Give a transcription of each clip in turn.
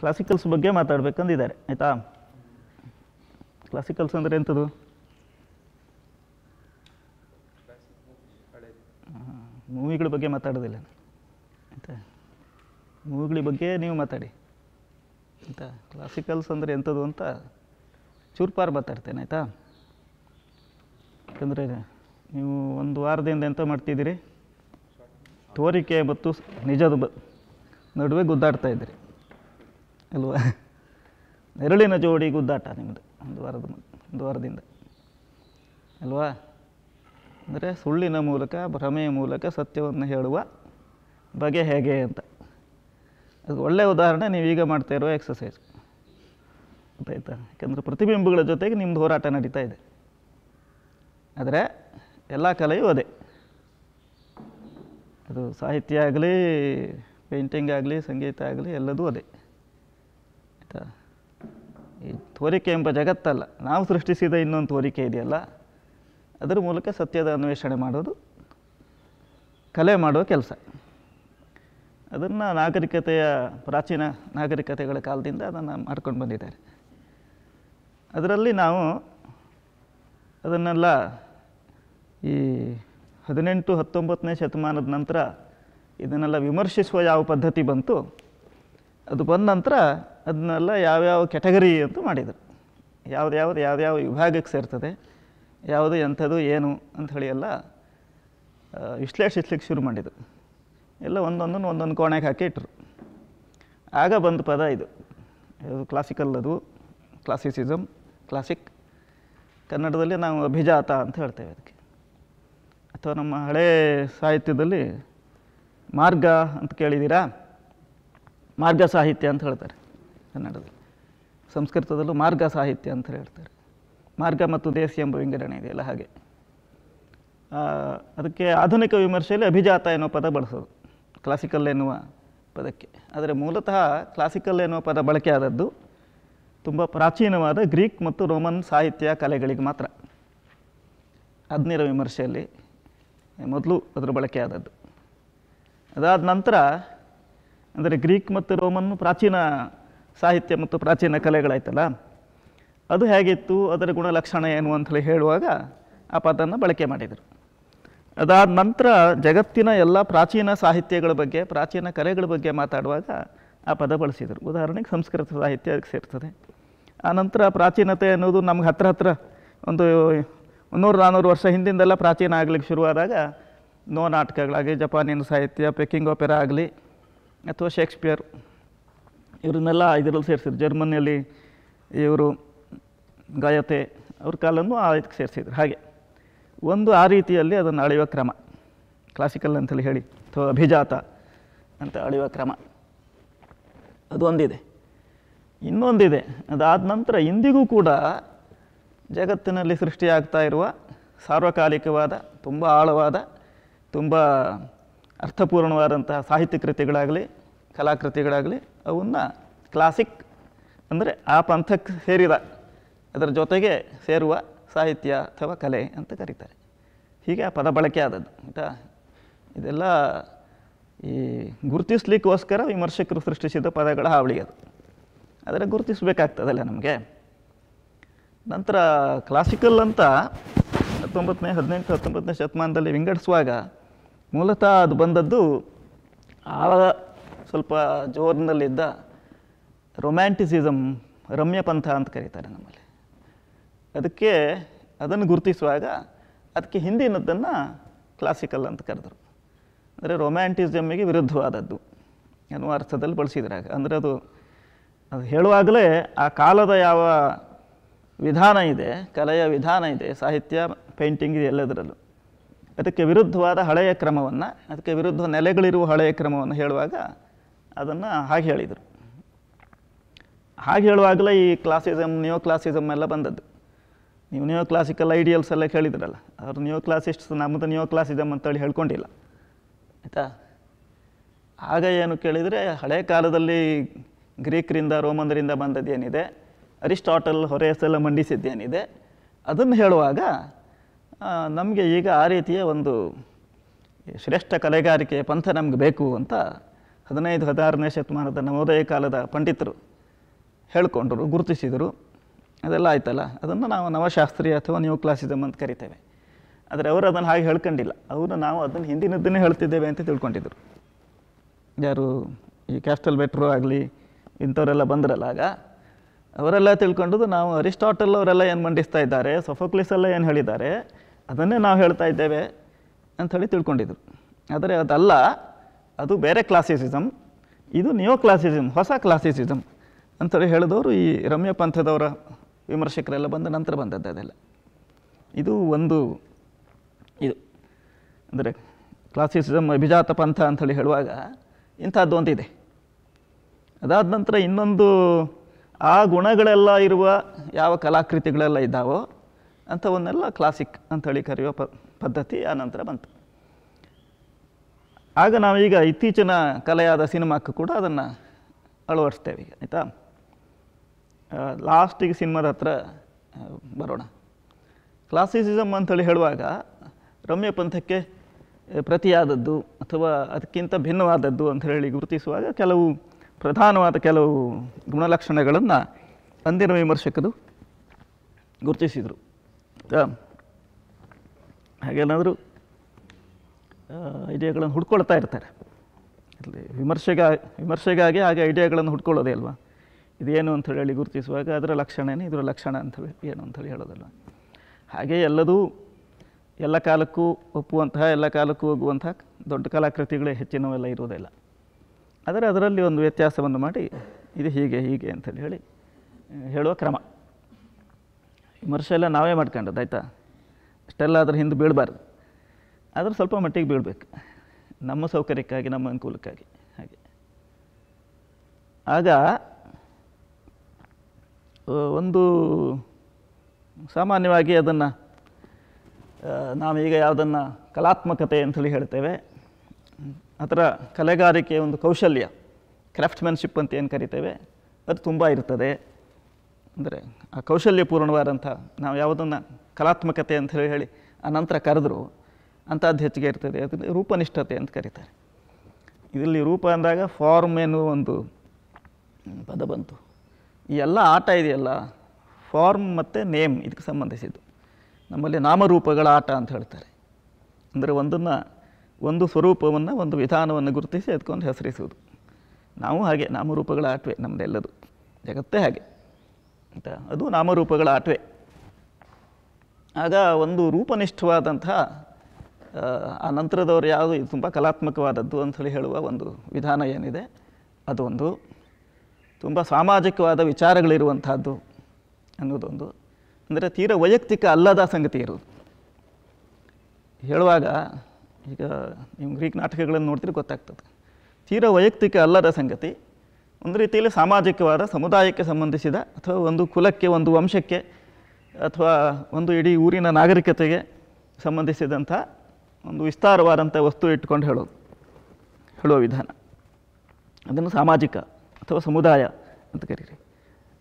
ಕ್ಲಾಸಿಕಲ್ಸ್ ಬಗ್ಗೆ ಮಾತಾಡ್ಬೇಕಂದಿದ್ದಾರೆ ಆಯಿತಾ ಕ್ಲಾಸಿಕಲ್ಸ್ ಅಂದರೆ ಎಂಥದ್ದು ಮೂವಿಗಳ ಬಗ್ಗೆ ಮಾತಾಡೋದಿಲ್ಲ ಆಯಿತಾ ಮೂವಿಗಳ ಬಗ್ಗೆ ನೀವು ಮಾತಾಡಿ ಆಯಿತಾ ಕ್ಲಾಸಿಕಲ್ಸ್ ಅಂದರೆ ಎಂಥದ್ದು ಅಂತ ಚೂರ್ಪಾರು ಮಾತಾಡ್ತೇನೆ ಆಯಿತಾ ಯಾಕಂದರೆ ನೀವು ಒಂದು ವಾರದಿಂದ ಎಂಥ ಮಾಡ್ತಿದ್ದೀರಿ ತೋರಿಕೆ ಮತ್ತು ನಿಜದ ನಡುವೆ ಗುದ್ದಾಡ್ತಾ ಇದ್ದೀರಿ ಅಲ್ವಾ ನೆರಳಿನ ಜೋಡಿ ಗುದ್ದಾಟ ನಿಮ್ಮದು ಒಂದು ವಾರದ ಒಂದು ವಾರದಿಂದ ಅಲ್ವಾ ಅಂದರೆ ಸುಳ್ಳಿನ ಮೂಲಕ ಭ್ರಮೆಯ ಮೂಲಕ ಸತ್ಯವನ್ನು ಹೇಳುವ ಬಗೆ ಹೇಗೆ ಅಂತ ಅದು ಒಳ್ಳೆಯ ಉದಾಹರಣೆ ನೀವೀಗ ಮಾಡ್ತಾ ಇರೋ ಎಕ್ಸಸೈಸ್ ಗೊತ್ತಾಯ್ತಾ ಯಾಕಂದರೆ ಪ್ರತಿಬಿಂಬಗಳ ಜೊತೆಗೆ ನಿಮ್ಮದು ಹೋರಾಟ ನಡೀತಾ ಇದೆ ಆದರೆ ಎಲ್ಲ ಕಲೆಯೂ ಅದೇ ಅದು ಸಾಹಿತ್ಯ ಆಗಲಿ ಪೇಂಟಿಂಗ್ ಆಗಲಿ ಸಂಗೀತ ಆಗಲಿ ಎಲ್ಲದೂ ಅದೇ ಆಯಿತಾ ಈ ತೋರಿಕೆ ಎಂಬ ಜಗತ್ತಲ್ಲ ನಾವು ಸೃಷ್ಟಿಸಿದ ಇನ್ನೊಂದು ತೋರಿಕೆ ಇದೆಯಲ್ಲ ಅದರ ಮೂಲಕ ಸತ್ಯದ ಅನ್ವೇಷಣೆ ಮಾಡೋದು ಕಲೆ ಮಾಡುವ ಕೆಲಸ ಅದನ್ನು ನಾಗರಿಕತೆಯ ಪ್ರಾಚೀನ ನಾಗರಿಕತೆಗಳ ಕಾಲದಿಂದ ಅದನ್ನು ಮಾಡ್ಕೊಂಡು ಬಂದಿದ್ದಾರೆ ಅದರಲ್ಲಿ ನಾವು ಅದನ್ನೆಲ್ಲ ಈ ಹದಿನೆಂಟು ಹತ್ತೊಂಬತ್ತನೇ ಶತಮಾನದ ನಂತರ ಇದನ್ನೆಲ್ಲ ವಿಮರ್ಶಿಸುವ ಯಾವ ಪದ್ಧತಿ ಬಂತು ಅದು ಬಂದ ನಂತರ ಅದನ್ನೆಲ್ಲ ಯಾವ್ಯಾವ ಕೆಟಗರಿ ಅಂತ ಮಾಡಿದರು ಯಾವ್ದು ಯಾವ್ದು ಯಾವ್ದ್ಯಾವ ವಿಭಾಗಕ್ಕೆ ಸೇರ್ತದೆ ಯಾವುದು ಎಂಥದ್ದು ಏನು ಅಂಥೇಳಿ ಎಲ್ಲ ವಿಶ್ಲೇಷಿಸ್ಲಿಕ್ಕೆ ಶುರು ಮಾಡಿದರು ಎಲ್ಲ ಒಂದೊಂದನ್ನು ಒಂದೊಂದು ಕೋಣೆಗೆ ಹಾಕಿ ಇಟ್ಟರು ಆಗ ಬಂದ ಪದ ಇದು ಇದು ಕ್ಲಾಸಿಕಲ್ ಅದು ಕ್ಲಾಸಿಸಿಸಮ್ ಕ್ಲಾಸಿಕ್ ಕನ್ನಡದಲ್ಲಿ ನಾವು ಅಭಿಜಾತ ಅಂತ ಹೇಳ್ತೇವೆ ಅದಕ್ಕೆ ಅಥವಾ ನಮ್ಮ ಹಳೇ ಸಾಹಿತ್ಯದಲ್ಲಿ ಮಾರ್ಗ ಅಂತ ಕೇಳಿದ್ದೀರಾ ಮಾರ್ಗ ಸಾಹಿತ್ಯ ಅಂತ ಹೇಳ್ತಾರೆ ಕನ್ನಡದಲ್ಲಿ ಸಂಸ್ಕೃತದಲ್ಲೂ ಮಾರ್ಗ ಸಾಹಿತ್ಯ ಅಂತ ಹೇಳ್ತಾರೆ ಮಾರ್ಗ ಮತ್ತು ದೇಸಿ ಎಂಬ ವಿಂಗಡಣೆ ಇದೆಯಲ್ಲ ಹಾಗೆ ಅದಕ್ಕೆ ಆಧುನಿಕ ವಿಮರ್ಶೆಯಲ್ಲಿ ಅಭಿಜಾತ ಎನ್ನುವ ಪದ ಬಳಸೋದು ಕ್ಲಾಸಿಕಲ್ ಎನ್ನುವ ಪದಕ್ಕೆ ಆದರೆ ಮೂಲತಃ ಕ್ಲಾಸಿಕಲ್ ಎನ್ನುವ ಪದ ಬಳಕೆಯಾದದ್ದು ತುಂಬ ಪ್ರಾಚೀನವಾದ ಗ್ರೀಕ್ ಮತ್ತು ರೋಮನ್ ಸಾಹಿತ್ಯ ಕಲೆಗಳಿಗೆ ಮಾತ್ರ ಅಗ್ನಿರ ವಿಮರ್ಶೆಯಲ್ಲಿ ಮೊದಲು ಅದರ ಬಳಕೆಯಾದದ್ದು ಅದಾದ ನಂತರ ಅಂದರೆ ಗ್ರೀಕ್ ಮತ್ತು ರೋಮನ್ ಪ್ರಾಚೀನ ಸಾಹಿತ್ಯ ಮತ್ತು ಪ್ರಾಚೀನ ಕಲೆಗಳಾಯ್ತಲ್ಲ ಅದು ಹೇಗಿತ್ತು ಅದರ ಗುಣಲಕ್ಷಣ ಏನು ಅಂತೇಳಿ ಹೇಳುವಾಗ ಆ ಪದನ ಬಳಕೆ ಮಾಡಿದರು ಅದಾದ ನಂತರ ಜಗತ್ತಿನ ಎಲ್ಲ ಪ್ರಾಚೀನ ಸಾಹಿತ್ಯಗಳ ಬಗ್ಗೆ ಪ್ರಾಚೀನ ಕಲೆಗಳ ಬಗ್ಗೆ ಮಾತಾಡುವಾಗ ಆ ಪದ ಬಳಸಿದರು ಉದಾಹರಣೆಗೆ ಸಂಸ್ಕೃತ ಸಾಹಿತ್ಯ ಅದಕ್ಕೆ ಸೇರ್ತದೆ ನಂತರ ಪ್ರಾಚೀನತೆ ಅನ್ನೋದು ನಮ್ಗೆ ಹತ್ರ ಹತ್ರ ಒಂದು ಮುನ್ನೂರು ನಾನ್ನೂರು ವರ್ಷ ಹಿಂದಿಂದೆಲ್ಲ ಪ್ರಾಚೀನ ಆಗಲಿಕ್ಕೆ ಶುರುವಾದಾಗ ನೋ ನಾಟಕಗಳಾಗಲಿ ಜಪಾನಿನ ಸಾಹಿತ್ಯ ಪೆಕಿಂಗ್ ಒಪೆರಾ ಆಗಲಿ ಅಥವಾ ಶೇಕ್ಸ್ಪಿಯರ್ ಇವ್ರನ್ನೆಲ್ಲ ಇದರಲ್ಲಿ ಸೇರಿಸಿದ್ರು ಜರ್ಮನಿಯಲ್ಲಿ ಇವರು ಗಾಯತೆ ಅವ್ರ ಕಾಲನ್ನು ಆ ಇದಕ್ಕೆ ಸೇರಿಸಿದ್ರು ಹಾಗೆ ಒಂದು ಆ ರೀತಿಯಲ್ಲಿ ಅದನ್ನು ಅಳೆಯುವ ಕ್ರಮ ಕ್ಲಾಸಿಕಲ್ ಅಂತೇಳಿ ಹೇಳಿ ಅಥವಾ ಅಭಿಜಾತ ಅಂತ ಅಳೆಯುವ ಕ್ರಮ ಅದೊಂದಿದೆ ಇನ್ನೊಂದಿದೆ ಅದಾದ ನಂತರ ಇಂದಿಗೂ ಕೂಡ ಜಗತ್ತಿನಲ್ಲಿ ಸೃಷ್ಟಿಯಾಗ್ತಾ ಇರುವ ಸಾರ್ವಕಾಲಿಕವಾದ ತುಂಬ ಆಳವಾದ ತುಂಬ ಅರ್ಥಪೂರ್ಣವಾದಂತಹ ಸಾಹಿತ್ಯ ಕೃತಿಗಳಾಗಲಿ ಕಲಾಕೃತಿಗಳಾಗಲಿ ಅವನ್ನ ಕ್ಲಾಸಿಕ್ ಅಂದರೆ ಆ ಪಂಥಕ್ಕೆ ಸೇರಿದ ಅದರ ಜೊತೆಗೆ ಸೇರುವ ಸಾಹಿತ್ಯ ಅಥವಾ ಕಲೆ ಅಂತ ಕರೀತಾರೆ ಹೀಗೆ ಆ ಪದ ಬಳಕೆ ಆದದ್ದು ಆಯಿತಾ ಇದೆಲ್ಲ ಈ ಗುರುತಿಸ್ಲಿಕ್ಕೋಸ್ಕರ ವಿಮರ್ಶಕರು ಸೃಷ್ಟಿಸಿದ ಪದಗಳ ಹಾವಳಿ ಅದು ಆದರೆ ಗುರುತಿಸಬೇಕಾಗ್ತದಲ್ಲ ನಮಗೆ ನಂತರ ಕ್ಲಾಸಿಕಲ್ ಅಂತ ಹತ್ತೊಂಬತ್ತನೇ ಹದಿನೆಂಟು ಹತ್ತೊಂಬತ್ತನೇ ಶತಮಾನದಲ್ಲಿ ವಿಂಗಡಿಸುವಾಗ ಮೂಲತಃ ಅದು ಬಂದದ್ದು ಆ ಸ್ವಲ್ಪ ಜೋರ್ನಲ್ಲಿದ್ದ ರೊಮ್ಯಾಂಟಿಸಿಸಮ್ ರಮ್ಯ ಪಂಥ ಅಂತ ಕರೀತಾರೆ ನಮ್ಮಲ್ಲಿ ಅದಕ್ಕೆ ಅದನ್ನು ಗುರುತಿಸುವಾಗ ಅದಕ್ಕೆ ಹಿಂದಿನದ್ದನ್ನು ಕ್ಲಾಸಿಕಲ್ ಅಂತ ಕರೆದರು ಅಂದರೆ ರೊಮ್ಯಾಂಟಿಸಮಿಗೆ ವಿರುದ್ಧವಾದದ್ದು ಅನ್ನುವ ಅರ್ಥದಲ್ಲಿ ಬಳಸಿದ್ರಾಗ ಅಂದರೆ ಅದು ಅದು ಹೇಳುವಾಗಲೇ ಆ ಕಾಲದ ಯಾವ ವಿಧಾನ ಇದೆ ಕಲೆಯ ವಿಧಾನ ಇದೆ ಸಾಹಿತ್ಯ ಪೇಂಟಿಂಗ್ ಇದೆ ಎಲ್ಲದರಲ್ಲೂ ಅದಕ್ಕೆ ವಿರುದ್ಧವಾದ ಹಳೆಯ ಕ್ರಮವನ್ನು ಅದಕ್ಕೆ ವಿರುದ್ಧ ನೆಲೆಗಳಿರುವ ಹಳೆಯ ಕ್ರಮವನ್ನು ಹೇಳುವಾಗ ಅದನ್ನು ಹಾಗೆ ಹೇಳಿದರು ಹಾಗೆ ಹೇಳುವಾಗಲೇ ಈ ಕ್ಲಾಸಿಸಮ್ ನ್ಯೋ ಕ್ಲಾಸಿಸಮ್ ಎಲ್ಲ ಬಂದದ್ದು ನೀವು ನ್ಯೂ ಕ್ಲಾಸಿಕಲ್ ಐಡಿಯಲ್ಸ್ ಎಲ್ಲ ಕೇಳಿದ್ರಲ್ಲ ಅವ್ರು ನ್ಯೂ ಕ್ಲಾಸಿಸ್ಟ್ಸ್ ನಮ್ಮದು ನ್ಯೋ ಕ್ಲಾಸಿಸಮ್ ಅಂತೇಳಿ ಹೇಳ್ಕೊಂಡಿಲ್ಲ ಆಯಿತಾ ಆಗ ಏನು ಕೇಳಿದರೆ ಹಳೆ ಕಾಲದಲ್ಲಿ ಗ್ರೀಕರಿಂದ ಬಂದದ್ದು ಏನಿದೆ ಅರಿಸ್ಟಾಟಲ್ ಹೊರೆಸೆಲ್ಲ ಮಂಡಿಸಿದ್ದೇನಿದೆ ಅದನ್ನು ಹೇಳುವಾಗ ನಮಗೆ ಈಗ ಆ ರೀತಿಯ ಒಂದು ಶ್ರೇಷ್ಠ ಕಲೆಗಾರಿಕೆಯ ಪಂಥ ನಮ್ಗೆ ಬೇಕು ಅಂತ ಹದಿನೈದು ಹದಿನಾರನೇ ಶತಮಾನದ ನವೋದಯ ಕಾಲದ ಪಂಡಿತರು ಹೇಳಿಕೊಂಡರು ಗುರುತಿಸಿದರು ಅದೆಲ್ಲ ಆಯ್ತಲ್ಲ ಅದನ್ನು ನಾವು ನವಶಾಸ್ತ್ರೀಯ ಅಥವಾ ನ್ಯೂ ಕ್ಲಾಸಿಸಮ್ ಅಂತ ಕರಿತೇವೆ ಆದರೆ ಅವರು ಅದನ್ನು ಹಾಗೆ ಹೇಳ್ಕೊಂಡಿಲ್ಲ ಅವರು ನಾವು ಅದನ್ನು ಹಿಂದಿನದ್ದನ್ನೇ ಹೇಳ್ತಿದ್ದೇವೆ ಅಂತ ತಿಳ್ಕೊಂಡಿದ್ರು ಯಾರು ಈ ಕ್ಯಾಸ್ಟಲ್ ಬೆಟ್ರು ಆಗಲಿ ಇಂಥವರೆಲ್ಲ ಬಂದ್ರಲ್ಲ ಆಗ ಅವರೆಲ್ಲ ತಿಳ್ಕೊಂಡು ನಾವು ಅರಿಸ್ಟಾಟಲ್ ಅವರೆಲ್ಲ ಏನು ಮಂಡಿಸ್ತಾ ಇದ್ದಾರೆ ಸೊಫೋಕ್ಲಿಸ್ ಎಲ್ಲ ಏನು ಹೇಳಿದ್ದಾರೆ ಅದನ್ನೇ ನಾವು ಹೇಳ್ತಾ ಇದ್ದೇವೆ ಅಂಥೇಳಿ ತಿಳ್ಕೊಂಡಿದ್ರು ಆದರೆ ಅದಲ್ಲ ಅದು ಬೇರೆ ಕ್ಲಾಸಿಸಿಸಮ್ ಇದು ನಿಯೋ ಕ್ಲಾಸಿಸಮ್ ಹೊಸ ಕ್ಲಾಸಿಸಿಸಮ್ ಅಂತೇಳಿ ಹೇಳಿದವರು ಈ ರಮ್ಯ ಪಂಥದವರ ವಿಮರ್ಶಕರೆಲ್ಲ ಬಂದ ನಂತರ ಬಂದದ್ದು ಅದೆಲ್ಲ ಇದು ಒಂದು ಇದು ಅಂದರೆ ಕ್ಲಾಸಿಸಿಸಮ್ ಅಭಿಜಾತ ಪಂಥ ಅಂಥೇಳಿ ಹೇಳುವಾಗ ಇಂಥದ್ದೊಂದಿದೆ ಅದಾದ ನಂತರ ಇನ್ನೊಂದು ಆ ಗುಣಗಳೆಲ್ಲ ಇರುವ ಯಾವ ಕಲಾಕೃತಿಗಳೆಲ್ಲ ಇದ್ದಾವೋ ಅಂಥವನ್ನೆಲ್ಲ ಕ್ಲಾಸಿಕ್ ಅಂಥೇಳಿ ಕರೆಯುವ ಪದ್ಧತಿ ಆ ನಂತರ ಬಂತು ಆಗ ನಾವೀಗ ಇತ್ತೀಚಿನ ಕಲೆಯಾದ ಸಿನಿಮಾಕ್ಕೂ ಕೂಡ ಅದನ್ನು ಅಳವಡಿಸ್ತೇವೆ ಆಯಿತಾ ಲಾಸ್ಟಿಗೆ ಸಿನಿಮಾದ ಹತ್ರ ಬರೋಣ ಕ್ಲಾಸಿಸಿಸಮ್ ಅಂತೇಳಿ ಹೇಳುವಾಗ ರಮ್ಯ ಪಂಥಕ್ಕೆ ಪ್ರತಿಯಾದದ್ದು ಅಥವಾ ಅದಕ್ಕಿಂತ ಭಿನ್ನವಾದದ್ದು ಅಂತ ಹೇಳಿ ಗುರುತಿಸುವಾಗ ಕೆಲವು ಪ್ರಧಾನವಾದ ಕೆಲವು ಗುಣಲಕ್ಷಣಗಳನ್ನು ಅಂದಿನ ವಿಮರ್ಶಕರು ಗುರುತಿಸಿದರು ಹಾಗೇನಾದರೂ ಐಡಿಯಾಗಳನ್ನು ಹುಡ್ಕೊಳ್ತಾ ಇರ್ತಾರೆ ಇಲ್ಲಿ ವಿಮರ್ಶೆಗ ವಿಮರ್ಶೆಗಾಗಿ ಹಾಗೆ ಐಡಿಯಾಗಳನ್ನು ಹುಡ್ಕೊಳ್ಳೋದೇ ಅಲ್ವಾ ಇದೇನು ಅಂಥೇಳಿ ಹೇಳಿ ಗುರುತಿಸುವಾಗ ಅದರ ಲಕ್ಷಣನೇ ಇದರ ಲಕ್ಷಣ ಅಂತ ಏನು ಅಂಥೇಳಿ ಹೇಳೋದಲ್ಲ ಹಾಗೆ ಎಲ್ಲದೂ ಎಲ್ಲ ಕಾಲಕ್ಕೂ ಒಪ್ಪುವಂತಹ ಎಲ್ಲ ಕಾಲಕ್ಕೂ ಹೋಗುವಂತಹ ದೊಡ್ಡ ಕಲಾಕೃತಿಗಳೇ ಹೆಚ್ಚಿನವೆಲ್ಲ ಇರುವುದಿಲ್ಲ ಆದರೆ ಅದರಲ್ಲಿ ಒಂದು ವ್ಯತ್ಯಾಸವನ್ನು ಮಾಡಿ ಇದು ಹೀಗೆ ಹೀಗೆ ಅಂತೇಳಿ ಹೇಳಿ ಹೇಳುವ ಕ್ರಮ ವಿಮರ್ಶೆ ಎಲ್ಲ ನಾವೇ ಮಾಡ್ಕೊಂಡದ್ದು ಆಯಿತಾ ಅಷ್ಟೆಲ್ಲ ಅದರ ಹಿಂದೆ ಬೀಳಬಾರ್ದು ಆದರೆ ಸ್ವಲ್ಪ ಮಟ್ಟಿಗೆ ಬೀಳಬೇಕು ನಮ್ಮ ಸೌಕರ್ಯಕ್ಕಾಗಿ ನಮ್ಮ ಅನುಕೂಲಕ್ಕಾಗಿ ಹಾಗೆ ಆಗ ಒಂದು ಸಾಮಾನ್ಯವಾಗಿ ಅದನ್ನು ನಾವೀಗ ಯಾವುದನ್ನು ಕಲಾತ್ಮಕತೆ ಅಂತೇಳಿ ಹೇಳ್ತೇವೆ ಅದರ ಕಲೆಗಾರಿಕೆ ಒಂದು ಕೌಶಲ್ಯ ಕ್ರಾಫ್ಟ್ಮ್ಯಾನ್ಶಿಪ್ ಅಂತ ಏನು ಕರಿತೇವೆ ಅದು ತುಂಬ ಇರ್ತದೆ ಅಂದರೆ ಆ ಕೌಶಲ್ಯಪೂರ್ಣವಾದಂಥ ನಾವು ಯಾವುದನ್ನು ಕಲಾತ್ಮಕತೆ ಅಂತ ಹೇಳಿ ಹೇಳಿ ಆ ನಂತರ ಕರೆದ್ರು ಅಂಥದ್ದು ಹೆಚ್ಚಿಗೆ ಇರ್ತದೆ ಅದನ್ನು ರೂಪನಿಷ್ಠತೆ ಅಂತ ಕರೀತಾರೆ ಇದರಲ್ಲಿ ರೂಪ ಅಂದಾಗ ಫಾರ್ಮ್ ಎನ್ನುವ ಒಂದು ಪದ ಬಂತು ಈ ಎಲ್ಲ ಆಟ ಇದೆಯಲ್ಲ ಫಾರ್ಮ್ ಮತ್ತು ನೇಮ್ ಇದಕ್ಕೆ ಸಂಬಂಧಿಸಿದ್ದು ನಮ್ಮಲ್ಲಿ ನಾಮರೂಪಗಳ ಆಟ ಅಂತ ಹೇಳ್ತಾರೆ ಅಂದರೆ ಒಂದನ್ನು ಒಂದು ಸ್ವರೂಪವನ್ನು ಒಂದು ವಿಧಾನವನ್ನು ಗುರುತಿಸಿ ಅದಕ್ಕೊಂದು ಹೆಸರಿಸುವುದು ನಾವು ಹಾಗೆ ನಾಮರೂಪಗಳ ಆಟವೆ ನಮ್ಮದೆಲ್ಲದು ಜಗತ್ತೇ ಹಾಗೆ ಅಂತ ಅದು ನಾಮರೂಪಗಳ ಆಟವೆ ಆಗ ಒಂದು ರೂಪನಿಷ್ಠವಾದಂತಹ ಆ ನಂತರದವರು ಯಾವುದು ಇದು ತುಂಬ ಕಲಾತ್ಮಕವಾದದ್ದು ಅಂಥೇಳಿ ಹೇಳುವ ಒಂದು ವಿಧಾನ ಏನಿದೆ ಅದೊಂದು ತುಂಬ ಸಾಮಾಜಿಕವಾದ ವಿಚಾರಗಳಿರುವಂಥದ್ದು ಅನ್ನೋದೊಂದು ಅಂದರೆ ತೀರ ವೈಯಕ್ತಿಕ ಅಲ್ಲದ ಸಂಗತಿ ಇರೋದು ಹೇಳುವಾಗ ಈಗ ನೀವು ಗ್ರೀಕ್ ನಾಟಕಗಳನ್ನು ನೋಡ್ತೀರಿ ಗೊತ್ತಾಗ್ತದೆ ತೀರ ವೈಯಕ್ತಿಕ ಅಲ್ಲದ ಸಂಗತಿ ಒಂದು ರೀತಿಯಲ್ಲಿ ಸಾಮಾಜಿಕವಾದ ಸಮುದಾಯಕ್ಕೆ ಸಂಬಂಧಿಸಿದ ಅಥವಾ ಒಂದು ಕುಲಕ್ಕೆ ಒಂದು ವಂಶಕ್ಕೆ ಅಥವಾ ಒಂದು ಇಡೀ ಊರಿನ ನಾಗರಿಕತೆಗೆ ಸಂಬಂಧಿಸಿದಂಥ ಒಂದು ವಿಸ್ತಾರವಾದಂಥ ವಸ್ತು ಇಟ್ಕೊಂಡು ಹೇಳೋದು ಹೇಳುವ ವಿಧಾನ ಅದನ್ನು ಸಾಮಾಜಿಕ ಅಥವಾ ಸಮುದಾಯ ಅಂತ ಕರೀರಿ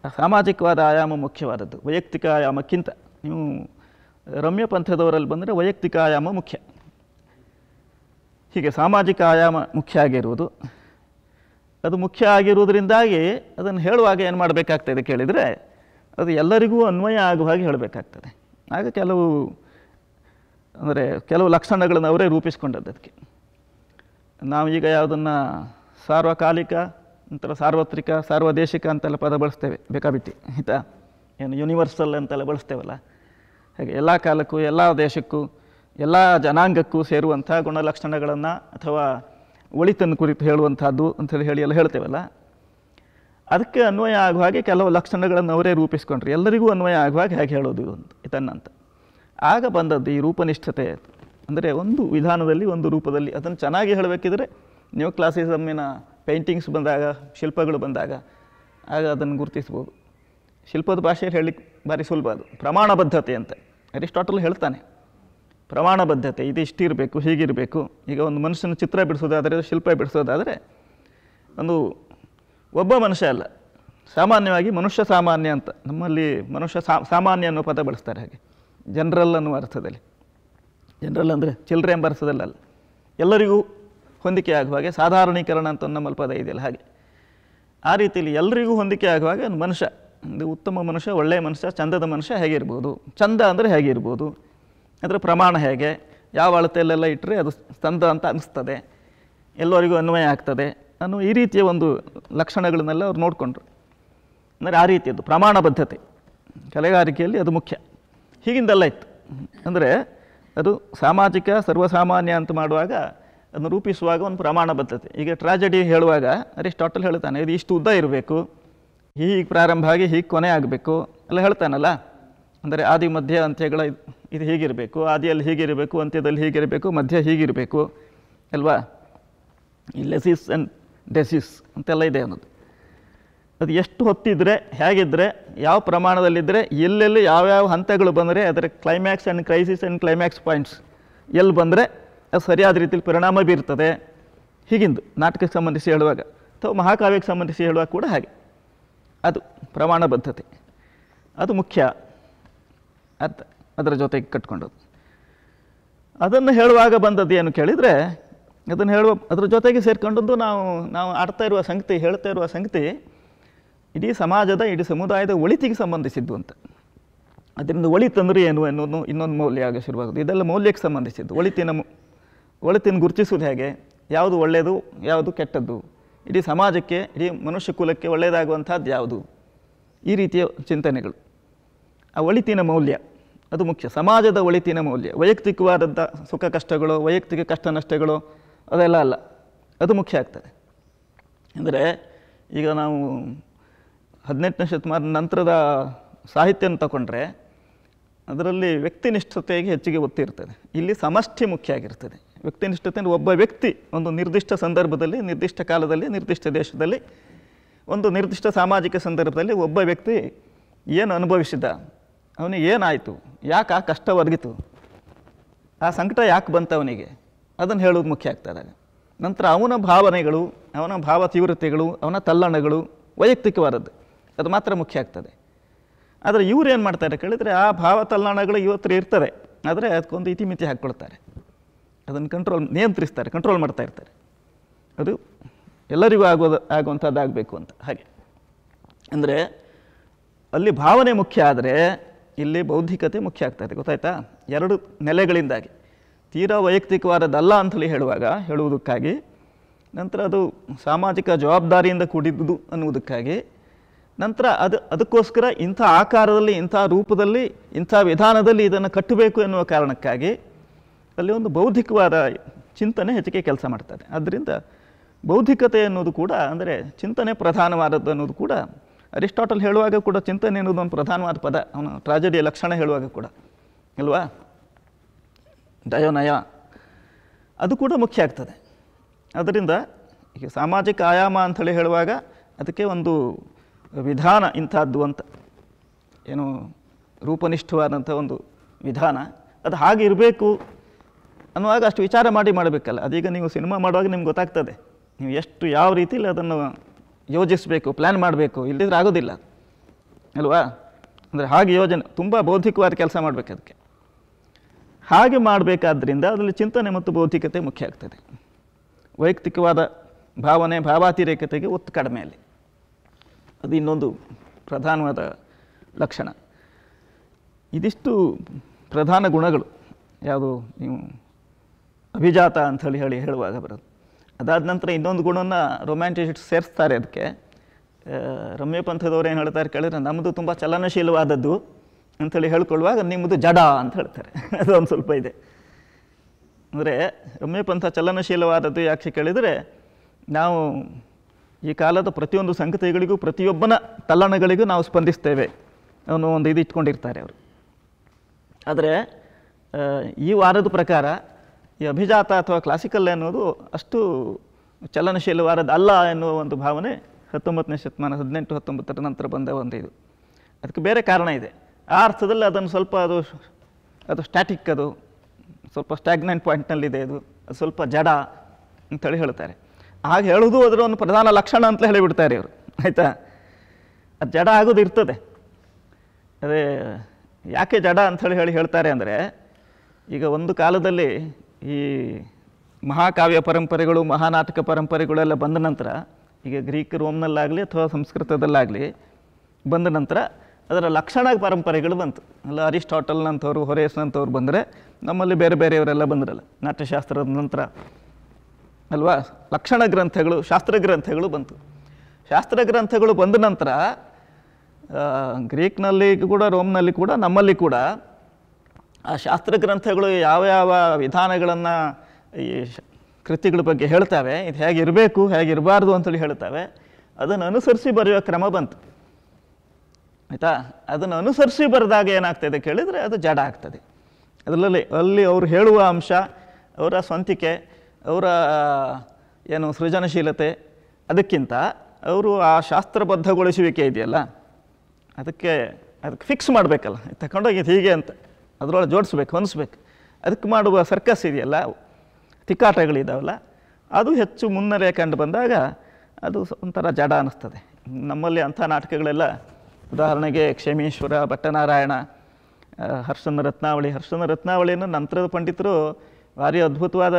ಆ ಸಾಮಾಜಿಕವಾದ ಆಯಾಮ ಮುಖ್ಯವಾದದ್ದು ವೈಯಕ್ತಿಕ ಆಯಾಮಕ್ಕಿಂತ ನೀವು ರಮ್ಯ ಪಂಥದವರಲ್ಲಿ ಬಂದರೆ ವೈಯಕ್ತಿಕ ಆಯಾಮ ಮುಖ್ಯ ಹೀಗೆ ಸಾಮಾಜಿಕ ಆಯಾಮ ಮುಖ್ಯ ಆಗಿರುವುದು ಅದು ಮುಖ್ಯ ಆಗಿರುವುದರಿಂದಾಗಿ ಅದನ್ನು ಹೇಳುವಾಗ ಏನು ಮಾಡಬೇಕಾಗ್ತದೆ ಕೇಳಿದರೆ ಅದು ಎಲ್ಲರಿಗೂ ಅನ್ವಯ ಆಗುವ ಹಾಗೆ ಹೇಳಬೇಕಾಗ್ತದೆ ಆಗ ಕೆಲವು ಅಂದರೆ ಕೆಲವು ಲಕ್ಷಣಗಳನ್ನು ಅವರೇ ರೂಪಿಸಿಕೊಂಡದ್ದು ಅದಕ್ಕೆ ನಾವು ಈಗ ಯಾವುದನ್ನು ಸಾರ್ವಕಾಲಿಕ ನಂತರ ಸಾರ್ವತ್ರಿಕ ಸಾರ್ವದೇಶಿಕ ಅಂತೆಲ್ಲ ಪದ ಬಳಸ್ತೇವೆ ಬೇಕಾಬಿಟ್ಟಿ ಆಯಿತಾ ಏನು ಯೂನಿವರ್ಸಲ್ ಅಂತೆಲ್ಲ ಬಳಸ್ತೇವಲ್ಲ ಹಾಗೆ ಎಲ್ಲ ಕಾಲಕ್ಕೂ ಎಲ್ಲ ದೇಶಕ್ಕೂ ಎಲ್ಲ ಜನಾಂಗಕ್ಕೂ ಸೇರುವಂಥ ಗುಣಲಕ್ಷಣಗಳನ್ನು ಅಥವಾ ಒಳಿತನ್ನು ಕುರಿತು ಹೇಳುವಂಥದ್ದು ಅಂತೇಳಿ ಹೇಳಿ ಎಲ್ಲ ಹೇಳ್ತೇವಲ್ಲ ಅದಕ್ಕೆ ಅನ್ವಯ ಆಗುವ ಹಾಗೆ ಕೆಲವು ಲಕ್ಷಣಗಳನ್ನು ಅವರೇ ರೂಪಿಸ್ಕೊಂಡ್ರಿ ಎಲ್ಲರಿಗೂ ಅನ್ವಯ ಆಗುವಾಗ ಹಾಗೆ ಹೇಗೆ ಹೇಳೋದು ಇದನ್ನು ಇದನ್ನಂತ ಆಗ ಬಂದದ್ದು ಈ ರೂಪನಿಷ್ಠತೆ ಅಂದರೆ ಒಂದು ವಿಧಾನದಲ್ಲಿ ಒಂದು ರೂಪದಲ್ಲಿ ಅದನ್ನು ಚೆನ್ನಾಗಿ ಹೇಳಬೇಕಿದ್ರೆ ನ್ಯೂ ಕ್ಲಾಸಿಸಮ್ಮಿನ ಪೇಂಟಿಂಗ್ಸ್ ಬಂದಾಗ ಶಿಲ್ಪಗಳು ಬಂದಾಗ ಆಗ ಅದನ್ನು ಗುರುತಿಸ್ಬೋದು ಶಿಲ್ಪದ ಭಾಷೆಯಲ್ಲಿ ಹೇಳಲಿಕ್ಕೆ ಭಾರಿ ಸುಲಭ ಅದು ಪ್ರಮಾಣಬದ್ಧತೆ ಅಂತ ಅರಿಸ್ಟಾಟಲ್ ಹೇಳ್ತಾನೆ ಪ್ರಮಾಣಬದ್ಧತೆ ಇದು ಇಷ್ಟಿರಬೇಕು ಹೀಗಿರಬೇಕು ಈಗ ಒಂದು ಮನುಷ್ಯನ ಚಿತ್ರ ಬಿಡಿಸೋದಾದರೆ ಶಿಲ್ಪ ಬಿಡಿಸೋದಾದರೆ ಒಂದು ಒಬ್ಬ ಮನುಷ್ಯ ಅಲ್ಲ ಸಾಮಾನ್ಯವಾಗಿ ಮನುಷ್ಯ ಸಾಮಾನ್ಯ ಅಂತ ನಮ್ಮಲ್ಲಿ ಮನುಷ್ಯ ಸಾಮಾನ್ಯ ಅನ್ನೋ ಪದ ಬಳಸ್ತಾರೆ ಹಾಗೆ ಜನರಲ್ ಅನ್ನುವ ಅರ್ಥದಲ್ಲಿ ಜನರಲ್ ಅಂದರೆ ಚಿಲ್ಲರೆ ಎಂಬ ಅರ್ಥದಲ್ಲಿ ಅಲ್ಲ ಎಲ್ಲರಿಗೂ ಹೊಂದಿಕೆ ಆಗುವ ಹಾಗೆ ಸಾಧಾರಣೀಕರಣ ಅಂತ ನಮ್ಮ ಪದ ಇದೆಯಲ್ಲ ಹಾಗೆ ಆ ರೀತಿಯಲ್ಲಿ ಎಲ್ಲರಿಗೂ ಹೊಂದಿಕೆ ಆಗುವಾಗ ಮನುಷ್ಯ ಒಂದು ಉತ್ತಮ ಮನುಷ್ಯ ಒಳ್ಳೆಯ ಮನುಷ್ಯ ಚಂದದ ಮನುಷ್ಯ ಹೇಗಿರ್ಬೋದು ಚಂದ ಅಂದರೆ ಹೇಗಿರ್ಬೋದು ಅದರ ಪ್ರಮಾಣ ಹೇಗೆ ಯಾವ ಅಳತೆಯಲ್ಲೆಲ್ಲ ಇಟ್ಟರೆ ಅದು ಚಂದ ಅಂತ ಅನ್ನಿಸ್ತದೆ ಎಲ್ಲರಿಗೂ ಅನ್ವಯ ಆಗ್ತದೆ ಅನ್ನೋ ಈ ರೀತಿಯ ಒಂದು ಲಕ್ಷಣಗಳನ್ನೆಲ್ಲ ಅವ್ರು ನೋಡಿಕೊಂಡ್ರು ಅಂದರೆ ಆ ರೀತಿಯದ್ದು ಪ್ರಮಾಣಬದ್ಧತೆ ಕಲೆಗಾರಿಕೆಯಲ್ಲಿ ಅದು ಮುಖ್ಯ ಹೀಗಿಂದೆಲ್ಲ ಇತ್ತು ಅಂದರೆ ಅದು ಸಾಮಾಜಿಕ ಸರ್ವಸಾಮಾನ್ಯ ಅಂತ ಮಾಡುವಾಗ ಅದನ್ನು ರೂಪಿಸುವಾಗ ಒಂದು ಪ್ರಮಾಣ ಬದ್ಧತೆ ಈಗ ಟ್ರಾಜೆಡಿ ಹೇಳುವಾಗ ಅರಿಸ್ಟಾಟಲ್ ಹೇಳ್ತಾನೆ ಇದು ಇಷ್ಟು ಉದ್ದ ಇರಬೇಕು ಹೀಗೆ ಪ್ರಾರಂಭ ಆಗಿ ಹೀಗೆ ಕೊನೆ ಆಗಬೇಕು ಎಲ್ಲ ಹೇಳ್ತಾನಲ್ಲ ಅಂದರೆ ಆದಿ ಮಧ್ಯ ಅಂತ್ಯಗಳ ಇದು ಹೀಗಿರಬೇಕು ಆದಿಯಲ್ಲಿ ಹೀಗಿರಬೇಕು ಅಂತ್ಯದಲ್ಲಿ ಹೀಗಿರಬೇಕು ಮಧ್ಯ ಹೀಗಿರಬೇಕು ಅಲ್ವಾ ಈ ಲೆಸಿಸ್ ಆ್ಯಂಡ್ ಡೆಸಿಸ್ ಅಂತೆಲ್ಲ ಇದೆ ಅನ್ನೋದು ಅದು ಎಷ್ಟು ಹೊತ್ತಿದ್ರೆ ಹೇಗಿದ್ದರೆ ಯಾವ ಪ್ರಮಾಣದಲ್ಲಿದ್ದರೆ ಎಲ್ಲೆಲ್ಲಿ ಯಾವ್ಯಾವ ಹಂತಗಳು ಬಂದರೆ ಅದರ climax and crisis and climax points ಎಲ್ಲಿ ಬಂದರೆ ಅದು ಸರಿಯಾದ ರೀತಿಯಲ್ಲಿ ಪರಿಣಾಮ ಬೀರ್ತದೆ ಹೀಗಿಂದು ನಾಟಕಕ್ಕೆ ಸಂಬಂಧಿಸಿ ಹೇಳುವಾಗ ಅಥವಾ ಮಹಾಕಾವ್ಯಕ್ಕೆ ಸಂಬಂಧಿಸಿ ಹೇಳುವಾಗ ಕೂಡ ಹಾಗೆ ಅದು ಪ್ರಮಾಣಬದ್ಧತೆ ಅದು ಮುಖ್ಯ ಅರ್ಥ ಅದರ ಜೊತೆಗೆ ಕಟ್ಕೊಂಡದ್ದು ಅದನ್ನು ಹೇಳುವಾಗ ಬಂದದ್ದು ಏನು ಕೇಳಿದರೆ ಅದನ್ನು ಹೇಳುವ ಅದರ ಜೊತೆಗೆ ಸೇರ್ಕೊಂಡದ್ದು ನಾವು ನಾವು ಆಡ್ತಾ ಇರುವ ಸಂಗತಿ ಹೇಳ್ತಾ ಇರುವ ಸಂಗತಿ ಇಡೀ ಸಮಾಜದ ಇಡೀ ಸಮುದಾಯದ ಒಳಿತಿಗೆ ಸಂಬಂಧಿಸಿದ್ದು ಅಂತ ಅದರಿಂದ ಒಳಿತಂದ್ರೆ ಏನು ಅನ್ನೋದು ಇನ್ನೊಂದು ಮೌಲ್ಯ ಆಗ ಶುರುವಾಗುತ್ತೆ ಇದೆಲ್ಲ ಮೌಲ್ಯಕ್ಕೆ ಸಂಬಂಧಿಸಿದ್ದು ಒಳಿತಿನ ಒಳಿತಿನ ಗುರುತಿಸುವುದು ಹೇಗೆ ಯಾವುದು ಒಳ್ಳೆಯದು ಯಾವುದು ಕೆಟ್ಟದ್ದು ಇಡೀ ಸಮಾಜಕ್ಕೆ ಇಡೀ ಮನುಷ್ಯ ಕುಲಕ್ಕೆ ಒಳ್ಳೆಯದಾಗುವಂಥದ್ದು ಯಾವುದು ಈ ರೀತಿಯ ಚಿಂತನೆಗಳು ಆ ಒಳಿತಿನ ಮೌಲ್ಯ ಅದು ಮುಖ್ಯ ಸಮಾಜದ ಒಳಿತಿನ ಮೌಲ್ಯ ವೈಯಕ್ತಿಕವಾದಂಥ ಸುಖ ಕಷ್ಟಗಳು ವೈಯಕ್ತಿಕ ಕಷ್ಟ ನಷ್ಟಗಳು ಅದೆಲ್ಲ ಅಲ್ಲ ಅದು ಮುಖ್ಯ ಆಗ್ತದೆ ಅಂದರೆ ಈಗ ನಾವು ಹದಿನೆಂಟನೇ ಶತಮಾನ ನಂತರದ ಸಾಹಿತ್ಯನ ತಗೊಂಡ್ರೆ ಅದರಲ್ಲಿ ವ್ಯಕ್ತಿನಿಷ್ಠತೆಗೆ ಹೆಚ್ಚಿಗೆ ಒತ್ತಿರ್ತದೆ ಇಲ್ಲಿ ಸಮಷ್ಟಿ ಮುಖ್ಯ ಆಗಿರ್ತದೆ ವ್ಯಕ್ತಿನಿಷ್ಠತೆ ಅಂದರೆ ಒಬ್ಬ ವ್ಯಕ್ತಿ ಒಂದು ನಿರ್ದಿಷ್ಟ ಸಂದರ್ಭದಲ್ಲಿ ನಿರ್ದಿಷ್ಟ ಕಾಲದಲ್ಲಿ ನಿರ್ದಿಷ್ಟ ದೇಶದಲ್ಲಿ ಒಂದು ನಿರ್ದಿಷ್ಟ ಸಾಮಾಜಿಕ ಸಂದರ್ಭದಲ್ಲಿ ಒಬ್ಬ ವ್ಯಕ್ತಿ ಏನು ಅನುಭವಿಸಿದ ಅವನಿಗೆ ಏನಾಯಿತು ಯಾಕೆ ಆ ಕಷ್ಟ ಒದಗಿತು ಆ ಸಂಕಟ ಯಾಕೆ ಬಂತ ಅವನಿಗೆ ಅದನ್ನು ಹೇಳೋದು ಮುಖ್ಯ ಆಗ್ತದೆ ನಂತರ ಅವನ ಭಾವನೆಗಳು ಅವನ ಭಾವ ತೀವ್ರತೆಗಳು ಅವನ ತಲ್ಲಣಗಳು ವೈಯಕ್ತಿಕವಾದದ್ದು ಅದು ಮಾತ್ರ ಮುಖ್ಯ ಆಗ್ತದೆ ಆದರೆ ಇವ್ರು ಏನು ಮಾಡ್ತಾರೆ ಕೇಳಿದರೆ ಆ ಭಾವ ತಲ್ಲಾಣಗಳು ಇವತ್ತರ ಇರ್ತದೆ ಆದರೆ ಅದಕ್ಕೊಂದು ಇತಿಮಿತಿ ಹಾಕ್ಕೊಳ್ತಾರೆ ಅದನ್ನು ಕಂಟ್ರೋಲ್ ನಿಯಂತ್ರಿಸ್ತಾರೆ ಕಂಟ್ರೋಲ್ ಮಾಡ್ತಾ ಇರ್ತಾರೆ ಅದು ಎಲ್ಲರಿಗೂ ಆಗೋದು ಆಗಬೇಕು ಅಂತ ಹಾಗೆ ಅಂದರೆ ಅಲ್ಲಿ ಭಾವನೆ ಮುಖ್ಯ ಆದರೆ ಇಲ್ಲಿ ಬೌದ್ಧಿಕತೆ ಮುಖ್ಯ ಆಗ್ತದೆ ಗೊತ್ತಾಯ್ತಾ ಎರಡು ನೆಲೆಗಳಿಂದಾಗಿ ತೀರಾ ವೈಯಕ್ತಿಕವಾದದ್ದಲ್ಲ ಅಂತಲೇ ಹೇಳುವಾಗ ಹೇಳುವುದಕ್ಕಾಗಿ ನಂತರ ಅದು ಸಾಮಾಜಿಕ ಜವಾಬ್ದಾರಿಯಿಂದ ಕೂಡಿದ್ದು ಅನ್ನುವುದಕ್ಕಾಗಿ ನಂತರ ಅದು ಅದಕ್ಕೋಸ್ಕರ ಇಂಥ ಆಕಾರದಲ್ಲಿ ಇಂಥ ರೂಪದಲ್ಲಿ ಇಂಥ ವಿಧಾನದಲ್ಲಿ ಇದನ್ನು ಕಟ್ಟಬೇಕು ಎನ್ನುವ ಕಾರಣಕ್ಕಾಗಿ ಅಲ್ಲಿ ಒಂದು ಬೌದ್ಧಿಕವಾದ ಚಿಂತನೆ ಹೆಚ್ಚಿಗೆ ಕೆಲಸ ಮಾಡ್ತಾರೆ ಆದ್ದರಿಂದ ಬೌದ್ಧಿಕತೆ ಅನ್ನೋದು ಕೂಡ ಅಂದರೆ ಚಿಂತನೆ ಪ್ರಧಾನವಾದದ್ದು ಅನ್ನೋದು ಕೂಡ ಅರಿಸ್ಟಾಟಲ್ ಹೇಳುವಾಗ ಕೂಡ ಚಿಂತನೆ ಅನ್ನೋದು ಒಂದು ಪ್ರಧಾನವಾದ ಪದ ಅವನು ಟ್ರಾಜಡಿಯ ಲಕ್ಷಣ ಹೇಳುವಾಗ ಕೂಡ ಅಲ್ವಾ ದಯೋನಯ ಅದು ಕೂಡ ಮುಖ್ಯ ಆಗ್ತದೆ ಅದರಿಂದ ಈಗ ಸಾಮಾಜಿಕ ಆಯಾಮ ಅಂಥೇಳಿ ಹೇಳುವಾಗ ಅದಕ್ಕೆ ಒಂದು ವಿಧಾನ ಇಂಥದ್ದು ಅಂತ ಏನು ರೂಪನಿಷ್ಠವಾದಂಥ ಒಂದು ವಿಧಾನ ಅದು ಹಾಗೆ ಇರಬೇಕು ಅನ್ನುವಾಗ ಅಷ್ಟು ವಿಚಾರ ಮಾಡಿ ಮಾಡಬೇಕಲ್ಲ ಅದೀಗ ನೀವು ಸಿನಿಮಾ ಮಾಡುವಾಗ ನಿಮ್ಗೆ ಗೊತ್ತಾಗ್ತದೆ ನೀವು ಎಷ್ಟು ಯಾವ ರೀತಿಯಲ್ಲಿ ಅದನ್ನು ಯೋಜಿಸಬೇಕು ಪ್ಲ್ಯಾನ್ ಮಾಡಬೇಕು ಇಲ್ಲದಿದ್ರೆ ಆಗೋದಿಲ್ಲ ಅಲ್ವಾ ಅಂದರೆ ಹಾಗೆ ಯೋಜನೆ ತುಂಬ ಬೌದ್ಧಿಕವಾದ ಕೆಲಸ ಮಾಡಬೇಕು ಅದಕ್ಕೆ ಹಾಗೆ ಮಾಡಬೇಕಾದ್ರಿಂದ ಅದರಲ್ಲಿ ಚಿಂತನೆ ಮತ್ತು ಬೌದ್ಧಿಕತೆ ಮುಖ್ಯ ಆಗ್ತದೆ ವೈಯಕ್ತಿಕವಾದ ಭಾವನೆ ಭಾವಾತಿರೇಕತೆಗೆ ಒತ್ತು ಅಲ್ಲಿ ಅದು ಇನ್ನೊಂದು ಪ್ರಧಾನವಾದ ಲಕ್ಷಣ ಇದಿಷ್ಟು ಪ್ರಧಾನ ಗುಣಗಳು ಯಾವುದು ನೀವು ಅಭಿಜಾತ ಅಂಥೇಳಿ ಹೇಳಿ ಹೇಳುವಾಗ ಬರೋದು ಅದಾದ ನಂತರ ಇನ್ನೊಂದು ಗುಣನ ರೊಮ್ಯಾಂಟಿಸ್ಟ್ ಸೇರಿಸ್ತಾರೆ ಅದಕ್ಕೆ ರಮ್ಯ ಪಂಥದವ್ರು ಏನು ಹೇಳ್ತಾರೆ ಕೇಳಿದ್ರೆ ನಮ್ಮದು ತುಂಬ ಚಲನಶೀಲವಾದದ್ದು ಅಂಥೇಳಿ ಹೇಳ್ಕೊಳ್ಳುವಾಗ ನಿಮ್ಮದು ಜಡ ಅಂತ ಹೇಳ್ತಾರೆ ಅದೊಂದು ಸ್ವಲ್ಪ ಇದೆ ಅಂದರೆ ರಮ್ಯ ಪಂಥ ಚಲನಶೀಲವಾದದ್ದು ಯಾಕೆ ಕೇಳಿದರೆ ನಾವು ಈ ಕಾಲದ ಪ್ರತಿಯೊಂದು ಸಂಗತಿಗಳಿಗೂ ಪ್ರತಿಯೊಬ್ಬನ ತಲ್ಲಣಗಳಿಗೂ ನಾವು ಸ್ಪಂದಿಸ್ತೇವೆ ಅನ್ನೋ ಒಂದು ಇದು ಇಟ್ಕೊಂಡಿರ್ತಾರೆ ಅವರು ಆದರೆ ಈ ವಾರದ ಪ್ರಕಾರ ಈ ಅಭಿಜಾತ ಅಥವಾ ಕ್ಲಾಸಿಕಲ್ ಅನ್ನೋದು ಅಷ್ಟು ವಾರದ ಅಲ್ಲ ಎನ್ನುವ ಒಂದು ಭಾವನೆ ಹತ್ತೊಂಬತ್ತನೇ ಶತಮಾನ ಹದಿನೆಂಟು ಹತ್ತೊಂಬತ್ತರ ನಂತರ ಬಂದ ಒಂದು ಇದು ಅದಕ್ಕೆ ಬೇರೆ ಕಾರಣ ಇದೆ ಆ ಅರ್ಥದಲ್ಲಿ ಅದನ್ನು ಸ್ವಲ್ಪ ಅದು ಅದು ಸ್ಟ್ಯಾಟಿಕ್ ಅದು ಸ್ವಲ್ಪ ಸ್ಟ್ಯಾಗ್ನೆಂಟ್ ಪಾಯಿಂಟ್ನಲ್ಲಿದೆ ಅದು ಅದು ಸ್ವಲ್ಪ ಜಡ ಅಂತೇಳಿ ಹೇಳ್ತಾರೆ ಆಗ ಹೇಳೋದು ಅದರ ಒಂದು ಪ್ರಧಾನ ಲಕ್ಷಣ ಅಂತ ಹೇಳಿಬಿಡ್ತಾರೆ ಇವರು ಆಯಿತಾ ಅದು ಜಡ ಆಗೋದು ಇರ್ತದೆ ಅದೇ ಯಾಕೆ ಜಡ ಅಂಥೇಳಿ ಹೇಳಿ ಹೇಳ್ತಾರೆ ಅಂದರೆ ಈಗ ಒಂದು ಕಾಲದಲ್ಲಿ ಈ ಮಹಾಕಾವ್ಯ ಪರಂಪರೆಗಳು ಮಹಾನಾಟಕ ಪರಂಪರೆಗಳೆಲ್ಲ ಬಂದ ನಂತರ ಈಗ ಗ್ರೀಕ್ ರೋಮ್ನಲ್ಲಾಗಲಿ ಅಥವಾ ಸಂಸ್ಕೃತದಲ್ಲಾಗಲಿ ಬಂದ ನಂತರ ಅದರ ಲಕ್ಷಣ ಪರಂಪರೆಗಳು ಬಂತು ಅಲ್ಲ ಅರಿಸ್ಟಾಟಲ್ನಂಥವ್ರು ಹೊರೇಸ್ನಂಥವ್ರು ಬಂದರೆ ನಮ್ಮಲ್ಲಿ ಬೇರೆ ಬೇರೆಯವರೆಲ್ಲ ಬಂದರಲ್ಲ ನಾಟ್ಯಶಾಸ್ತ್ರದ ನಂತರ ಅಲ್ವಾ ಲಕ್ಷಣ ಗ್ರಂಥಗಳು ಶಾಸ್ತ್ರ ಗ್ರಂಥಗಳು ಬಂತು ಶಾಸ್ತ್ರ ಗ್ರಂಥಗಳು ಬಂದ ನಂತರ ಗ್ರೀಕ್ನಲ್ಲಿ ಕೂಡ ರೋಮ್ನಲ್ಲಿ ಕೂಡ ನಮ್ಮಲ್ಲಿ ಕೂಡ ಆ ಶಾಸ್ತ್ರ ಗ್ರಂಥಗಳು ಯಾವ ಯಾವ ವಿಧಾನಗಳನ್ನು ಈ ಕೃತಿಗಳ ಬಗ್ಗೆ ಹೇಳ್ತವೆ ಇದು ಹೇಗಿರಬೇಕು ಹೇಗಿರಬಾರ್ದು ಅಂತೇಳಿ ಹೇಳ್ತವೆ ಅದನ್ನು ಅನುಸರಿಸಿ ಬರೆಯುವ ಕ್ರಮ ಬಂತು ಆಯಿತಾ ಅದನ್ನು ಅನುಸರಿಸಿ ಬರೆದಾಗ ಏನಾಗ್ತದೆ ಕೇಳಿದರೆ ಅದು ಜಡ ಆಗ್ತದೆ ಅದರಲ್ಲಿ ಅಲ್ಲಿ ಅವರು ಹೇಳುವ ಅಂಶ ಅವರ ಸ್ವಂತಿಕೆ ಅವರ ಏನು ಸೃಜನಶೀಲತೆ ಅದಕ್ಕಿಂತ ಅವರು ಆ ಶಾಸ್ತ್ರಬದ್ಧಗೊಳಿಸುವಿಕೆ ಇದೆಯಲ್ಲ ಅದಕ್ಕೆ ಅದಕ್ಕೆ ಫಿಕ್ಸ್ ಮಾಡಬೇಕಲ್ಲ ತಗೊಂಡೋಗಿ ಹೀಗೆ ಅಂತ ಅದರೊಳಗೆ ಜೋಡಿಸ್ಬೇಕು ಹೊಂದಿಸ್ಬೇಕು ಅದಕ್ಕೆ ಮಾಡುವ ಸರ್ಕಸ್ ಇದೆಯಲ್ಲ ತಿಕ್ಕಾಟಗಳಿದಾವಲ್ಲ ಅದು ಹೆಚ್ಚು ಮುನ್ನರೆ ಕಂಡು ಬಂದಾಗ ಅದು ಒಂಥರ ಜಡ ಅನ್ನಿಸ್ತದೆ ನಮ್ಮಲ್ಲಿ ಅಂಥ ನಾಟಕಗಳೆಲ್ಲ ಉದಾಹರಣೆಗೆ ಕ್ಷಮೇಶ್ವರ ಭಟ್ಟನಾರಾಯಣ ಹರ್ಷನ ರತ್ನಾವಳಿ ಹರ್ಷನ ರತ್ನಾವಳಿಯನ್ನು ನಂತರದ ಪಂಡಿತರು ಭಾರಿ ಅದ್ಭುತವಾದ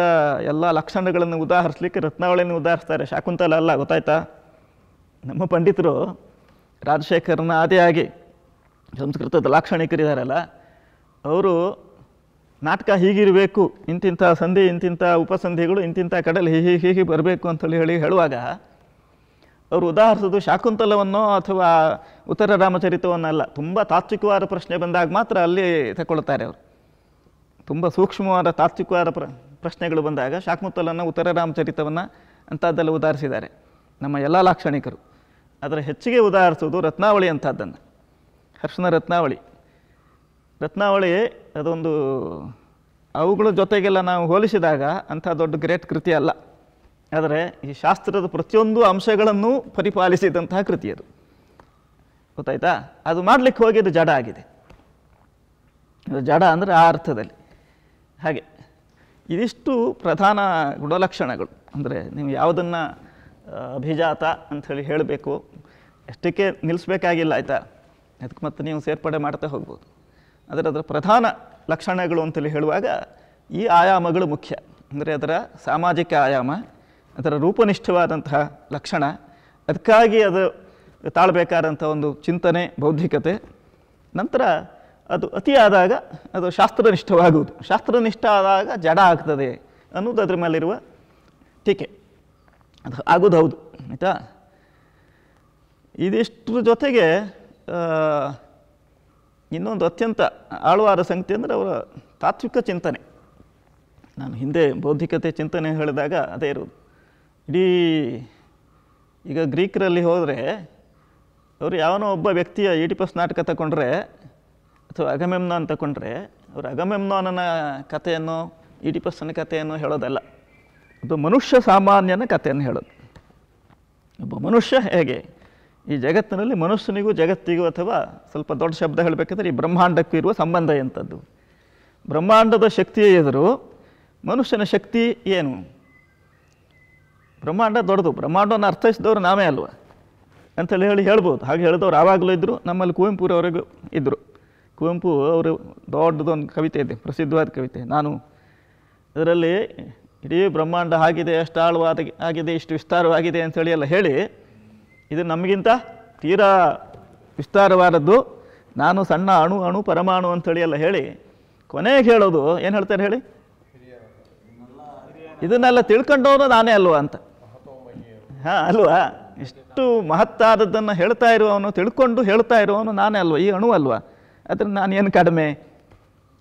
ಎಲ್ಲ ಲಕ್ಷಣಗಳನ್ನು ಉದಾಹರಿಸ್ಲಿಕ್ಕೆ ರತ್ನಾವಳಿಯನ್ನು ಉದಾಹರಿಸ್ತಾರೆ ಶಾಕುಂತಲ ಅಲ್ಲ ಗೊತ್ತಾಯ್ತಾ ನಮ್ಮ ಪಂಡಿತರು ರಾಜಶೇಖರನ ಆದಿಯಾಗಿ ಸಂಸ್ಕೃತದ ಲಾಕ್ಷಣಿಕರಿದಾರಲ್ಲ ಅವರು ನಾಟಕ ಹೀಗಿರಬೇಕು ಇಂತಿಂಥ ಸಂಧಿ ಇಂತಿಂಥ ಉಪಸಂಧಿಗಳು ಇಂತಿಂಥ ಕಡಲು ಹೀಗೆ ಹೀಗೆ ಬರಬೇಕು ಅಂತೇಳಿ ಹೇಳಿ ಹೇಳುವಾಗ ಅವರು ಉದಾಹರಿಸೋದು ಶಾಕುಂತಲವನ್ನು ಅಥವಾ ಉತ್ತರ ಅಲ್ಲ ತುಂಬ ತಾತ್ವಿಕವಾದ ಪ್ರಶ್ನೆ ಬಂದಾಗ ಮಾತ್ರ ಅಲ್ಲಿ ತಗೊಳ್ತಾರೆ ಅವರು ತುಂಬ ಸೂಕ್ಷ್ಮವಾದ ತಾತ್ವಿಕವಾದ ಪ್ರ ಪ್ರಶ್ನೆಗಳು ಬಂದಾಗ ಶಾಕ್ಮುತ್ತಲನ್ನು ಉತ್ತರ ರಾಮಚರಿತವನ್ನು ಅಂಥದ್ದೆಲ್ಲ ಉದಾಹರಿಸಿದ್ದಾರೆ ನಮ್ಮ ಎಲ್ಲ ಲಾಕ್ಷಣಿಕರು ಅದರ ಹೆಚ್ಚಿಗೆ ಉದಾಹರಿಸೋದು ರತ್ನಾವಳಿ ಅಂಥದ್ದನ್ನು ಹರ್ಷನ ರತ್ನಾವಳಿ ರತ್ನಾವಳಿ ಅದೊಂದು ಅವುಗಳ ಜೊತೆಗೆಲ್ಲ ನಾವು ಹೋಲಿಸಿದಾಗ ಅಂಥ ದೊಡ್ಡ ಗ್ರೇಟ್ ಕೃತಿ ಅಲ್ಲ ಆದರೆ ಈ ಶಾಸ್ತ್ರದ ಪ್ರತಿಯೊಂದು ಅಂಶಗಳನ್ನು ಪರಿಪಾಲಿಸಿದಂತಹ ಕೃತಿ ಅದು ಗೊತ್ತಾಯ್ತಾ ಅದು ಮಾಡಲಿಕ್ಕೆ ಹೋಗಿ ಅದು ಜಡ ಆಗಿದೆ ಜಡ ಅಂದರೆ ಆ ಅರ್ಥದಲ್ಲಿ ಹಾಗೆ ಇದಿಷ್ಟು ಪ್ರಧಾನ ಗುಣಲಕ್ಷಣಗಳು ಅಂದರೆ ನೀವು ಯಾವುದನ್ನು ಅಭಿಜಾತ ಅಂಥೇಳಿ ಹೇಳಬೇಕು ಎಷ್ಟಕ್ಕೆ ನಿಲ್ಲಿಸ್ಬೇಕಾಗಿಲ್ಲ ಆಯಿತಾ ಅದಕ್ಕೆ ಮತ್ತೆ ನೀವು ಸೇರ್ಪಡೆ ಮಾಡ್ತಾ ಹೋಗ್ಬೋದು ಆದರೆ ಅದರ ಪ್ರಧಾನ ಲಕ್ಷಣಗಳು ಅಂತೇಳಿ ಹೇಳುವಾಗ ಈ ಆಯಾಮಗಳು ಮುಖ್ಯ ಅಂದರೆ ಅದರ ಸಾಮಾಜಿಕ ಆಯಾಮ ಅದರ ರೂಪನಿಷ್ಠವಾದಂತಹ ಲಕ್ಷಣ ಅದಕ್ಕಾಗಿ ಅದು ತಾಳ್ಬೇಕಾದಂಥ ಒಂದು ಚಿಂತನೆ ಬೌದ್ಧಿಕತೆ ನಂತರ ಅದು ಅತಿಯಾದಾಗ ಅದು ಶಾಸ್ತ್ರನಿಷ್ಠವಾಗುವುದು ಶಾಸ್ತ್ರನಿಷ್ಠ ಆದಾಗ ಜಡ ಆಗ್ತದೆ ಅನ್ನೋದು ಅದ್ರ ಮೇಲಿರುವ ಟೀಕೆ ಅದು ಆಗೋದು ಹೌದು ಆಯಿತಾ ಇದಿಷ್ಟರ ಜೊತೆಗೆ ಇನ್ನೊಂದು ಅತ್ಯಂತ ಆಳವಾದ ಸಂಗತಿ ಅಂದರೆ ಅವರ ತಾತ್ವಿಕ ಚಿಂತನೆ ನಾನು ಹಿಂದೆ ಬೌದ್ಧಿಕತೆ ಚಿಂತನೆ ಹೇಳಿದಾಗ ಅದೇ ಇರೋದು ಇಡೀ ಈಗ ಗ್ರೀಕರಲ್ಲಿ ಹೋದರೆ ಅವರು ಯಾವನೋ ಒಬ್ಬ ವ್ಯಕ್ತಿಯ ಪಸ್ ನಾಟಕ ತಗೊಂಡ್ರೆ ಅಥವಾ ಅಗಮೆಮ್ನ ಅಂತ ಕೊಂಡ್ರೆ ಅವರು ಅಗಮೆಮ್ನೋನನ ಕಥೆಯನ್ನು ಇಡಿಪಸ್ಸನ ಕಥೆಯನ್ನು ಹೇಳೋದಲ್ಲ ಅದು ಮನುಷ್ಯ ಸಾಮಾನ್ಯನ ಕಥೆಯನ್ನು ಹೇಳೋದು ಒಬ್ಬ ಮನುಷ್ಯ ಹೇಗೆ ಈ ಜಗತ್ತಿನಲ್ಲಿ ಮನುಷ್ಯನಿಗೂ ಜಗತ್ತಿಗೂ ಅಥವಾ ಸ್ವಲ್ಪ ದೊಡ್ಡ ಶಬ್ದ ಹೇಳಬೇಕಂದ್ರೆ ಈ ಬ್ರಹ್ಮಾಂಡಕ್ಕೂ ಇರುವ ಸಂಬಂಧ ಎಂಥದ್ದು ಬ್ರಹ್ಮಾಂಡದ ಶಕ್ತಿ ಎದುರು ಮನುಷ್ಯನ ಶಕ್ತಿ ಏನು ಬ್ರಹ್ಮಾಂಡ ದೊಡ್ಡದು ಬ್ರಹ್ಮಾಂಡವನ್ನು ಅರ್ಥೈಸಿದವರು ನಾವೇ ಅಲ್ವಾ ಅಂತೇಳಿ ಹೇಳಿ ಹೇಳ್ಬೋದು ಹಾಗೆ ಹೇಳಿದವರು ಆವಾಗಲೂ ಇದ್ದರು ನಮ್ಮಲ್ಲಿ ಕುವೆಂಪುರವರೆಗೂ ಇದ್ದರು ಕುವೆಂಪು ಅವರು ದೊಡ್ಡದೊಂದು ಕವಿತೆ ಇದೆ ಪ್ರಸಿದ್ಧವಾದ ಕವಿತೆ ನಾನು ಅದರಲ್ಲಿ ಇಡೀ ಬ್ರಹ್ಮಾಂಡ ಆಗಿದೆ ಅಷ್ಟು ಆಳವಾದ ಆಗಿದೆ ಇಷ್ಟು ವಿಸ್ತಾರವಾಗಿದೆ ಅಂಥೇಳಿ ಎಲ್ಲ ಹೇಳಿ ಇದು ನಮಗಿಂತ ತೀರಾ ವಿಸ್ತಾರವಾದದ್ದು ನಾನು ಸಣ್ಣ ಅಣು ಅಣು ಪರಮಾಣು ಅಂಥೇಳಿ ಎಲ್ಲ ಹೇಳಿ ಕೊನೆಗೆ ಹೇಳೋದು ಏನು ಹೇಳ್ತಾರೆ ಹೇಳಿ ಇದನ್ನೆಲ್ಲ ತಿಳ್ಕೊಂಡವನು ನಾನೇ ಅಲ್ವಾ ಅಂತ ಹಾಂ ಅಲ್ವಾ ಇಷ್ಟು ಮಹತ್ತಾದದ್ದನ್ನು ಹೇಳ್ತಾ ಇರುವವನು ತಿಳ್ಕೊಂಡು ಹೇಳ್ತಾ ಇರುವವನು ನಾನೇ ಅಲ್ವಾ ಈ ಅಣು ಅಲ್ವಾ ಆದರೆ ನಾನೇನು ಕಡಿಮೆ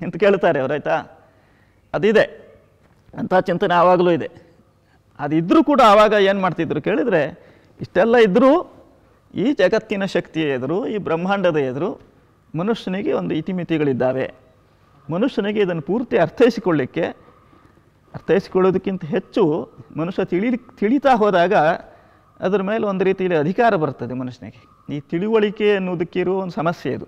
ಅಂತ ಕೇಳ್ತಾರೆ ಅವರಾಯ್ತಾ ಅದಿದೆ ಅಂತ ಚಿಂತನೆ ಆವಾಗಲೂ ಇದೆ ಅದಿದ್ದರೂ ಕೂಡ ಆವಾಗ ಏನು ಮಾಡ್ತಿದ್ರು ಕೇಳಿದರೆ ಇಷ್ಟೆಲ್ಲ ಇದ್ದರೂ ಈ ಜಗತ್ತಿನ ಶಕ್ತಿಯ ಎದುರು ಈ ಬ್ರಹ್ಮಾಂಡದ ಎದುರು ಮನುಷ್ಯನಿಗೆ ಒಂದು ಇತಿಮಿತಿಗಳಿದ್ದಾವೆ ಮನುಷ್ಯನಿಗೆ ಇದನ್ನು ಪೂರ್ತಿ ಅರ್ಥೈಸಿಕೊಳ್ಳಿಕ್ಕೆ ಅರ್ಥೈಸಿಕೊಳ್ಳೋದಕ್ಕಿಂತ ಹೆಚ್ಚು ಮನುಷ್ಯ ತಿಳಿ ತಿಳಿತಾ ಹೋದಾಗ ಅದರ ಮೇಲೆ ಒಂದು ರೀತಿಯಲ್ಲಿ ಅಧಿಕಾರ ಬರ್ತದೆ ಮನುಷ್ಯನಿಗೆ ಈ ತಿಳುವಳಿಕೆ ಅನ್ನೋದಕ್ಕಿರುವ ಒಂದು ಸಮಸ್ಯೆ ಇದು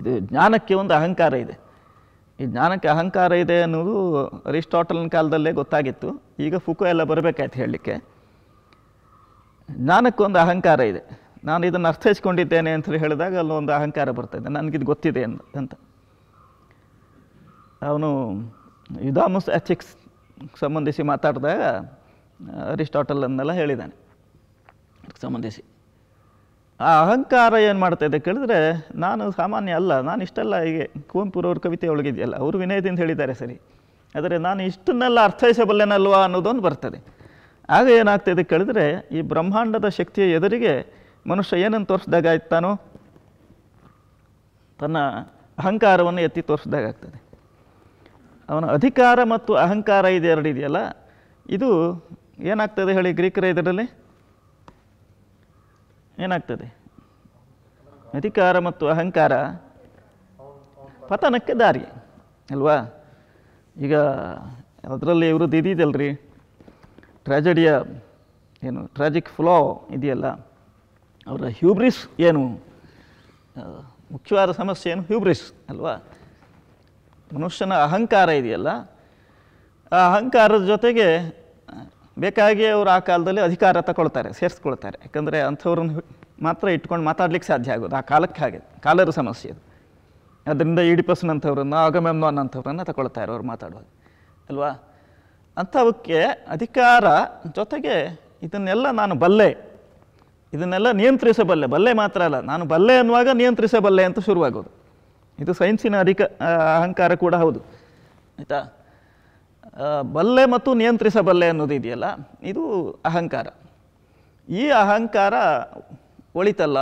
ಇದು ಜ್ಞಾನಕ್ಕೆ ಒಂದು ಅಹಂಕಾರ ಇದೆ ಈ ಜ್ಞಾನಕ್ಕೆ ಅಹಂಕಾರ ಇದೆ ಅನ್ನೋದು ಅರಿಸ್ಟಾಟಲ್ನ ಕಾಲದಲ್ಲೇ ಗೊತ್ತಾಗಿತ್ತು ಈಗ ಫುಕೋ ಎಲ್ಲ ಬರಬೇಕಾಯ್ತು ಹೇಳಲಿಕ್ಕೆ ಜ್ಞಾನಕ್ಕೊಂದು ಅಹಂಕಾರ ಇದೆ ನಾನು ಇದನ್ನು ಅರ್ಥೈಸ್ಕೊಂಡಿದ್ದೇನೆ ಅಂತ ಹೇಳಿದಾಗ ಅಲ್ಲೊಂದು ಅಹಂಕಾರ ಬರ್ತಾಯಿದೆ ನನಗಿದು ಗೊತ್ತಿದೆ ಅಂತ ಅವನು ಯುದಾಮಸ್ ಎಥಿಕ್ಸ್ ಸಂಬಂಧಿಸಿ ಮಾತಾಡಿದಾಗ ಅರಿಸ್ಟಾಟಲ್ ಅನ್ನೆಲ್ಲ ಹೇಳಿದ್ದಾನೆ ಸಂಬಂಧಿಸಿ ಆ ಅಹಂಕಾರ ಏನು ಮಾಡ್ತಾ ಇದೆ ಕೇಳಿದ್ರೆ ನಾನು ಸಾಮಾನ್ಯ ಅಲ್ಲ ನಾನು ಇಷ್ಟೆಲ್ಲ ಹೀಗೆ ಕುವೆಂಪುರವ್ರ ಕವಿತೆ ಒಳಗಿದೆಯಲ್ಲ ಅವರು ವಿನಯದಿಂದ ಹೇಳಿದ್ದಾರೆ ಸರಿ ಆದರೆ ನಾನು ಇಷ್ಟನ್ನೆಲ್ಲ ಅರ್ಥೈಸಬಲ್ಲೇನಲ್ವಾ ಅನ್ನೋದೊಂದು ಬರ್ತದೆ ಆಗ ಏನಾಗ್ತಾಯಿದೆ ಕೇಳಿದ್ರೆ ಈ ಬ್ರಹ್ಮಾಂಡದ ಶಕ್ತಿಯ ಎದುರಿಗೆ ಮನುಷ್ಯ ಏನನ್ನು ತೋರಿಸಿದಾಗ ಆಯ್ತಾನೋ ತನ್ನ ಅಹಂಕಾರವನ್ನು ಎತ್ತಿ ತೋರಿಸಿದಾಗ ಆಗ್ತದೆ ಅವನ ಅಧಿಕಾರ ಮತ್ತು ಅಹಂಕಾರ ಇದೆ ಎರಡಿದೆಯಲ್ಲ ಇದು ಏನಾಗ್ತದೆ ಹೇಳಿ ಗ್ರೀಕರ ಇದರಲ್ಲಿ ಏನಾಗ್ತದೆ ಅಧಿಕಾರ ಮತ್ತು ಅಹಂಕಾರ ಪತನಕ್ಕೆ ದಾರಿ ಅಲ್ವಾ ಈಗ ಅದರಲ್ಲಿ ಇವರು ಇದೆಯಲ್ರಿ ಟ್ರಾಜಡಿಯ ಏನು ಟ್ರಾಜಿಕ್ ಫ್ಲೋ ಇದೆಯಲ್ಲ ಅವರ ಹ್ಯೂಬ್ರಿಸ್ ಏನು ಮುಖ್ಯವಾದ ಸಮಸ್ಯೆ ಏನು ಹ್ಯೂಬ್ರಿಸ್ ಅಲ್ವಾ ಮನುಷ್ಯನ ಅಹಂಕಾರ ಇದೆಯಲ್ಲ ಆ ಅಹಂಕಾರದ ಜೊತೆಗೆ ಬೇಕಾಗಿ ಅವರು ಆ ಕಾಲದಲ್ಲಿ ಅಧಿಕಾರ ತಗೊಳ್ತಾರೆ ಸೇರಿಸ್ಕೊಳ್ತಾರೆ ಯಾಕಂದರೆ ಅಂಥವ್ರನ್ನ ಮಾತ್ರ ಇಟ್ಕೊಂಡು ಮಾತಾಡ್ಲಿಕ್ಕೆ ಸಾಧ್ಯ ಆಗೋದು ಆ ಕಾಲಕ್ಕೆ ಹಾಗೆ ಕಾಲದ ಸಮಸ್ಯೆ ಅದು ಅದರಿಂದ ಇಡಿಪಸ್ನಂಥವ್ರನ್ನ ಆಗಮೆಮ್ನೋನ್ ಅಂಥವ್ರನ್ನ ತಗೊಳ್ತಾರೆ ಅವ್ರು ಮಾತಾಡುವಾಗ ಅಲ್ವಾ ಅಂಥವಕ್ಕೆ ಅಧಿಕಾರ ಜೊತೆಗೆ ಇದನ್ನೆಲ್ಲ ನಾನು ಬಲ್ಲೆ ಇದನ್ನೆಲ್ಲ ನಿಯಂತ್ರಿಸಬಲ್ಲೆ ಬಲ್ಲೆ ಮಾತ್ರ ಅಲ್ಲ ನಾನು ಬಲ್ಲೆ ಅನ್ನುವಾಗ ನಿಯಂತ್ರಿಸಬಲ್ಲೆ ಅಂತ ಶುರುವಾಗೋದು ಇದು ಸೈನ್ಸಿನ ಅಧಿಕ ಅಹಂಕಾರ ಕೂಡ ಹೌದು ಆಯಿತಾ ಬಲ್ಲೆ ಮತ್ತು ನಿಯಂತ್ರಿಸಬಲ್ಲೆ ಇದೆಯಲ್ಲ ಇದು ಅಹಂಕಾರ ಈ ಅಹಂಕಾರ ಒಳಿತಲ್ಲ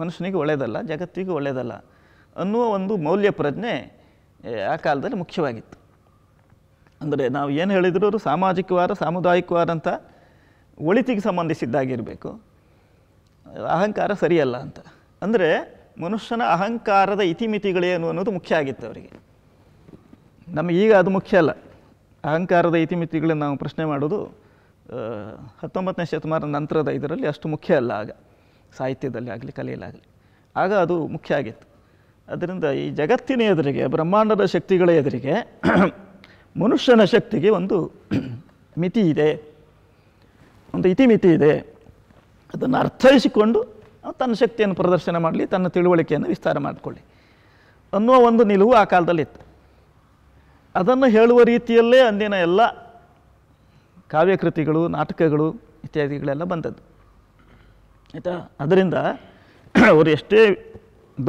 ಮನುಷ್ಯನಿಗೆ ಒಳ್ಳೆಯದಲ್ಲ ಜಗತ್ತಿಗೂ ಒಳ್ಳೆಯದಲ್ಲ ಅನ್ನುವ ಒಂದು ಮೌಲ್ಯ ಪ್ರಜ್ಞೆ ಆ ಕಾಲದಲ್ಲಿ ಮುಖ್ಯವಾಗಿತ್ತು ಅಂದರೆ ನಾವು ಏನು ಹೇಳಿದರೂ ಸಾಮಾಜಿಕವಾದ ಸಾಮುದಾಯಿಕವಾದಂಥ ಒಳಿತಿಗೆ ಸಂಬಂಧಿಸಿದ್ದಾಗಿರಬೇಕು ಅಹಂಕಾರ ಸರಿಯಲ್ಲ ಅಂತ ಅಂದರೆ ಮನುಷ್ಯನ ಅಹಂಕಾರದ ಇತಿಮಿತಿಗಳೇನು ಅನ್ನೋದು ಮುಖ್ಯ ಆಗಿತ್ತು ಅವರಿಗೆ ನಮಗೆ ಈಗ ಅದು ಮುಖ್ಯ ಅಲ್ಲ ಅಹಂಕಾರದ ಇತಿಮಿತಿಗಳನ್ನು ನಾವು ಪ್ರಶ್ನೆ ಮಾಡೋದು ಹತ್ತೊಂಬತ್ತನೇ ಶತಮಾನ ನಂತರದ ಇದರಲ್ಲಿ ಅಷ್ಟು ಮುಖ್ಯ ಅಲ್ಲ ಆಗ ಸಾಹಿತ್ಯದಲ್ಲಿ ಆಗಲಿ ಕಲೆಯಲ್ಲಾಗಲಿ ಆಗ ಅದು ಮುಖ್ಯ ಆಗಿತ್ತು ಅದರಿಂದ ಈ ಜಗತ್ತಿನ ಎದುರಿಗೆ ಬ್ರಹ್ಮಾಂಡದ ಶಕ್ತಿಗಳ ಎದುರಿಗೆ ಮನುಷ್ಯನ ಶಕ್ತಿಗೆ ಒಂದು ಮಿತಿ ಇದೆ ಒಂದು ಇತಿಮಿತಿ ಇದೆ ಅದನ್ನು ಅರ್ಥೈಸಿಕೊಂಡು ತನ್ನ ಶಕ್ತಿಯನ್ನು ಪ್ರದರ್ಶನ ಮಾಡಲಿ ತನ್ನ ತಿಳುವಳಿಕೆಯನ್ನು ವಿಸ್ತಾರ ಮಾಡಿಕೊಳ್ಳಿ ಅನ್ನುವ ಒಂದು ನಿಲುವು ಆ ಕಾಲದಲ್ಲಿತ್ತು ಅದನ್ನು ಹೇಳುವ ರೀತಿಯಲ್ಲೇ ಅಂದಿನ ಎಲ್ಲ ಕಾವ್ಯಕೃತಿಗಳು ನಾಟಕಗಳು ಇತ್ಯಾದಿಗಳೆಲ್ಲ ಬಂದದ್ದು ಆಯಿತಾ ಅದರಿಂದ ಅವರು ಎಷ್ಟೇ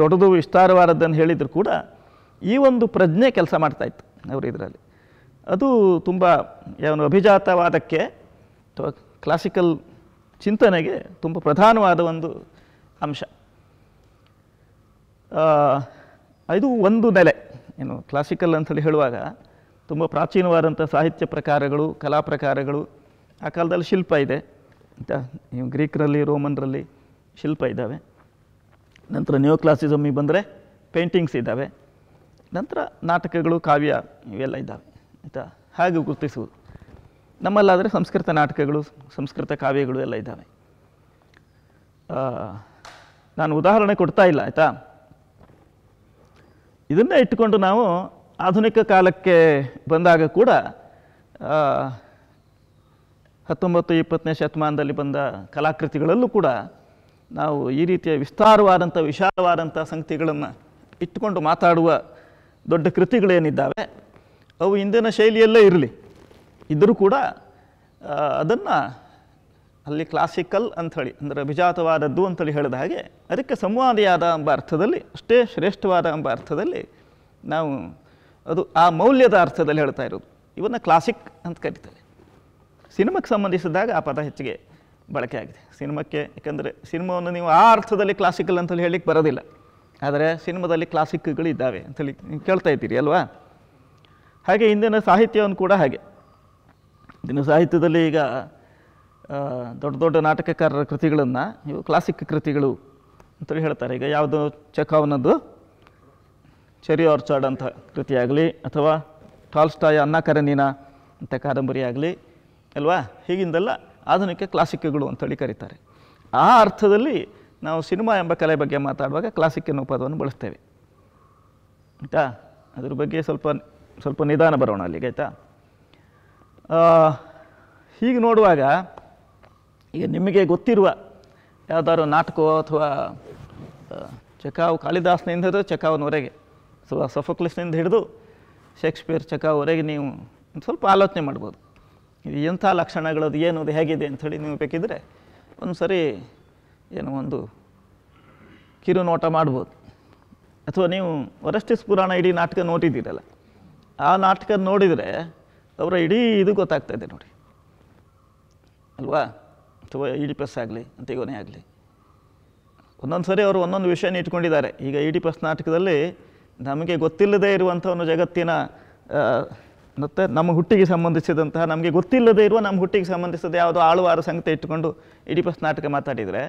ದೊಡ್ಡದು ವಿಸ್ತಾರವಾದದ್ದನ್ನು ಹೇಳಿದರೂ ಕೂಡ ಈ ಒಂದು ಪ್ರಜ್ಞೆ ಕೆಲಸ ಮಾಡ್ತಾಯಿತ್ತು ಅವರು ಇದರಲ್ಲಿ ಅದು ತುಂಬ ಯಾವ ಅಭಿಜಾತವಾದಕ್ಕೆ ಅಥವಾ ಕ್ಲಾಸಿಕಲ್ ಚಿಂತನೆಗೆ ತುಂಬ ಪ್ರಧಾನವಾದ ಒಂದು ಅಂಶ ಇದು ಒಂದು ನೆಲೆ ಏನು ಕ್ಲಾಸಿಕಲ್ ಅಂಥೇಳಿ ಹೇಳುವಾಗ ತುಂಬ ಪ್ರಾಚೀನವಾದಂಥ ಸಾಹಿತ್ಯ ಪ್ರಕಾರಗಳು ಕಲಾ ಪ್ರಕಾರಗಳು ಆ ಕಾಲದಲ್ಲಿ ಶಿಲ್ಪ ಇದೆ ಅಂತ ಗ್ರೀಕ್ರಲ್ಲಿ ರೋಮನ್ರಲ್ಲಿ ಶಿಲ್ಪ ಇದ್ದಾವೆ ನಂತರ ನ್ಯೂ ಕ್ಲಾಸಿಸಮಿಗೆ ಬಂದರೆ ಪೇಂಟಿಂಗ್ಸ್ ಇದ್ದಾವೆ ನಂತರ ನಾಟಕಗಳು ಕಾವ್ಯ ಇವೆಲ್ಲ ಇದ್ದಾವೆ ಆಯಿತಾ ಹಾಗೆ ಗುರುತಿಸುವುದು ನಮ್ಮಲ್ಲಾದರೆ ಸಂಸ್ಕೃತ ನಾಟಕಗಳು ಸಂಸ್ಕೃತ ಕಾವ್ಯಗಳು ಎಲ್ಲ ಇದ್ದಾವೆ ನಾನು ಉದಾಹರಣೆ ಕೊಡ್ತಾ ಇಲ್ಲ ಆಯಿತಾ ಇದನ್ನೇ ಇಟ್ಟುಕೊಂಡು ನಾವು ಆಧುನಿಕ ಕಾಲಕ್ಕೆ ಬಂದಾಗ ಕೂಡ ಹತ್ತೊಂಬತ್ತು ಇಪ್ಪತ್ತನೇ ಶತಮಾನದಲ್ಲಿ ಬಂದ ಕಲಾಕೃತಿಗಳಲ್ಲೂ ಕೂಡ ನಾವು ಈ ರೀತಿಯ ವಿಸ್ತಾರವಾದಂಥ ವಿಶಾಲವಾದಂಥ ಸಂಗತಿಗಳನ್ನು ಇಟ್ಟುಕೊಂಡು ಮಾತಾಡುವ ದೊಡ್ಡ ಕೃತಿಗಳೇನಿದ್ದಾವೆ ಅವು ಇಂದಿನ ಶೈಲಿಯಲ್ಲೇ ಇರಲಿ ಇದ್ದರೂ ಕೂಡ ಅದನ್ನು ಅಲ್ಲಿ ಕ್ಲಾಸಿಕಲ್ ಅಂಥೇಳಿ ಅಂದರೆ ಅಭಿಜಾತವಾದದ್ದು ಅಂತೇಳಿ ಹೇಳಿದ ಹಾಗೆ ಅದಕ್ಕೆ ಸಂವಾದಿಯಾದ ಎಂಬ ಅರ್ಥದಲ್ಲಿ ಅಷ್ಟೇ ಶ್ರೇಷ್ಠವಾದ ಎಂಬ ಅರ್ಥದಲ್ಲಿ ನಾವು ಅದು ಆ ಮೌಲ್ಯದ ಅರ್ಥದಲ್ಲಿ ಹೇಳ್ತಾ ಇರೋದು ಇವನ್ನು ಕ್ಲಾಸಿಕ್ ಅಂತ ಕರೀತಾರೆ ಸಿನಿಮಾಕ್ಕೆ ಸಂಬಂಧಿಸಿದಾಗ ಆ ಪದ ಹೆಚ್ಚಿಗೆ ಬಳಕೆ ಆಗಿದೆ ಸಿನಿಮಾಕ್ಕೆ ಯಾಕೆಂದರೆ ಸಿನಿಮಾವನ್ನು ನೀವು ಆ ಅರ್ಥದಲ್ಲಿ ಕ್ಲಾಸಿಕಲ್ ಅಂತೇಳಿ ಹೇಳಲಿಕ್ಕೆ ಬರೋದಿಲ್ಲ ಆದರೆ ಸಿನಿಮಾದಲ್ಲಿ ಕ್ಲಾಸಿಕ್ಗಳು ಇದ್ದಾವೆ ಅಂತೇಳಿ ಕೇಳ್ತಾ ಇದ್ದೀರಿ ಅಲ್ವಾ ಹಾಗೆ ಇಂದಿನ ಸಾಹಿತ್ಯವನ್ನು ಕೂಡ ಹಾಗೆ ಇಂದಿನ ಸಾಹಿತ್ಯದಲ್ಲಿ ಈಗ ದೊಡ್ಡ ದೊಡ್ಡ ನಾಟಕಕಾರರ ಕೃತಿಗಳನ್ನು ಇವು ಕ್ಲಾಸಿಕ್ ಕೃತಿಗಳು ಅಂತೇಳಿ ಹೇಳ್ತಾರೆ ಈಗ ಯಾವುದು ಚೆಕಾವ್ನದ್ದು ಚೆರಿ ಆರ್ಚಾರ್ಡ್ ಅಂತ ಕೃತಿಯಾಗಲಿ ಅಥವಾ ಟಾಲ್ಸ್ಟಾಯ್ ಅನ್ನ ಕರನಿನ ಅಂತ ಕಾದಂಬರಿ ಆಗಲಿ ಅಲ್ವಾ ಹೀಗಿಂದೆಲ್ಲ ಆಧುನಿಕ ಕ್ಲಾಸಿಕ್ಗಳು ಅಂತೇಳಿ ಕರೀತಾರೆ ಆ ಅರ್ಥದಲ್ಲಿ ನಾವು ಸಿನಿಮಾ ಎಂಬ ಕಲೆ ಬಗ್ಗೆ ಮಾತಾಡುವಾಗ ಕ್ಲಾಸಿಕ್ ಎನ್ನುವ ಪದವನ್ನು ಬಳಸ್ತೇವೆ ಆಯಿತಾ ಅದ್ರ ಬಗ್ಗೆ ಸ್ವಲ್ಪ ಸ್ವಲ್ಪ ನಿಧಾನ ಬರೋಣ ಅಲ್ಲಿಗೆ ಆಯಿತಾ ಹೀಗೆ ನೋಡುವಾಗ ಈಗ ನಿಮಗೆ ಗೊತ್ತಿರುವ ಯಾವುದಾದ್ರು ನಾಟಕವೋ ಅಥವಾ ಚಕಾವ್ ಕಾಳಿದಾಸನಿಂದ ಹಿಡಿದು ಚಕಾವ್ನವರೆಗೆ ಅಥವಾ ಸಫೋಕ್ಲಿಸ್ನಿಂದ ಹಿಡಿದು ಶೇಕ್ಸ್ಪಿಯರ್ ಚಕಾವ್ವರೆಗೆ ನೀವು ಸ್ವಲ್ಪ ಆಲೋಚನೆ ಮಾಡ್ಬೋದು ಇದು ಎಂಥ ಅದು ಏನು ಅದು ಹೇಗಿದೆ ಅಂಥೇಳಿ ನೀವು ಬೇಕಿದ್ದರೆ ಒಂದು ಸರಿ ಏನೋ ಒಂದು ಕಿರು ನೋಟ ಮಾಡ್ಬೋದು ಅಥವಾ ನೀವು ವರಷ್ಟಿಸ್ ಪುರಾಣ ಇಡೀ ನಾಟಕ ನೋಡಿದ್ದೀರಲ್ಲ ಆ ನಾಟಕ ನೋಡಿದರೆ ಅವರ ಇಡೀ ಇದು ಗೊತ್ತಾಗ್ತಾ ಇದೆ ನೋಡಿ ಅಲ್ವಾ ಅಥವಾ ಡಿ e ಪಸ್ ಆಗಲಿ ಅಂತಿಗೋನೇ ಆಗಲಿ ಒಂದೊಂದು ಸರಿ ಅವರು ಒಂದೊಂದು ವಿಷಯನ ಇಟ್ಕೊಂಡಿದ್ದಾರೆ ಈಗ ಇಡಿ e ಪಸ್ ನಾಟಕದಲ್ಲಿ ನಮಗೆ ಗೊತ್ತಿಲ್ಲದೇ ಇರುವಂಥ ಒಂದು ಜಗತ್ತಿನ ಮತ್ತು ನಮ್ಮ ಹುಟ್ಟಿಗೆ ಸಂಬಂಧಿಸಿದಂತಹ ನಮಗೆ ಗೊತ್ತಿಲ್ಲದೇ ಇರುವ ನಮ್ಮ ಹುಟ್ಟಿಗೆ ಸಂಬಂಧಿಸಿದ ಯಾವುದೋ ಆಳುವಾರ ಸಂಗತಿ ಇಟ್ಟುಕೊಂಡು ಡಿ e ಪಸ್ ನಾಟಕ ಮಾತಾಡಿದರೆ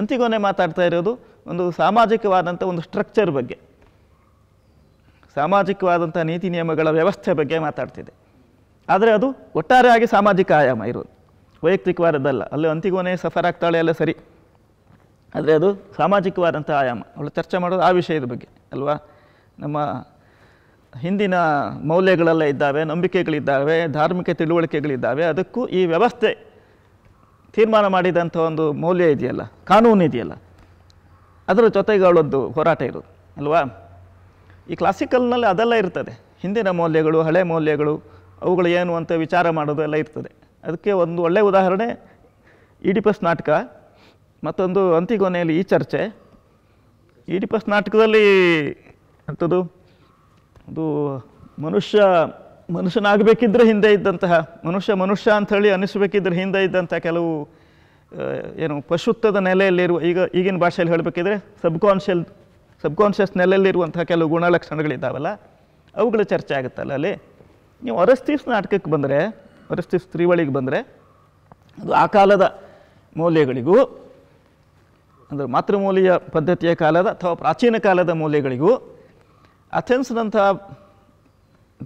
ಅಂತಿಗೊನೆ ಮಾತಾಡ್ತಾ ಇರೋದು ಒಂದು ಸಾಮಾಜಿಕವಾದಂಥ ಒಂದು ಸ್ಟ್ರಕ್ಚರ್ ಬಗ್ಗೆ ಸಾಮಾಜಿಕವಾದಂಥ ನೀತಿ ನಿಯಮಗಳ ವ್ಯವಸ್ಥೆ ಬಗ್ಗೆ ಮಾತಾಡ್ತಿದೆ ಆದರೆ ಅದು ಒಟ್ಟಾರೆಯಾಗಿ ಸಾಮಾಜಿಕ ಆಯಾಮ ಇರೋದು ವೈಯಕ್ತಿಕವಾದದ್ದಲ್ಲ ಅಲ್ಲಿ ಅಂತಿಗೋನೇ ಸಫರ್ ಆಗ್ತಾಳೆ ಎಲ್ಲ ಸರಿ ಆದರೆ ಅದು ಸಾಮಾಜಿಕವಾದಂಥ ಆಯಾಮ ಅವಳು ಚರ್ಚೆ ಮಾಡೋದು ಆ ವಿಷಯದ ಬಗ್ಗೆ ಅಲ್ವಾ ನಮ್ಮ ಹಿಂದಿನ ಮೌಲ್ಯಗಳೆಲ್ಲ ಇದ್ದಾವೆ ನಂಬಿಕೆಗಳಿದ್ದಾವೆ ಧಾರ್ಮಿಕ ತಿಳುವಳಿಕೆಗಳಿದ್ದಾವೆ ಅದಕ್ಕೂ ಈ ವ್ಯವಸ್ಥೆ ತೀರ್ಮಾನ ಮಾಡಿದಂಥ ಒಂದು ಮೌಲ್ಯ ಇದೆಯಲ್ಲ ಕಾನೂನು ಇದೆಯಲ್ಲ ಅದರ ಜೊತೆಗೆ ಅವಳೊಂದು ಹೋರಾಟ ಇರೋದು ಅಲ್ವಾ ಈ ಕ್ಲಾಸಿಕಲ್ನಲ್ಲಿ ಅದೆಲ್ಲ ಇರ್ತದೆ ಹಿಂದಿನ ಮೌಲ್ಯಗಳು ಹಳೆ ಮೌಲ್ಯಗಳು ಅವುಗಳು ಏನು ಅಂತ ವಿಚಾರ ಮಾಡೋದು ಎಲ್ಲ ಇರ್ತದೆ ಅದಕ್ಕೆ ಒಂದು ಒಳ್ಳೆಯ ಉದಾಹರಣೆ ಪಸ್ ನಾಟಕ ಮತ್ತೊಂದು ಅಂತಿಗೊನೆಯಲ್ಲಿ ಈ ಚರ್ಚೆ ಇಡಿಪಸ್ ನಾಟಕದಲ್ಲಿ ಅಂಥದ್ದು ಅದು ಮನುಷ್ಯ ಮನುಷ್ಯನಾಗಬೇಕಿದ್ರೆ ಹಿಂದೆ ಇದ್ದಂತಹ ಮನುಷ್ಯ ಮನುಷ್ಯ ಅಂಥೇಳಿ ಅನ್ನಿಸ್ಬೇಕಿದ್ರೆ ಹಿಂದೆ ಇದ್ದಂಥ ಕೆಲವು ಏನು ಪಶುತ್ವದ ನೆಲೆಯಲ್ಲಿರುವ ಈಗ ಈಗಿನ ಭಾಷೆಯಲ್ಲಿ ಹೇಳಬೇಕಿದ್ರೆ ಸಬ್ಕಾನ್ಷಿಯಲ್ ಸಬ್ಕಾನ್ಷಿಯಸ್ ನೆಲೆಯಲ್ಲಿರುವಂತಹ ಕೆಲವು ಗುಣಲಕ್ಷಣಗಳಿದ್ದಾವಲ್ಲ ಅವುಗಳ ಚರ್ಚೆ ಆಗುತ್ತಲ್ಲ ಅಲ್ಲಿ ನೀವು ಅರಸ್ತೀಸ್ ನಾಟಕಕ್ಕೆ ಬಂದರೆ ಪರಿಸ್ಥಿತಿ ಸ್ತ್ರೀವಳಿಗೆ ಬಂದರೆ ಅದು ಆ ಕಾಲದ ಮೌಲ್ಯಗಳಿಗೂ ಅಂದರೆ ಮಾತೃಮೌಲ್ಯ ಪದ್ಧತಿಯ ಕಾಲದ ಅಥವಾ ಪ್ರಾಚೀನ ಕಾಲದ ಮೌಲ್ಯಗಳಿಗೂ ಅಥೆನ್ಸ್ನಂತಹ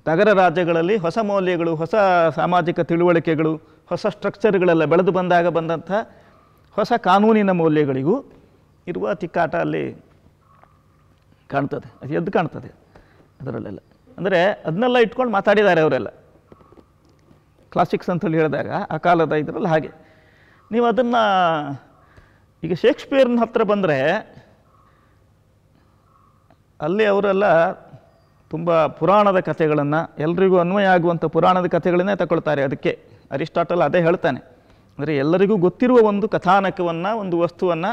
ನಗರ ರಾಜ್ಯಗಳಲ್ಲಿ ಹೊಸ ಮೌಲ್ಯಗಳು ಹೊಸ ಸಾಮಾಜಿಕ ತಿಳುವಳಿಕೆಗಳು ಹೊಸ ಸ್ಟ್ರಕ್ಚರ್ಗಳೆಲ್ಲ ಬೆಳೆದು ಬಂದಾಗ ಬಂದಂಥ ಹೊಸ ಕಾನೂನಿನ ಮೌಲ್ಯಗಳಿಗೂ ಇರುವ ತಿಕ್ಕಾಟ ಅಲ್ಲಿ ಕಾಣ್ತದೆ ಅದು ಎದ್ದು ಕಾಣ್ತದೆ ಅದರಲ್ಲೆಲ್ಲ ಅಂದರೆ ಅದನ್ನೆಲ್ಲ ಇಟ್ಕೊಂಡು ಮಾತಾಡಿದ್ದಾರೆ ಅವರೆಲ್ಲ ಕ್ಲಾಸಿಕ್ಸ್ ಅಂತೇಳಿ ಹೇಳಿದಾಗ ಆ ಕಾಲದ ಇದರಲ್ಲಿ ಹಾಗೆ ನೀವು ಅದನ್ನು ಈಗ ಶೇಕ್ಸ್ಪಿಯರ್ನ ಹತ್ರ ಬಂದರೆ ಅಲ್ಲಿ ಅವರೆಲ್ಲ ತುಂಬ ಪುರಾಣದ ಕಥೆಗಳನ್ನು ಎಲ್ರಿಗೂ ಅನ್ವಯ ಆಗುವಂಥ ಪುರಾಣದ ಕಥೆಗಳನ್ನೇ ತಗೊಳ್ತಾರೆ ಅದಕ್ಕೆ ಅರಿಸ್ಟಾಟಲ್ ಅದೇ ಹೇಳ್ತಾನೆ ಅಂದರೆ ಎಲ್ಲರಿಗೂ ಗೊತ್ತಿರುವ ಒಂದು ಕಥಾನಕವನ್ನು ಒಂದು ವಸ್ತುವನ್ನು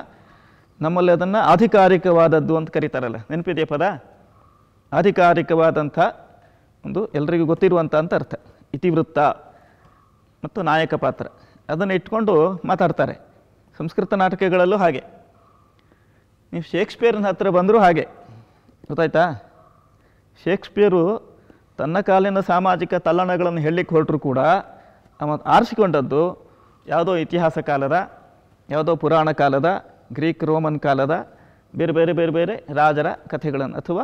ನಮ್ಮಲ್ಲಿ ಅದನ್ನು ಆಧಿಕಾರಿಕವಾದದ್ದು ಅಂತ ಕರೀತಾರಲ್ಲ ನೆನಪಿದೆಯ ಪದ ಆಧಿಕಾರಿಕವಾದಂಥ ಒಂದು ಎಲ್ರಿಗೂ ಗೊತ್ತಿರುವಂಥ ಅಂತ ಅರ್ಥ ಇತಿವೃತ್ತ ಮತ್ತು ನಾಯಕ ಪಾತ್ರ ಅದನ್ನು ಇಟ್ಕೊಂಡು ಮಾತಾಡ್ತಾರೆ ಸಂಸ್ಕೃತ ನಾಟಕಗಳಲ್ಲೂ ಹಾಗೆ ನೀವು ಶೇಕ್ಸ್ಪಿಯರ್ನ ಹತ್ರ ಬಂದರೂ ಹಾಗೆ ಗೊತ್ತಾಯ್ತಾ ಶೇಕ್ಸ್ಪಿಯರು ತನ್ನ ಕಾಲಿನ ಸಾಮಾಜಿಕ ತಲ್ಲಣಗಳನ್ನು ಹೇಳಲಿಕ್ಕೆ ಹೊರಟರು ಕೂಡ ಅವ ಆರಿಸಿಕೊಂಡದ್ದು ಯಾವುದೋ ಇತಿಹಾಸ ಕಾಲದ ಯಾವುದೋ ಪುರಾಣ ಕಾಲದ ಗ್ರೀಕ್ ರೋಮನ್ ಕಾಲದ ಬೇರೆ ಬೇರೆ ಬೇರೆ ಬೇರೆ ರಾಜರ ಕಥೆಗಳನ್ನು ಅಥವಾ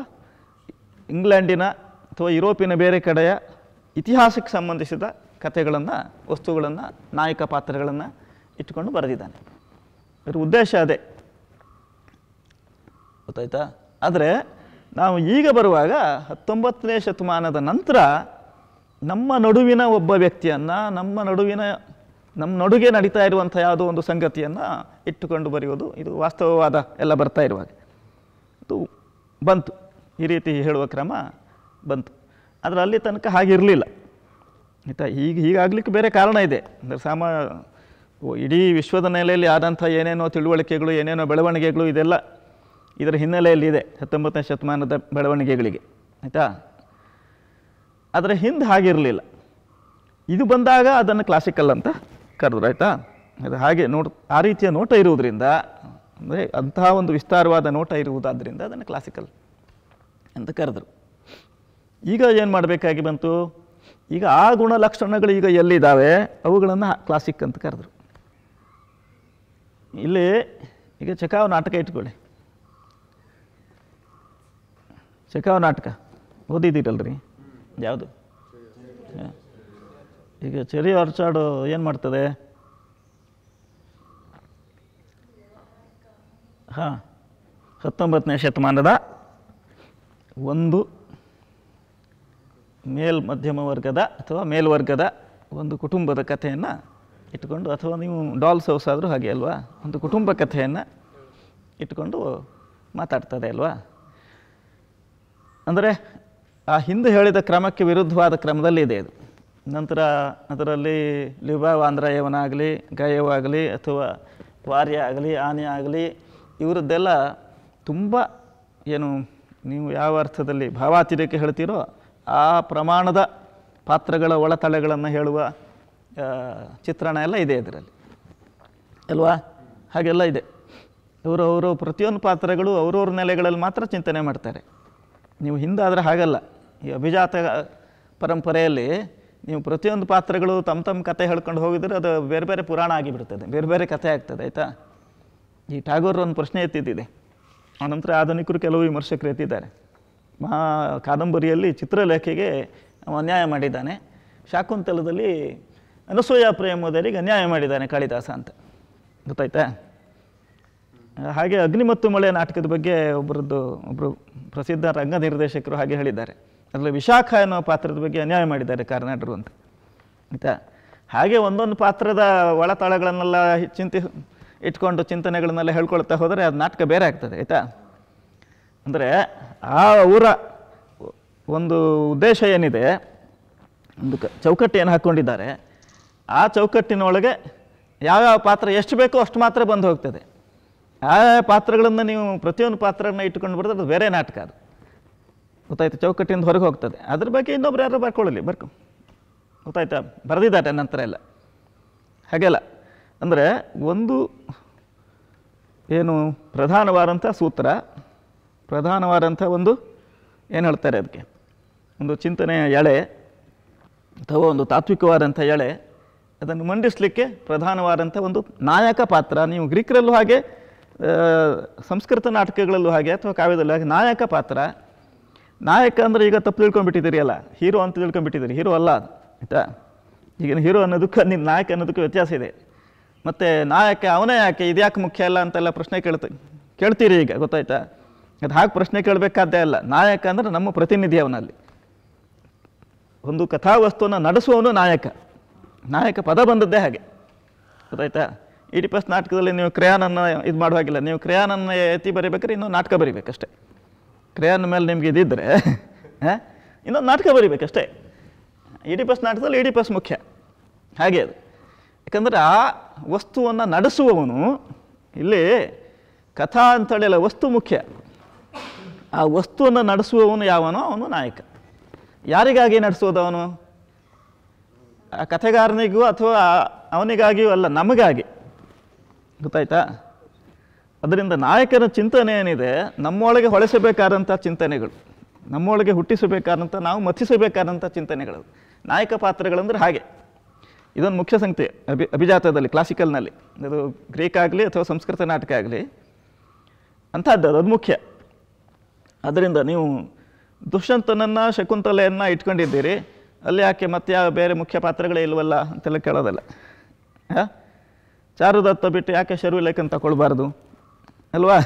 ಇಂಗ್ಲೆಂಡಿನ ಅಥವಾ ಯುರೋಪಿನ ಬೇರೆ ಕಡೆಯ ಇತಿಹಾಸಕ್ಕೆ ಸಂಬಂಧಿಸಿದ ಕಥೆಗಳನ್ನು ವಸ್ತುಗಳನ್ನು ನಾಯಕ ಪಾತ್ರಗಳನ್ನು ಇಟ್ಟುಕೊಂಡು ಬರೆದಿದ್ದಾನೆ ಅದರ ಉದ್ದೇಶ ಅದೇ ಗೊತ್ತಾಯ್ತಾ ಆದರೆ ನಾವು ಈಗ ಬರುವಾಗ ಹತ್ತೊಂಬತ್ತನೇ ಶತಮಾನದ ನಂತರ ನಮ್ಮ ನಡುವಿನ ಒಬ್ಬ ವ್ಯಕ್ತಿಯನ್ನು ನಮ್ಮ ನಡುವಿನ ನಮ್ಮ ನಡುಗೆ ನಡೀತಾ ಇರುವಂಥ ಯಾವುದೋ ಒಂದು ಸಂಗತಿಯನ್ನು ಇಟ್ಟುಕೊಂಡು ಬರೆಯುವುದು ಇದು ವಾಸ್ತವವಾದ ಎಲ್ಲ ಬರ್ತಾ ಇರುವಾಗ ಇದು ಬಂತು ಈ ರೀತಿ ಹೇಳುವ ಕ್ರಮ ಬಂತು ಆದರೆ ಅಲ್ಲಿ ತನಕ ಹಾಗಿರಲಿಲ್ಲ ಆಯಿತಾ ಈಗ ಹೀಗಾಗಲಿಕ್ಕೆ ಬೇರೆ ಕಾರಣ ಇದೆ ಅಂದರೆ ಸಾಮ ಇಡೀ ವಿಶ್ವದ ನೆಲೆಯಲ್ಲಿ ಆದಂಥ ಏನೇನೋ ತಿಳುವಳಿಕೆಗಳು ಏನೇನೋ ಬೆಳವಣಿಗೆಗಳು ಇದೆಲ್ಲ ಇದರ ಹಿನ್ನೆಲೆಯಲ್ಲಿ ಇದೆ ಹತ್ತೊಂಬತ್ತನೇ ಶತಮಾನದ ಬೆಳವಣಿಗೆಗಳಿಗೆ ಆಯಿತಾ ಅದರ ಹಿಂದೆ ಹಾಗಿರಲಿಲ್ಲ ಇದು ಬಂದಾಗ ಅದನ್ನು ಕ್ಲಾಸಿಕಲ್ ಅಂತ ಕರೆದ್ರು ಆಯಿತಾ ಅದು ಹಾಗೆ ನೋಟ್ ಆ ರೀತಿಯ ನೋಟ ಇರುವುದರಿಂದ ಅಂದರೆ ಅಂತಹ ಒಂದು ವಿಸ್ತಾರವಾದ ನೋಟ ಇರುವುದಾದ್ದರಿಂದ ಅದನ್ನು ಕ್ಲಾಸಿಕಲ್ ಅಂತ ಕರೆದರು ಈಗ ಏನು ಮಾಡಬೇಕಾಗಿ ಬಂತು ಈಗ ಆ ಗುಣಲಕ್ಷಣಗಳು ಈಗ ಎಲ್ಲಿದ್ದಾವೆ ಅವುಗಳನ್ನು ಕ್ಲಾಸಿಕ್ ಅಂತ ಕರೆದ್ರು ಇಲ್ಲಿ ಈಗ ಚಕಾವ್ ನಾಟಕ ಇಟ್ಕೊಳ್ಳಿ ಚಕಾವ್ ನಾಟಕ ಓದಿದ್ದೀರಲ್ರಿ ಯಾವುದು ಈಗ ಚರಿ ಅರ್ಚಾಡು ಏನು ಮಾಡ್ತದೆ ಹಾಂ ಹತ್ತೊಂಬತ್ತನೇ ಶತಮಾನದ ಒಂದು ಮೇಲ್ ಮಧ್ಯಮ ವರ್ಗದ ಅಥವಾ ಮೇಲ್ವರ್ಗದ ಒಂದು ಕುಟುಂಬದ ಕಥೆಯನ್ನು ಇಟ್ಕೊಂಡು ಅಥವಾ ನೀವು ಡಾಲ್ಸ್ ಹೌಸ್ ಆದರೂ ಹಾಗೆ ಅಲ್ವಾ ಒಂದು ಕುಟುಂಬ ಕಥೆಯನ್ನು ಇಟ್ಕೊಂಡು ಮಾತಾಡ್ತದೆ ಅಲ್ವಾ ಅಂದರೆ ಆ ಹಿಂದೆ ಹೇಳಿದ ಕ್ರಮಕ್ಕೆ ವಿರುದ್ಧವಾದ ಕ್ರಮದಲ್ಲಿ ಇದೆ ಅದು ನಂತರ ಅದರಲ್ಲಿ ಲಿಬಾ ವಾಂದ್ರಾಯವನಾಗಲಿ ಗಯವಾಗಲಿ ಅಥವಾ ವಾರ್ಯ ಆಗಲಿ ಆನೆ ಆಗಲಿ ಇವರದ್ದೆಲ್ಲ ತುಂಬ ಏನು ನೀವು ಯಾವ ಅರ್ಥದಲ್ಲಿ ಭಾವಾತಿರಕ್ಕೆ ಹೇಳ್ತೀರೋ ಆ ಪ್ರಮಾಣದ ಪಾತ್ರಗಳ ಒಳತಳೆಗಳನ್ನು ಹೇಳುವ ಚಿತ್ರಣ ಎಲ್ಲ ಇದೆ ಇದರಲ್ಲಿ ಅಲ್ವಾ ಹಾಗೆಲ್ಲ ಇದೆ ಇವರು ಅವರು ಪ್ರತಿಯೊಂದು ಪಾತ್ರಗಳು ಅವ್ರವ್ರ ನೆಲೆಗಳಲ್ಲಿ ಮಾತ್ರ ಚಿಂತನೆ ಮಾಡ್ತಾರೆ ನೀವು ಹಿಂದಾದರೆ ಹಾಗಲ್ಲ ಈ ಅಭಿಜಾತ ಪರಂಪರೆಯಲ್ಲಿ ನೀವು ಪ್ರತಿಯೊಂದು ಪಾತ್ರಗಳು ತಮ್ಮ ತಮ್ಮ ಕತೆ ಹೇಳ್ಕೊಂಡು ಹೋಗಿದ್ರೆ ಅದು ಬೇರೆ ಬೇರೆ ಪುರಾಣ ಆಗಿಬಿಡ್ತದೆ ಬೇರೆ ಬೇರೆ ಕಥೆ ಆಗ್ತದೆ ಆಯಿತಾ ಈ ಟಾಗೋರ್ ಒಂದು ಪ್ರಶ್ನೆ ಎತ್ತಿದ್ದಿದೆ ಆನಂತರ ಆಧುನಿಕರು ಕೆಲವು ವಿಮರ್ಶಕರು ಎತ್ತಿದ್ದಾರೆ ಮಾ ಕಾದಂಬರಿಯಲ್ಲಿ ಚಿತ್ರಲೇಖೆಗೆ ಅನ್ಯಾಯ ಮಾಡಿದ್ದಾನೆ ಶಾಕುಂತಲದಲ್ಲಿ ಅನಸೂಯ ಪ್ರೇಮೋದರಿಗೆ ಅನ್ಯಾಯ ಮಾಡಿದ್ದಾನೆ ಕಾಳಿದಾಸ ಅಂತ ಗೊತ್ತಾಯ್ತಾ ಹಾಗೆ ಅಗ್ನಿ ಮತ್ತು ಮಳೆ ನಾಟಕದ ಬಗ್ಗೆ ಒಬ್ಬರದ್ದು ಒಬ್ಬರು ಪ್ರಸಿದ್ಧ ರಂಗ ನಿರ್ದೇಶಕರು ಹಾಗೆ ಹೇಳಿದ್ದಾರೆ ಅದರಲ್ಲಿ ವಿಶಾಖ ಅನ್ನೋ ಪಾತ್ರದ ಬಗ್ಗೆ ಅನ್ಯಾಯ ಮಾಡಿದ್ದಾರೆ ಕಾರ್ನಾಡರು ಅಂತ ಆಯಿತಾ ಹಾಗೆ ಒಂದೊಂದು ಪಾತ್ರದ ಒಳತಾಳಗಳನ್ನೆಲ್ಲ ಚಿಂತಿ ಇಟ್ಕೊಂಡು ಚಿಂತನೆಗಳನ್ನೆಲ್ಲ ಹೇಳ್ಕೊಳ್ತಾ ಹೋದರೆ ಅದು ನಾಟಕ ಬೇರೆ ಆಗ್ತದೆ ಆಯಿತಾ ಅಂದರೆ ಆ ಊರ ಒಂದು ಉದ್ದೇಶ ಏನಿದೆ ಒಂದು ಕ ಚೌಕಟ್ಟು ಹಾಕ್ಕೊಂಡಿದ್ದಾರೆ ಆ ಚೌಕಟ್ಟಿನೊಳಗೆ ಯಾವ್ಯಾವ ಪಾತ್ರ ಎಷ್ಟು ಬೇಕೋ ಅಷ್ಟು ಮಾತ್ರ ಬಂದು ಹೋಗ್ತದೆ ಆ ಪಾತ್ರಗಳನ್ನು ನೀವು ಪ್ರತಿಯೊಂದು ಪಾತ್ರಗಳನ್ನ ಇಟ್ಕೊಂಡು ಬರೋದು ಅದು ಬೇರೆ ನಾಟಕ ಅದು ಗೊತ್ತಾಯ್ತು ಚೌಕಟ್ಟಿಂದ ಹೊರಗೆ ಹೋಗ್ತದೆ ಅದ್ರ ಬಗ್ಗೆ ಇನ್ನೊಬ್ರು ಯಾರು ಬರ್ಕೊಳ್ಳಲಿ ಬರ್ಕೊ ಗೊತ್ತಾಯ್ತಾ ಬರೆದಿದ್ದಾರೆ ನಂತರ ಎಲ್ಲ ಹಾಗೆಲ್ಲ ಅಂದರೆ ಒಂದು ಏನು ಪ್ರಧಾನವಾದಂಥ ಸೂತ್ರ ಪ್ರಧಾನವಾದಂಥ ಒಂದು ಏನು ಹೇಳ್ತಾರೆ ಅದಕ್ಕೆ ಒಂದು ಚಿಂತನೆಯ ಎಳೆ ಅಥವಾ ಒಂದು ತಾತ್ವಿಕವಾದಂಥ ಎಳೆ ಅದನ್ನು ಮಂಡಿಸಲಿಕ್ಕೆ ಪ್ರಧಾನವಾದಂಥ ಒಂದು ನಾಯಕ ಪಾತ್ರ ನೀವು ಗ್ರೀಕರಲ್ಲೂ ಹಾಗೆ ಸಂಸ್ಕೃತ ನಾಟಕಗಳಲ್ಲೂ ಹಾಗೆ ಅಥವಾ ಕಾವ್ಯದಲ್ಲೂ ಹಾಗೆ ನಾಯಕ ಪಾತ್ರ ನಾಯಕ ಅಂದರೆ ಈಗ ತಪ್ಪು ತಿಳ್ಕೊಂಡ್ಬಿಟ್ಟಿದ್ದೀರಿ ಅಲ್ಲ ಹೀರೋ ಅಂತ ತಿಳ್ಕೊಂಡ್ಬಿಟ್ಟಿದ್ದೀರಿ ಹೀರೋ ಅಲ್ಲ ಆಯಿತಾ ಈಗಿನ ಹೀರೋ ಅನ್ನೋದಕ್ಕೂ ನಿನ್ನ ನಾಯಕ ಅನ್ನೋದಕ್ಕೂ ವ್ಯತ್ಯಾಸ ಇದೆ ಮತ್ತು ನಾಯಕ ಅವನೇ ಯಾಕೆ ಇದ್ಯಾಕೆ ಮುಖ್ಯ ಅಲ್ಲ ಅಂತೆಲ್ಲ ಪ್ರಶ್ನೆ ಕೇಳ್ತ ಕೇಳ್ತೀರಿ ಈಗ ಗೊತ್ತಾಯ್ತಾ ಅದು ಹಾಗೆ ಪ್ರಶ್ನೆ ಕೇಳಬೇಕಾದ್ದೇ ಅಲ್ಲ ನಾಯಕ ಅಂದರೆ ನಮ್ಮ ಪ್ರತಿನಿಧಿ ಅವನಲ್ಲಿ ಒಂದು ಕಥಾವಸ್ತುವನ್ನು ನಡೆಸುವವನು ನಾಯಕ ನಾಯಕ ಪದ ಬಂದದ್ದೇ ಹಾಗೆ ಗೊತ್ತಾಯ್ತಾ ಪಸ್ ನಾಟಕದಲ್ಲಿ ನೀವು ಕ್ರಯಾನನ್ನು ಇದು ಮಾಡುವಾಗಿಲ್ಲ ನೀವು ಕ್ರಯಾನನ್ನು ಎತ್ತಿ ಬರೀಬೇಕಾದ್ರೆ ಇನ್ನೊಂದು ನಾಟಕ ಬರಿಬೇಕಷ್ಟೇ ಕ್ರಯಾನ ಮೇಲೆ ನಿಮ್ಗೆ ಹಾಂ ಇನ್ನೊಂದು ನಾಟಕ ಬರಿಬೇಕಷ್ಟೇ ಪಸ್ ನಾಟಕದಲ್ಲಿ ಪಸ್ ಮುಖ್ಯ ಹಾಗೆ ಅದು ಯಾಕಂದರೆ ಆ ವಸ್ತುವನ್ನು ನಡೆಸುವವನು ಇಲ್ಲಿ ಕಥಾ ಅಂತೇಳಿಲ್ಲ ವಸ್ತು ಮುಖ್ಯ ಆ ವಸ್ತುವನ್ನು ನಡೆಸುವವನು ಯಾವನೋ ಅವನು ನಾಯಕ ಯಾರಿಗಾಗಿ ನಡೆಸುವುದವನು ಆ ಕಥೆಗಾರನಿಗೂ ಅಥವಾ ಅವನಿಗಾಗಿಯೂ ಅಲ್ಲ ನಮಗಾಗಿ ಗೊತ್ತಾಯ್ತಾ ಅದರಿಂದ ನಾಯಕನ ಚಿಂತನೆ ಏನಿದೆ ನಮ್ಮೊಳಗೆ ಹೊಳೆಸಬೇಕಾದಂಥ ಚಿಂತನೆಗಳು ನಮ್ಮೊಳಗೆ ಹುಟ್ಟಿಸಬೇಕಾದಂಥ ನಾವು ಮಥಿಸಬೇಕಾದಂಥ ಚಿಂತನೆಗಳು ನಾಯಕ ಪಾತ್ರಗಳಂದ್ರೆ ಹಾಗೆ ಇದೊಂದು ಮುಖ್ಯ ಸಂಖ್ಯೆ ಅಭಿ ಅಭಿಜಾತದಲ್ಲಿ ಕ್ಲಾಸಿಕಲ್ನಲ್ಲಿ ಅದು ಗ್ರೀಕ್ ಆಗಲಿ ಅಥವಾ ಸಂಸ್ಕೃತ ನಾಟಕ ಆಗಲಿ ಅಂಥದ್ದು ಅದು ಮುಖ್ಯ ಅದರಿಂದ ನೀವು ದುಷ್ಯಂತನನ್ನು ಶಕುಂತಲೆಯನ್ನು ಇಟ್ಕೊಂಡಿದ್ದೀರಿ ಅಲ್ಲಿ ಯಾಕೆ ಮತ್ತೆ ಯಾವ ಬೇರೆ ಮುಖ್ಯ ಪಾತ್ರಗಳೇ ಇಲ್ವಲ್ಲ ಅಂತೆಲ್ಲ ಕೇಳೋದಲ್ಲ ಹಾಂ ಚಾರುದತ್ತ ಬಿಟ್ಟು ಯಾಕೆ ಶರ್ವಿಲೇಖನ್ ತಗೊಳ್ಬಾರ್ದು ಅಲ್ವಾ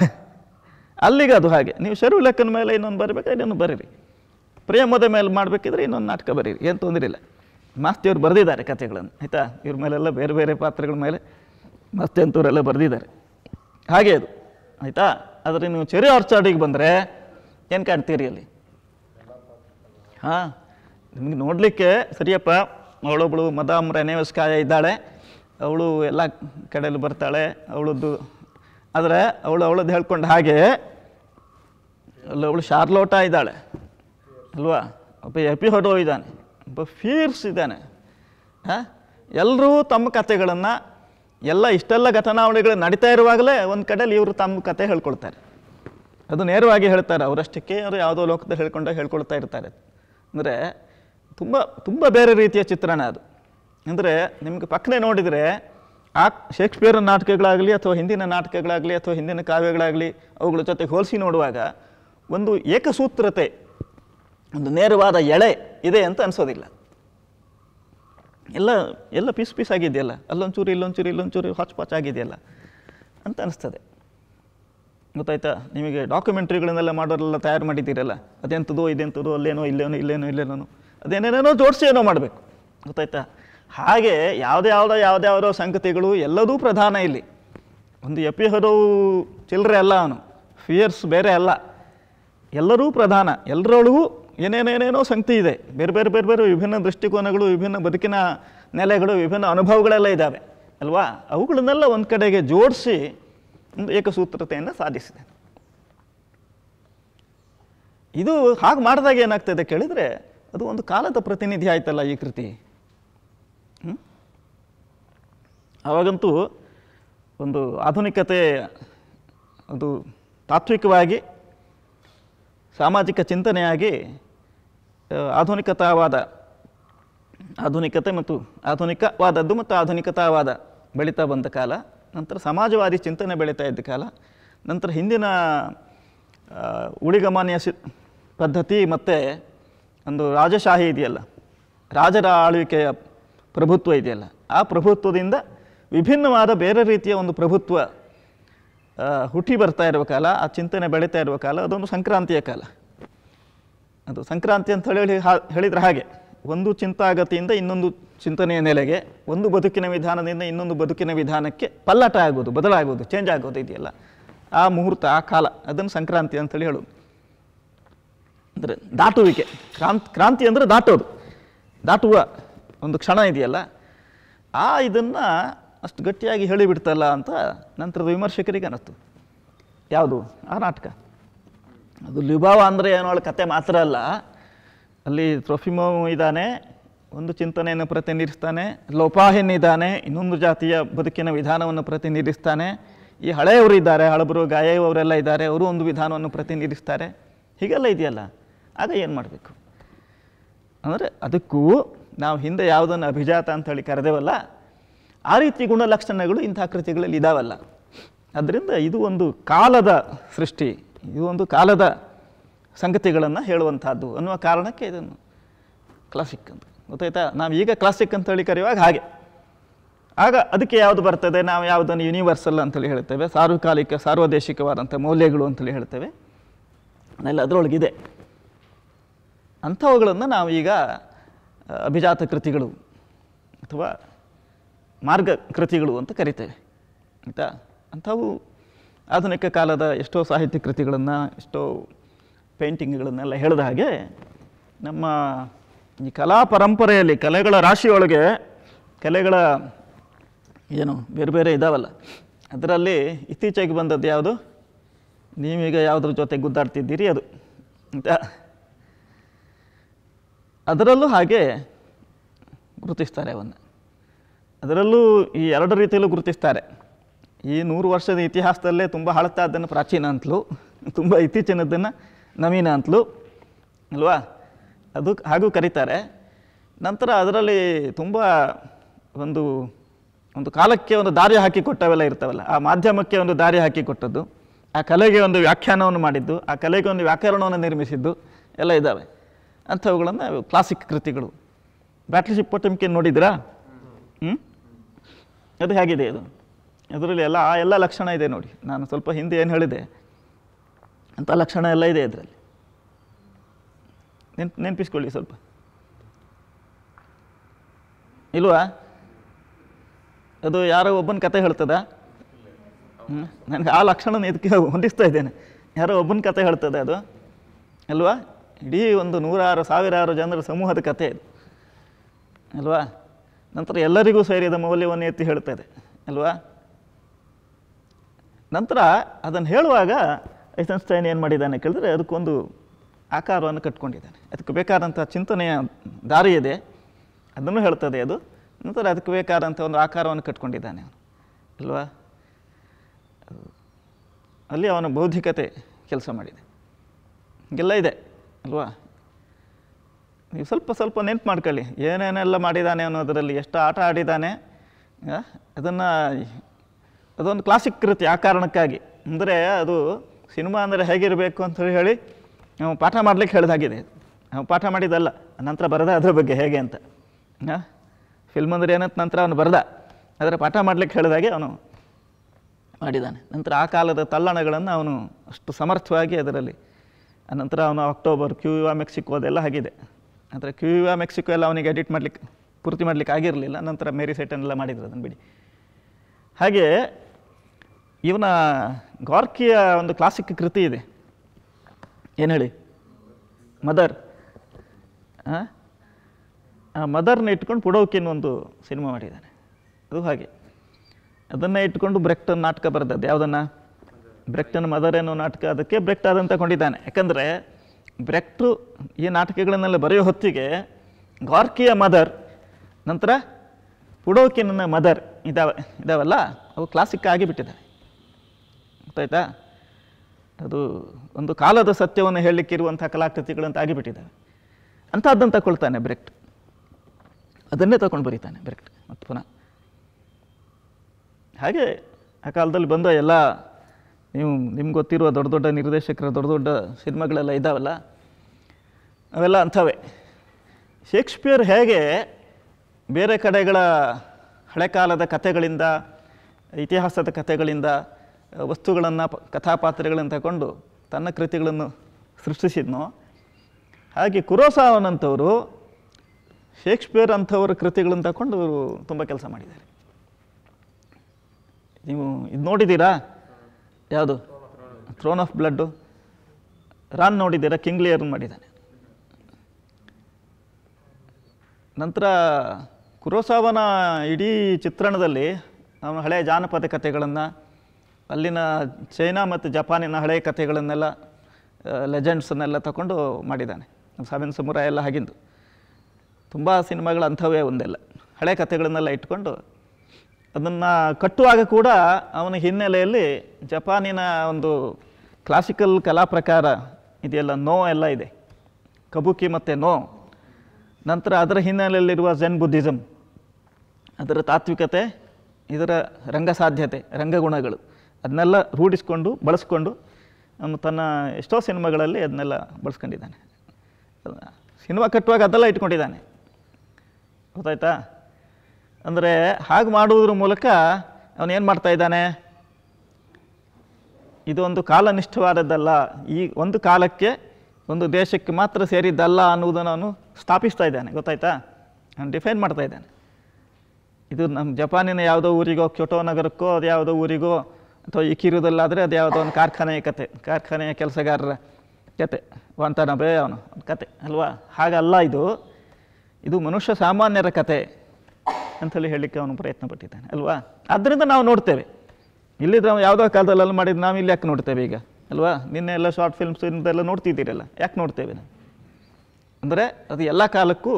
ಅಲ್ಲಿಗೆ ಅದು ಹಾಗೆ ನೀವು ಶರ್ವಿಲೇಖನ ಮೇಲೆ ಇನ್ನೊಂದು ಬರಬೇಕಾ ಇನ್ನೊಂದು ಬರೀರಿ ಪ್ರೇಮದ ಮೇಲೆ ಮಾಡಬೇಕಿದ್ರೆ ಇನ್ನೊಂದು ನಾಟಕ ಬರೀರಿ ಏನು ತೊಂದರೆ ಇಲ್ಲ ಮಾಸ್ತಿಯವ್ರು ಬರೆದಿದ್ದಾರೆ ಕಥೆಗಳನ್ನು ಆಯಿತಾ ಇವ್ರ ಮೇಲೆಲ್ಲ ಬೇರೆ ಬೇರೆ ಪಾತ್ರಗಳ ಮೇಲೆ ಮಾಸ್ತಿ ಅಂತವರೆಲ್ಲ ಬರೆದಿದ್ದಾರೆ ಹಾಗೆ ಅದು ಆಯಿತಾ ಆದರೆ ನೀವು ಚೆರಿ ಆರ್ಚಾರ್ಡಿಗೆ ಬಂದರೆ ಏನು ಕಾಣ್ತೀರಿ ಅಲ್ಲಿ ಹಾಂ ನಿಮಗೆ ನೋಡಲಿಕ್ಕೆ ಸರಿಯಪ್ಪ ಅವಳೊಬ್ಬಳು ಮದಾಮ್ ರೆನೇವಸ್ಕಾಯ ಇದ್ದಾಳೆ ಅವಳು ಎಲ್ಲ ಕಡೆಯಲ್ಲಿ ಬರ್ತಾಳೆ ಅವಳದ್ದು ಆದರೆ ಅವಳು ಅವಳದ್ದು ಹೇಳ್ಕೊಂಡು ಹಾಗೆ ಅಲ್ಲಿ ಅವಳು ಶಾರ್ಲೋಟ ಇದ್ದಾಳೆ ಅಲ್ವಾ ಒಬ್ಬ ಎಪಿ ಹೊಡೋ ಇದ್ದಾನೆ ಒಬ್ಬ ಫೀರ್ಸ್ ಇದ್ದಾನೆ ಹಾಂ ಎಲ್ಲರೂ ತಮ್ಮ ಕಥೆಗಳನ್ನು ಎಲ್ಲ ಇಷ್ಟೆಲ್ಲ ಘಟನಾವಳಿಗಳು ನಡೀತಾ ಇರುವಾಗಲೇ ಒಂದು ಕಡೆಯಲ್ಲಿ ಇವರು ತಮ್ಮ ಕತೆ ಹೇಳ್ಕೊಳ್ತಾರೆ ಅದು ನೇರವಾಗಿ ಹೇಳ್ತಾರೆ ಅವರಷ್ಟಕ್ಕೆ ಅವರು ಯಾವುದೋ ಲೋಕದಲ್ಲಿ ಹೇಳ್ಕೊಂಡಾಗ ಹೇಳ್ಕೊಳ್ತಾ ಇರ್ತಾರೆ ಅಂದರೆ ತುಂಬ ತುಂಬ ಬೇರೆ ರೀತಿಯ ಚಿತ್ರಣ ಅದು ಅಂದರೆ ನಿಮಗೆ ಪಕ್ಕನೆ ನೋಡಿದರೆ ಆ ಶೇಕ್ಸ್ಪಿಯರ್ ನಾಟಕಗಳಾಗಲಿ ಅಥವಾ ಹಿಂದಿನ ನಾಟಕಗಳಾಗಲಿ ಅಥವಾ ಹಿಂದಿನ ಕಾವ್ಯಗಳಾಗಲಿ ಅವುಗಳ ಜೊತೆ ಹೋಲಿಸಿ ನೋಡುವಾಗ ಒಂದು ಏಕಸೂತ್ರತೆ ಒಂದು ನೇರವಾದ ಎಳೆ ಇದೆ ಅಂತ ಅನಿಸೋದಿಲ್ಲ ಎಲ್ಲ ಎಲ್ಲ ಪೀಸ್ ಪೀಸ್ ಆಗಿದೆಯಲ್ಲ ಅಲ್ಲೊಂಚೂರು ಇಲ್ಲೊಂಚೂರು ಇಲ್ಲೊಂಚೂರು ಹಚ್ ಪಾಚ್ ಆಗಿದೆಯಲ್ಲ ಅಂತ ಅನಿಸ್ತದೆ ಗೊತ್ತಾಯ್ತಾ ನಿಮಗೆ ಡಾಕ್ಯುಮೆಂಟ್ರಿಗಳನ್ನೆಲ್ಲ ಮಾಡೋರೆಲ್ಲ ತಯಾರು ಮಾಡಿದ್ದೀರಲ್ಲ ಅದೆಂಥದೋ ಇದೆಂಥದೋ ಅಲ್ಲೇನೋ ಇಲ್ಲೇನೋ ಇಲ್ಲೇನೋ ಇಲ್ಲೇನೋ ಅದೇನೇನೇನೋ ಜೋಡಿಸಿ ಏನೋ ಮಾಡಬೇಕು ಗೊತ್ತಾಯ್ತಾ ಹಾಗೆ ಯಾವುದೇ ಯಾವುದೋ ಯಾವುದ್ಯಾವುದೋ ಸಂಗತಿಗಳು ಎಲ್ಲದೂ ಪ್ರಧಾನ ಇಲ್ಲಿ ಒಂದು ಎಪಿ ಚಿಲ್ಲರೆ ಅಲ್ಲ ಅವನು ಫಿಯರ್ಸ್ ಬೇರೆ ಅಲ್ಲ ಎಲ್ಲರೂ ಪ್ರಧಾನ ಎಲ್ಲರೊಳಗೂ ಏನೇನೇನೇನೋ ಸಂಗತಿ ಇದೆ ಬೇರೆ ಬೇರೆ ಬೇರೆ ಬೇರೆ ವಿಭಿನ್ನ ದೃಷ್ಟಿಕೋನಗಳು ವಿಭಿನ್ನ ಬದುಕಿನ ನೆಲೆಗಳು ವಿಭಿನ್ನ ಅನುಭವಗಳೆಲ್ಲ ಇದ್ದಾವೆ ಅಲ್ವಾ ಅವುಗಳನ್ನೆಲ್ಲ ಒಂದು ಕಡೆಗೆ ಜೋಡಿಸಿ ಒಂದು ಏಕಸೂತ್ರತೆಯನ್ನು ಸಾಧಿಸಿದೆ ಇದು ಹಾಗೆ ಮಾಡಿದಾಗ ಏನಾಗ್ತದೆ ಕೇಳಿದರೆ ಅದು ಒಂದು ಕಾಲದ ಪ್ರತಿನಿಧಿ ಆಯ್ತಲ್ಲ ಈ ಕೃತಿ ಆವಾಗಂತೂ ಒಂದು ಆಧುನಿಕತೆ ಅದು ತಾತ್ವಿಕವಾಗಿ ಸಾಮಾಜಿಕ ಚಿಂತನೆಯಾಗಿ ಆಧುನಿಕತಾವಾದ ಆಧುನಿಕತೆ ಮತ್ತು ಆಧುನಿಕವಾದದ್ದು ಮತ್ತು ಆಧುನಿಕತಾವಾದ ಬೆಳೀತಾ ಬಂದ ಕಾಲ ನಂತರ ಸಮಾಜವಾದಿ ಚಿಂತನೆ ಬೆಳೀತಾ ಇದ್ದ ಕಾಲ ನಂತರ ಹಿಂದಿನ ಉಳಿಗಮಾನ್ಯ ಪದ್ಧತಿ ಮತ್ತು ಒಂದು ರಾಜಶಾಹಿ ಇದೆಯಲ್ಲ ರಾಜರ ಆಳ್ವಿಕೆಯ ಪ್ರಭುತ್ವ ಇದೆಯಲ್ಲ ಆ ಪ್ರಭುತ್ವದಿಂದ ವಿಭಿನ್ನವಾದ ಬೇರೆ ರೀತಿಯ ಒಂದು ಪ್ರಭುತ್ವ ಹುಟ್ಟಿ ಬರ್ತಾ ಇರುವ ಕಾಲ ಆ ಚಿಂತನೆ ಬೆಳೀತಾ ಇರುವ ಕಾಲ ಅದೊಂದು ಸಂಕ್ರಾಂತಿಯ ಕಾಲ ಅದು ಸಂಕ್ರಾಂತಿ ಅಂತ ಹೇಳಿ ಹೇಳಿದ್ರೆ ಹಾಗೆ ಒಂದು ಚಿಂತಾಗತಿಯಿಂದ ಇನ್ನೊಂದು ಚಿಂತನೆಯ ನೆಲೆಗೆ ಒಂದು ಬದುಕಿನ ವಿಧಾನದಿಂದ ಇನ್ನೊಂದು ಬದುಕಿನ ವಿಧಾನಕ್ಕೆ ಪಲ್ಲಟ ಆಗೋದು ಬದಲಾಗೋದು ಚೇಂಜ್ ಆಗೋದು ಇದೆಯಲ್ಲ ಆ ಮುಹೂರ್ತ ಆ ಕಾಲ ಅದನ್ನು ಸಂಕ್ರಾಂತಿ ಅಂತೇಳಿ ಹೇಳೋದು ಅಂದರೆ ದಾಟುವಿಕೆ ಕ್ರಾಂತ್ ಕ್ರಾಂತಿ ಅಂದರೆ ದಾಟೋದು ದಾಟುವ ಒಂದು ಕ್ಷಣ ಇದೆಯಲ್ಲ ಆ ಇದನ್ನು ಅಷ್ಟು ಗಟ್ಟಿಯಾಗಿ ಹೇಳಿಬಿಡ್ತಲ್ಲ ಅಂತ ನಂತರದ ವಿಮರ್ಶಕರಿಗೆ ಅನ್ನಿಸ್ತು ಯಾವುದು ಆ ನಾಟಕ ಅದು ವಿಭಾವ ಅಂದರೆ ಏನೋ ಕತೆ ಮಾತ್ರ ಅಲ್ಲ ಅಲ್ಲಿ ತ್ರೊಫಿಮೋಮ್ ಇದ್ದಾನೆ ಒಂದು ಚಿಂತನೆಯನ್ನು ಪ್ರತಿನಿಧಿಸ್ತಾನೆ ಲೋಪಾಹಿನ್ ಇದ್ದಾನೆ ಇನ್ನೊಂದು ಜಾತಿಯ ಬದುಕಿನ ವಿಧಾನವನ್ನು ಪ್ರತಿನಿಧಿಸ್ತಾನೆ ಈ ಹಳೆಯವರು ಇದ್ದಾರೆ ಹಳಬರು ಗಾಯವರೆಲ್ಲ ಇದ್ದಾರೆ ಅವರು ಒಂದು ವಿಧಾನವನ್ನು ಪ್ರತಿನಿಧಿಸ್ತಾರೆ ಹೀಗೆಲ್ಲ ಇದೆಯಲ್ಲ ಆಗ ಏನು ಮಾಡಬೇಕು ಅಂದರೆ ಅದಕ್ಕೂ ನಾವು ಹಿಂದೆ ಯಾವುದನ್ನು ಅಭಿಜಾತ ಅಂತೇಳಿ ಕರೆದೇವಲ್ಲ ಆ ರೀತಿ ಗುಣಲಕ್ಷಣಗಳು ಇಂಥ ಕೃತಿಗಳಲ್ಲಿ ಇದಾವಲ್ಲ ಅದರಿಂದ ಇದು ಒಂದು ಕಾಲದ ಸೃಷ್ಟಿ ಇದು ಒಂದು ಕಾಲದ ಸಂಗತಿಗಳನ್ನು ಹೇಳುವಂಥದ್ದು ಅನ್ನುವ ಕಾರಣಕ್ಕೆ ಇದನ್ನು ಕ್ಲಾಸಿಕ್ ಅಂತ ಗೊತ್ತಾಯ್ತಾ ನಾವು ಈಗ ಕ್ಲಾಸಿಕ್ ಅಂತೇಳಿ ಕರೆಯುವಾಗ ಹಾಗೆ ಆಗ ಅದಕ್ಕೆ ಯಾವುದು ಬರ್ತದೆ ನಾವು ಯಾವುದನ್ನು ಯೂನಿವರ್ಸಲ್ ಅಂತೇಳಿ ಹೇಳ್ತೇವೆ ಸಾರ್ವಕಾಲಿಕ ಸಾರ್ವದೇಶಿಕವಾದಂಥ ಮೌಲ್ಯಗಳು ಅಂತೇಳಿ ಹೇಳ್ತೇವೆ ಎಲ್ಲ ಅದರೊಳಗಿದೆ ಅಂಥವುಗಳನ್ನು ನಾವು ಈಗ ಅಭಿಜಾತ ಕೃತಿಗಳು ಅಥವಾ ಮಾರ್ಗ ಕೃತಿಗಳು ಅಂತ ಕರಿತೇವೆ ಆಯಿತಾ ಅಂಥವು ಆಧುನಿಕ ಕಾಲದ ಎಷ್ಟೋ ಸಾಹಿತ್ಯ ಕೃತಿಗಳನ್ನು ಎಷ್ಟೋ ಪೇಂಟಿಂಗ್ಗಳನ್ನೆಲ್ಲ ಹೇಳಿದ ಹಾಗೆ ನಮ್ಮ ಈ ಕಲಾ ಪರಂಪರೆಯಲ್ಲಿ ಕಲೆಗಳ ರಾಶಿಯೊಳಗೆ ಕಲೆಗಳ ಏನು ಬೇರೆ ಬೇರೆ ಇದಾವಲ್ಲ ಅದರಲ್ಲಿ ಇತ್ತೀಚೆಗೆ ಬಂದದ್ದು ಯಾವುದು ನೀವೀಗ ಯಾವುದ್ರ ಜೊತೆ ಗುದ್ದಾಡ್ತಿದ್ದೀರಿ ಅದು ಅಂತ ಅದರಲ್ಲೂ ಹಾಗೆ ಗುರುತಿಸ್ತಾರೆ ಅವನ್ನು ಅದರಲ್ಲೂ ಈ ಎರಡು ರೀತಿಯಲ್ಲೂ ಗುರುತಿಸ್ತಾರೆ ಈ ನೂರು ವರ್ಷದ ಇತಿಹಾಸದಲ್ಲೇ ತುಂಬ ಹಳತಾದ್ದನ್ನು ಪ್ರಾಚೀನ ಅಂತಲೂ ತುಂಬ ಇತ್ತೀಚಿನದ್ದನ್ನು ನವೀನ ಅಂತಲೂ ಅಲ್ವಾ ಅದು ಹಾಗೂ ಕರೀತಾರೆ ನಂತರ ಅದರಲ್ಲಿ ತುಂಬ ಒಂದು ಒಂದು ಕಾಲಕ್ಕೆ ಒಂದು ದಾರಿ ಹಾಕಿಕೊಟ್ಟವೆಲ್ಲ ಇರ್ತವಲ್ಲ ಆ ಮಾಧ್ಯಮಕ್ಕೆ ಒಂದು ದಾರಿ ಹಾಕಿಕೊಟ್ಟದ್ದು ಆ ಕಲೆಗೆ ಒಂದು ವ್ಯಾಖ್ಯಾನವನ್ನು ಮಾಡಿದ್ದು ಆ ಕಲೆಗೆ ಒಂದು ವ್ಯಾಕರಣವನ್ನು ನಿರ್ಮಿಸಿದ್ದು ಎಲ್ಲ ಇದ್ದಾವೆ ಅಂಥವುಗಳನ್ನು ಕ್ಲಾಸಿಕ್ ಕೃತಿಗಳು ಬ್ಯಾಟ್ಲ್ಶಿಪ್ ಪೋಟಮ್ಕೆ ನೋಡಿದ್ರಾ ಹ್ಞೂ ಅದು ಹೇಗಿದೆ ಇದು ಅದರಲ್ಲಿ ಎಲ್ಲ ಆ ಎಲ್ಲ ಲಕ್ಷಣ ಇದೆ ನೋಡಿ ನಾನು ಸ್ವಲ್ಪ ಹಿಂದೆ ಏನು ಹೇಳಿದೆ ಅಂಥ ಲಕ್ಷಣ ಎಲ್ಲ ಇದೆ ಇದರಲ್ಲಿ ನೆನ್ಪು ನೆನಪಿಸ್ಕೊಳ್ಳಿ ಸ್ವಲ್ಪ ಇಲ್ವಾ ಅದು ಯಾರೋ ಒಬ್ಬನ ಕತೆ ಹೇಳ್ತದ ನನಗೆ ಆ ಲಕ್ಷಣನ ಇದಕ್ಕೆ ಹೊಂದಿಸ್ತಾ ಇದ್ದೇನೆ ಯಾರೋ ಒಬ್ಬನ ಕತೆ ಹೇಳ್ತದೆ ಅದು ಅಲ್ವಾ ಇಡೀ ಒಂದು ನೂರಾರು ಸಾವಿರಾರು ಜನರ ಸಮೂಹದ ಕತೆ ಇದು ಅಲ್ವಾ ನಂತರ ಎಲ್ಲರಿಗೂ ಸೇರಿದ ಮೌಲ್ಯವನ್ನು ಎತ್ತಿ ಹೇಳ್ತದೆ ಅಲ್ವಾ ನಂತರ ಅದನ್ನು ಹೇಳುವಾಗ ಐಸನ್ಸ್ಟೈನ್ ಏನು ಮಾಡಿದ್ದಾನೆ ಕೇಳಿದ್ರೆ ಅದಕ್ಕೊಂದು ಆಕಾರವನ್ನು ಕಟ್ಕೊಂಡಿದ್ದಾನೆ ಅದಕ್ಕೆ ಬೇಕಾದಂಥ ಚಿಂತನೆಯ ದಾರಿ ಇದೆ ಅದನ್ನು ಹೇಳ್ತದೆ ಅದು ನಂತರ ಅದಕ್ಕೆ ಬೇಕಾದಂಥ ಒಂದು ಆಕಾರವನ್ನು ಕಟ್ಕೊಂಡಿದ್ದಾನೆ ಅವನು ಅಲ್ವಾ ಅಲ್ಲಿ ಅವನ ಬೌದ್ಧಿಕತೆ ಕೆಲಸ ಮಾಡಿದೆ ಹೀಗೆಲ್ಲ ಇದೆ ಅಲ್ವಾ ನೀವು ಸ್ವಲ್ಪ ಸ್ವಲ್ಪ ನೆನ್ಪು ಮಾಡ್ಕೊಳ್ಳಿ ಏನೇನೆಲ್ಲ ಮಾಡಿದ್ದಾನೆ ಅನ್ನೋದರಲ್ಲಿ ಎಷ್ಟು ಆಟ ಆಡಿದ್ದಾನೆ ಅದನ್ನು ಅದೊಂದು ಕ್ಲಾಸಿಕ್ ಕೃತಿ ಆ ಕಾರಣಕ್ಕಾಗಿ ಅಂದರೆ ಅದು ಸಿನಿಮಾ ಅಂದರೆ ಹೇಗಿರಬೇಕು ಅಂತ ಹೇಳಿ ನಾವು ಪಾಠ ಮಾಡಲಿಕ್ಕೆ ಹೇಳ್ದಾಗಿದೆ ನಾವು ಪಾಠ ಮಾಡಿದ್ದಲ್ಲ ನಂತರ ಬರದ ಅದ್ರ ಬಗ್ಗೆ ಹೇಗೆ ಅಂತ ಹಾಂ ಫಿಲ್ಮ್ ಅಂದರೆ ಏನಂತ ನಂತರ ಅವನು ಬರದ ಆದರೆ ಪಾಠ ಮಾಡಲಿಕ್ಕೆ ಹೇಳಿದಾಗೆ ಅವನು ಮಾಡಿದ್ದಾನೆ ನಂತರ ಆ ಕಾಲದ ತಲ್ಲಣಗಳನ್ನು ಅವನು ಅಷ್ಟು ಸಮರ್ಥವಾಗಿ ಅದರಲ್ಲಿ ನಂತರ ಅವನು ಅಕ್ಟೋಬರ್ ಆ ಮೆಕ್ಸಿಕೋ ಅದೆಲ್ಲ ಆಗಿದೆ ಕ್ಯೂ ಆ ಮೆಕ್ಸಿಕೋ ಎಲ್ಲ ಅವನಿಗೆ ಎಡಿಟ್ ಮಾಡಲಿಕ್ಕೆ ಪೂರ್ತಿ ಮಾಡಲಿಕ್ಕೆ ಆಗಿರಲಿಲ್ಲ ನಂತರ ಮೇರಿ ಸೆಟನ್ ಎಲ್ಲ ಮಾಡಿದ್ರು ಅದನ್ನು ಬಿಡಿ ಹಾಗೆ ಇವನ ಗಾರ್ಕಿಯ ಒಂದು ಕ್ಲಾಸಿಕ್ ಕೃತಿ ಇದೆ ಏನು ಹೇಳಿ ಮದರ್ ಆ ಮದರ್ನ ಇಟ್ಕೊಂಡು ಪುಡೋಕಿನ ಒಂದು ಸಿನಿಮಾ ಮಾಡಿದ್ದಾನೆ ಅದು ಹಾಗೆ ಅದನ್ನು ಇಟ್ಕೊಂಡು ಬ್ರೆಕ್ಟನ್ ನಾಟಕ ಬರೆದದ್ದು ಯಾವುದನ್ನು ಬ್ರೆಕ್ಟನ್ ಮದರ್ ಏನೋ ನಾಟಕ ಅದಕ್ಕೆ ಬ್ರೆಕ್ಟ್ ಆದಂತ ತಗೊಂಡಿದ್ದಾನೆ ಯಾಕಂದರೆ ಬ್ರೆಕ್ಟ್ರು ಈ ನಾಟಕಗಳನ್ನೆಲ್ಲ ಬರೆಯೋ ಹೊತ್ತಿಗೆ ಗಾರ್ಕಿಯ ಮದರ್ ನಂತರ ಪುಡೋಕಿನ ಮದರ್ ಇದಾವೆ ಇದಾವಲ್ಲ ಅವು ಕ್ಲಾಸಿಕ್ ಆಗಿಬಿಟ್ಟಿದ್ದಾವೆ ಗೊತ್ತಾಯ್ತಾ ಅದು ಒಂದು ಕಾಲದ ಸತ್ಯವನ್ನು ಹೇಳಲಿಕ್ಕಿರುವಂಥ ಇರುವಂಥ ಕಲಾಕೃತಿಗಳಂತ ಆಗಿಬಿಟ್ಟಿದ್ದಾವೆ ಅಂಥದ್ದನ್ನು ತಗೊಳ್ತಾನೆ ಬ್ರೆಕ್ಟ್ ಅದನ್ನೇ ತಗೊಂಡು ಬರೀತಾನೆ ಬ್ರೆಕ್ಟ್ ಮತ್ತು ಪುನಃ ಹಾಗೆ ಆ ಕಾಲದಲ್ಲಿ ಬಂದ ಎಲ್ಲ ನೀವು ನಿಮ್ಗೆ ಗೊತ್ತಿರುವ ದೊಡ್ಡ ದೊಡ್ಡ ನಿರ್ದೇಶಕರ ದೊಡ್ಡ ದೊಡ್ಡ ಸಿನಿಮಾಗಳೆಲ್ಲ ಇದ್ದಾವಲ್ಲ ಅವೆಲ್ಲ ಅಂಥವೇ ಶೇಕ್ಸ್ಪಿಯರ್ ಹೇಗೆ ಬೇರೆ ಕಡೆಗಳ ಹಳೆ ಕಾಲದ ಕಥೆಗಳಿಂದ ಇತಿಹಾಸದ ಕಥೆಗಳಿಂದ ವಸ್ತುಗಳನ್ನು ಕಥಾಪಾತ್ರೆಗಳನ್ನು ತಗೊಂಡು ತನ್ನ ಕೃತಿಗಳನ್ನು ಸೃಷ್ಟಿಸಿದ್ನೋ ಹಾಗೆ ಕುರೋಸಾವನಂಥವರು ಶೇಕ್ಸ್ಪಿಯರ್ ಅಂಥವ್ರ ಕೃತಿಗಳನ್ನು ತಗೊಂಡು ಅವರು ತುಂಬ ಕೆಲಸ ಮಾಡಿದ್ದಾರೆ ನೀವು ಇದು ನೋಡಿದ್ದೀರಾ ಯಾವುದು ಥ್ರೋನ್ ಆಫ್ ಬ್ಲಡ್ಡು ರಾನ್ ನೋಡಿದ್ದೀರಾ ಕಿಂಗ್ಲಿಯರ್ ಮಾಡಿದ್ದಾನೆ ನಂತರ ಕುರೋಸಾವನ ಇಡೀ ಚಿತ್ರಣದಲ್ಲಿ ಅವನು ಹಳೆಯ ಜಾನಪದ ಕಥೆಗಳನ್ನು ಅಲ್ಲಿನ ಚೈನಾ ಮತ್ತು ಜಪಾನಿನ ಹಳೆ ಕಥೆಗಳನ್ನೆಲ್ಲ ಲೆಜೆಂಡ್ಸನ್ನೆಲ್ಲ ತಗೊಂಡು ಮಾಡಿದ್ದಾನೆ ಸಾವಿನ ಸಮುರಾಯ ಎಲ್ಲ ಹಾಗಿಂದು ತುಂಬ ಸಿನಿಮಾಗಳು ಅಂಥವೇ ಒಂದೆಲ್ಲ ಹಳೆ ಕಥೆಗಳನ್ನೆಲ್ಲ ಇಟ್ಕೊಂಡು ಅದನ್ನು ಕಟ್ಟುವಾಗ ಕೂಡ ಅವನ ಹಿನ್ನೆಲೆಯಲ್ಲಿ ಜಪಾನಿನ ಒಂದು ಕ್ಲಾಸಿಕಲ್ ಕಲಾ ಪ್ರಕಾರ ಇದೆಲ್ಲ ನೋ ಎಲ್ಲ ಇದೆ ಕಬುಕಿ ಮತ್ತು ನೋ ನಂತರ ಅದರ ಹಿನ್ನೆಲೆಯಲ್ಲಿರುವ ಝೆನ್ ಬುದ್ಧಿಸಮ್ ಅದರ ತಾತ್ವಿಕತೆ ಇದರ ರಂಗಸಾಧ್ಯತೆ ರಂಗಗುಣಗಳು ಅದನ್ನೆಲ್ಲ ರೂಢಿಸ್ಕೊಂಡು ಬಳಸ್ಕೊಂಡು ತನ್ನ ಎಷ್ಟೋ ಸಿನಿಮಾಗಳಲ್ಲಿ ಅದನ್ನೆಲ್ಲ ಬಳಸ್ಕೊಂಡಿದ್ದಾನೆ ಸಿನಿಮಾ ಕಟ್ಟುವಾಗ ಅದೆಲ್ಲ ಇಟ್ಕೊಂಡಿದ್ದಾನೆ ಗೊತ್ತಾಯ್ತಾ ಅಂದರೆ ಹಾಗೆ ಮಾಡುವುದ್ರ ಮೂಲಕ ಅವನು ಏನು ಮಾಡ್ತಾ ಇದ್ದಾನೆ ಇದೊಂದು ಕಾಲನಿಷ್ಠವಾದದ್ದಲ್ಲ ಈ ಒಂದು ಕಾಲಕ್ಕೆ ಒಂದು ದೇಶಕ್ಕೆ ಮಾತ್ರ ಸೇರಿದ್ದಲ್ಲ ಅನ್ನುವುದನ್ನು ಅವನು ಸ್ಥಾಪಿಸ್ತಾ ಇದ್ದಾನೆ ಗೊತ್ತಾಯ್ತಾ ಅವ್ನು ಡಿಫೈನ್ ಮಾಡ್ತಾ ಇದ್ದಾನೆ ಇದು ನಮ್ಮ ಜಪಾನಿನ ಯಾವುದೋ ಊರಿಗೋ ಕ್ಯೋಟೋ ನಗರಕ್ಕೋ ಅದು ಯಾವುದೋ ಊರಿಗೋ ಅಥವಾ ಇಕ್ಕಿರುವುದಲ್ಲಾದರೆ ಅದು ಯಾವುದೋ ಒಂದು ಕಾರ್ಖಾನೆಯ ಕತೆ ಕಾರ್ಖಾನೆಯ ಕೆಲಸಗಾರರ ಕತೆ ವಂತನ ಬೇ ಅವನು ಕತೆ ಅಲ್ವಾ ಹಾಗಲ್ಲ ಇದು ಇದು ಮನುಷ್ಯ ಸಾಮಾನ್ಯರ ಕತೆ ಅಂಥೇಳಿ ಹೇಳಲಿಕ್ಕೆ ಅವನು ಪ್ರಯತ್ನ ಪಟ್ಟಿದ್ದಾನೆ ಅಲ್ವಾ ಆದ್ದರಿಂದ ನಾವು ನೋಡ್ತೇವೆ ಇಲ್ಲಿದ್ರೆ ನಾವು ಯಾವುದೋ ಕಾಲದಲ್ಲಿ ಅಲ್ಲಿ ಮಾಡಿದ್ದು ನಾವು ಇಲ್ಲಿ ಯಾಕೆ ನೋಡ್ತೇವೆ ಈಗ ಅಲ್ವಾ ನಿನ್ನೆ ಎಲ್ಲ ಶಾರ್ಟ್ ಫಿಲ್ಮ್ಸ್ ಇಂದೆಲ್ಲ ನೋಡ್ತಿದ್ದೀರಲ್ಲ ಯಾಕೆ ನೋಡ್ತೇವೆ ನಾವು ಅಂದರೆ ಅದು ಎಲ್ಲ ಕಾಲಕ್ಕೂ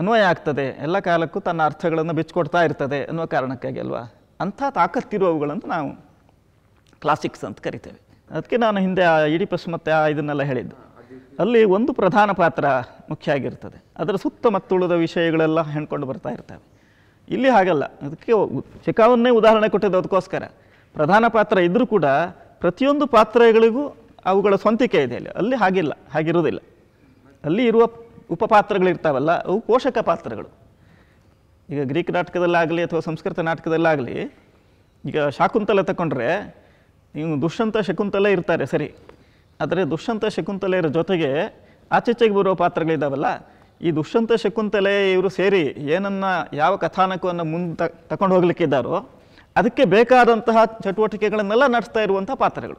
ಅನ್ವಯ ಆಗ್ತದೆ ಎಲ್ಲ ಕಾಲಕ್ಕೂ ತನ್ನ ಅರ್ಥಗಳನ್ನು ಬಿಚ್ಚಿಕೊಡ್ತಾ ಇರ್ತದೆ ಅನ್ನೋ ಕಾರಣಕ್ಕಾಗಿ ಅಲ್ವಾ ಅಂಥ ತಾಕತ್ತಿರುವವುಗಳನ್ನು ನಾವು ಕ್ಲಾಸಿಕ್ಸ್ ಅಂತ ಕರಿತೇವೆ ಅದಕ್ಕೆ ನಾನು ಹಿಂದೆ ಆ ಇಡಿಪಸ್ ಮತ್ತು ಆ ಇದನ್ನೆಲ್ಲ ಹೇಳಿದ್ದು ಅಲ್ಲಿ ಒಂದು ಪ್ರಧಾನ ಪಾತ್ರ ಮುಖ್ಯ ಆಗಿರ್ತದೆ ಅದರ ಸುತ್ತ ಉಳಿದ ವಿಷಯಗಳೆಲ್ಲ ಹೆಣ್ಕೊಂಡು ಬರ್ತಾ ಇರ್ತವೆ ಇಲ್ಲಿ ಹಾಗಲ್ಲ ಅದಕ್ಕೆ ಚಿಕಾವನ್ನೇ ಉದಾಹರಣೆ ಕೊಟ್ಟಿದ್ದು ಅದಕ್ಕೋಸ್ಕರ ಪ್ರಧಾನ ಪಾತ್ರ ಇದ್ದರೂ ಕೂಡ ಪ್ರತಿಯೊಂದು ಪಾತ್ರಗಳಿಗೂ ಅವುಗಳ ಸ್ವಂತಿಕೆ ಇದೆ ಅಲ್ಲಿ ಅಲ್ಲಿ ಹಾಗಿಲ್ಲ ಹಾಗಿರುವುದಿಲ್ಲ ಅಲ್ಲಿ ಇರುವ ಉಪಪಾತ್ರಗಳಿರ್ತಾವಲ್ಲ ಅವು ಪೋಷಕ ಪಾತ್ರಗಳು ಈಗ ಗ್ರೀಕ್ ನಾಟಕದಲ್ಲಾಗಲಿ ಅಥವಾ ಸಂಸ್ಕೃತ ನಾಟಕದಲ್ಲಾಗಲಿ ಈಗ ಶಾಕುಂತಲೆ ತಗೊಂಡ್ರೆ ನೀವು ದುಷ್ಯಂತ ಶಕುಂತಲೆ ಇರ್ತಾರೆ ಸರಿ ಆದರೆ ದುಷ್ಯಂತ ಶಕುಂತಲೆಯರ ಜೊತೆಗೆ ಆಚೆಚೆಗೆ ಬರುವ ಪಾತ್ರಗಳಿದ್ದಾವಲ್ಲ ಈ ದುಷ್ಯಂತ ಶಕುಂತಲೆ ಇವರು ಸೇರಿ ಏನನ್ನು ಯಾವ ಕಥಾನಕವನ್ನು ಮುಂದೆ ತಗೊಂಡು ಹೋಗ್ಲಿಕ್ಕಿದ್ದಾರೋ ಅದಕ್ಕೆ ಬೇಕಾದಂತಹ ಚಟುವಟಿಕೆಗಳನ್ನೆಲ್ಲ ನಡೆಸ್ತಾ ಇರುವಂಥ ಪಾತ್ರಗಳು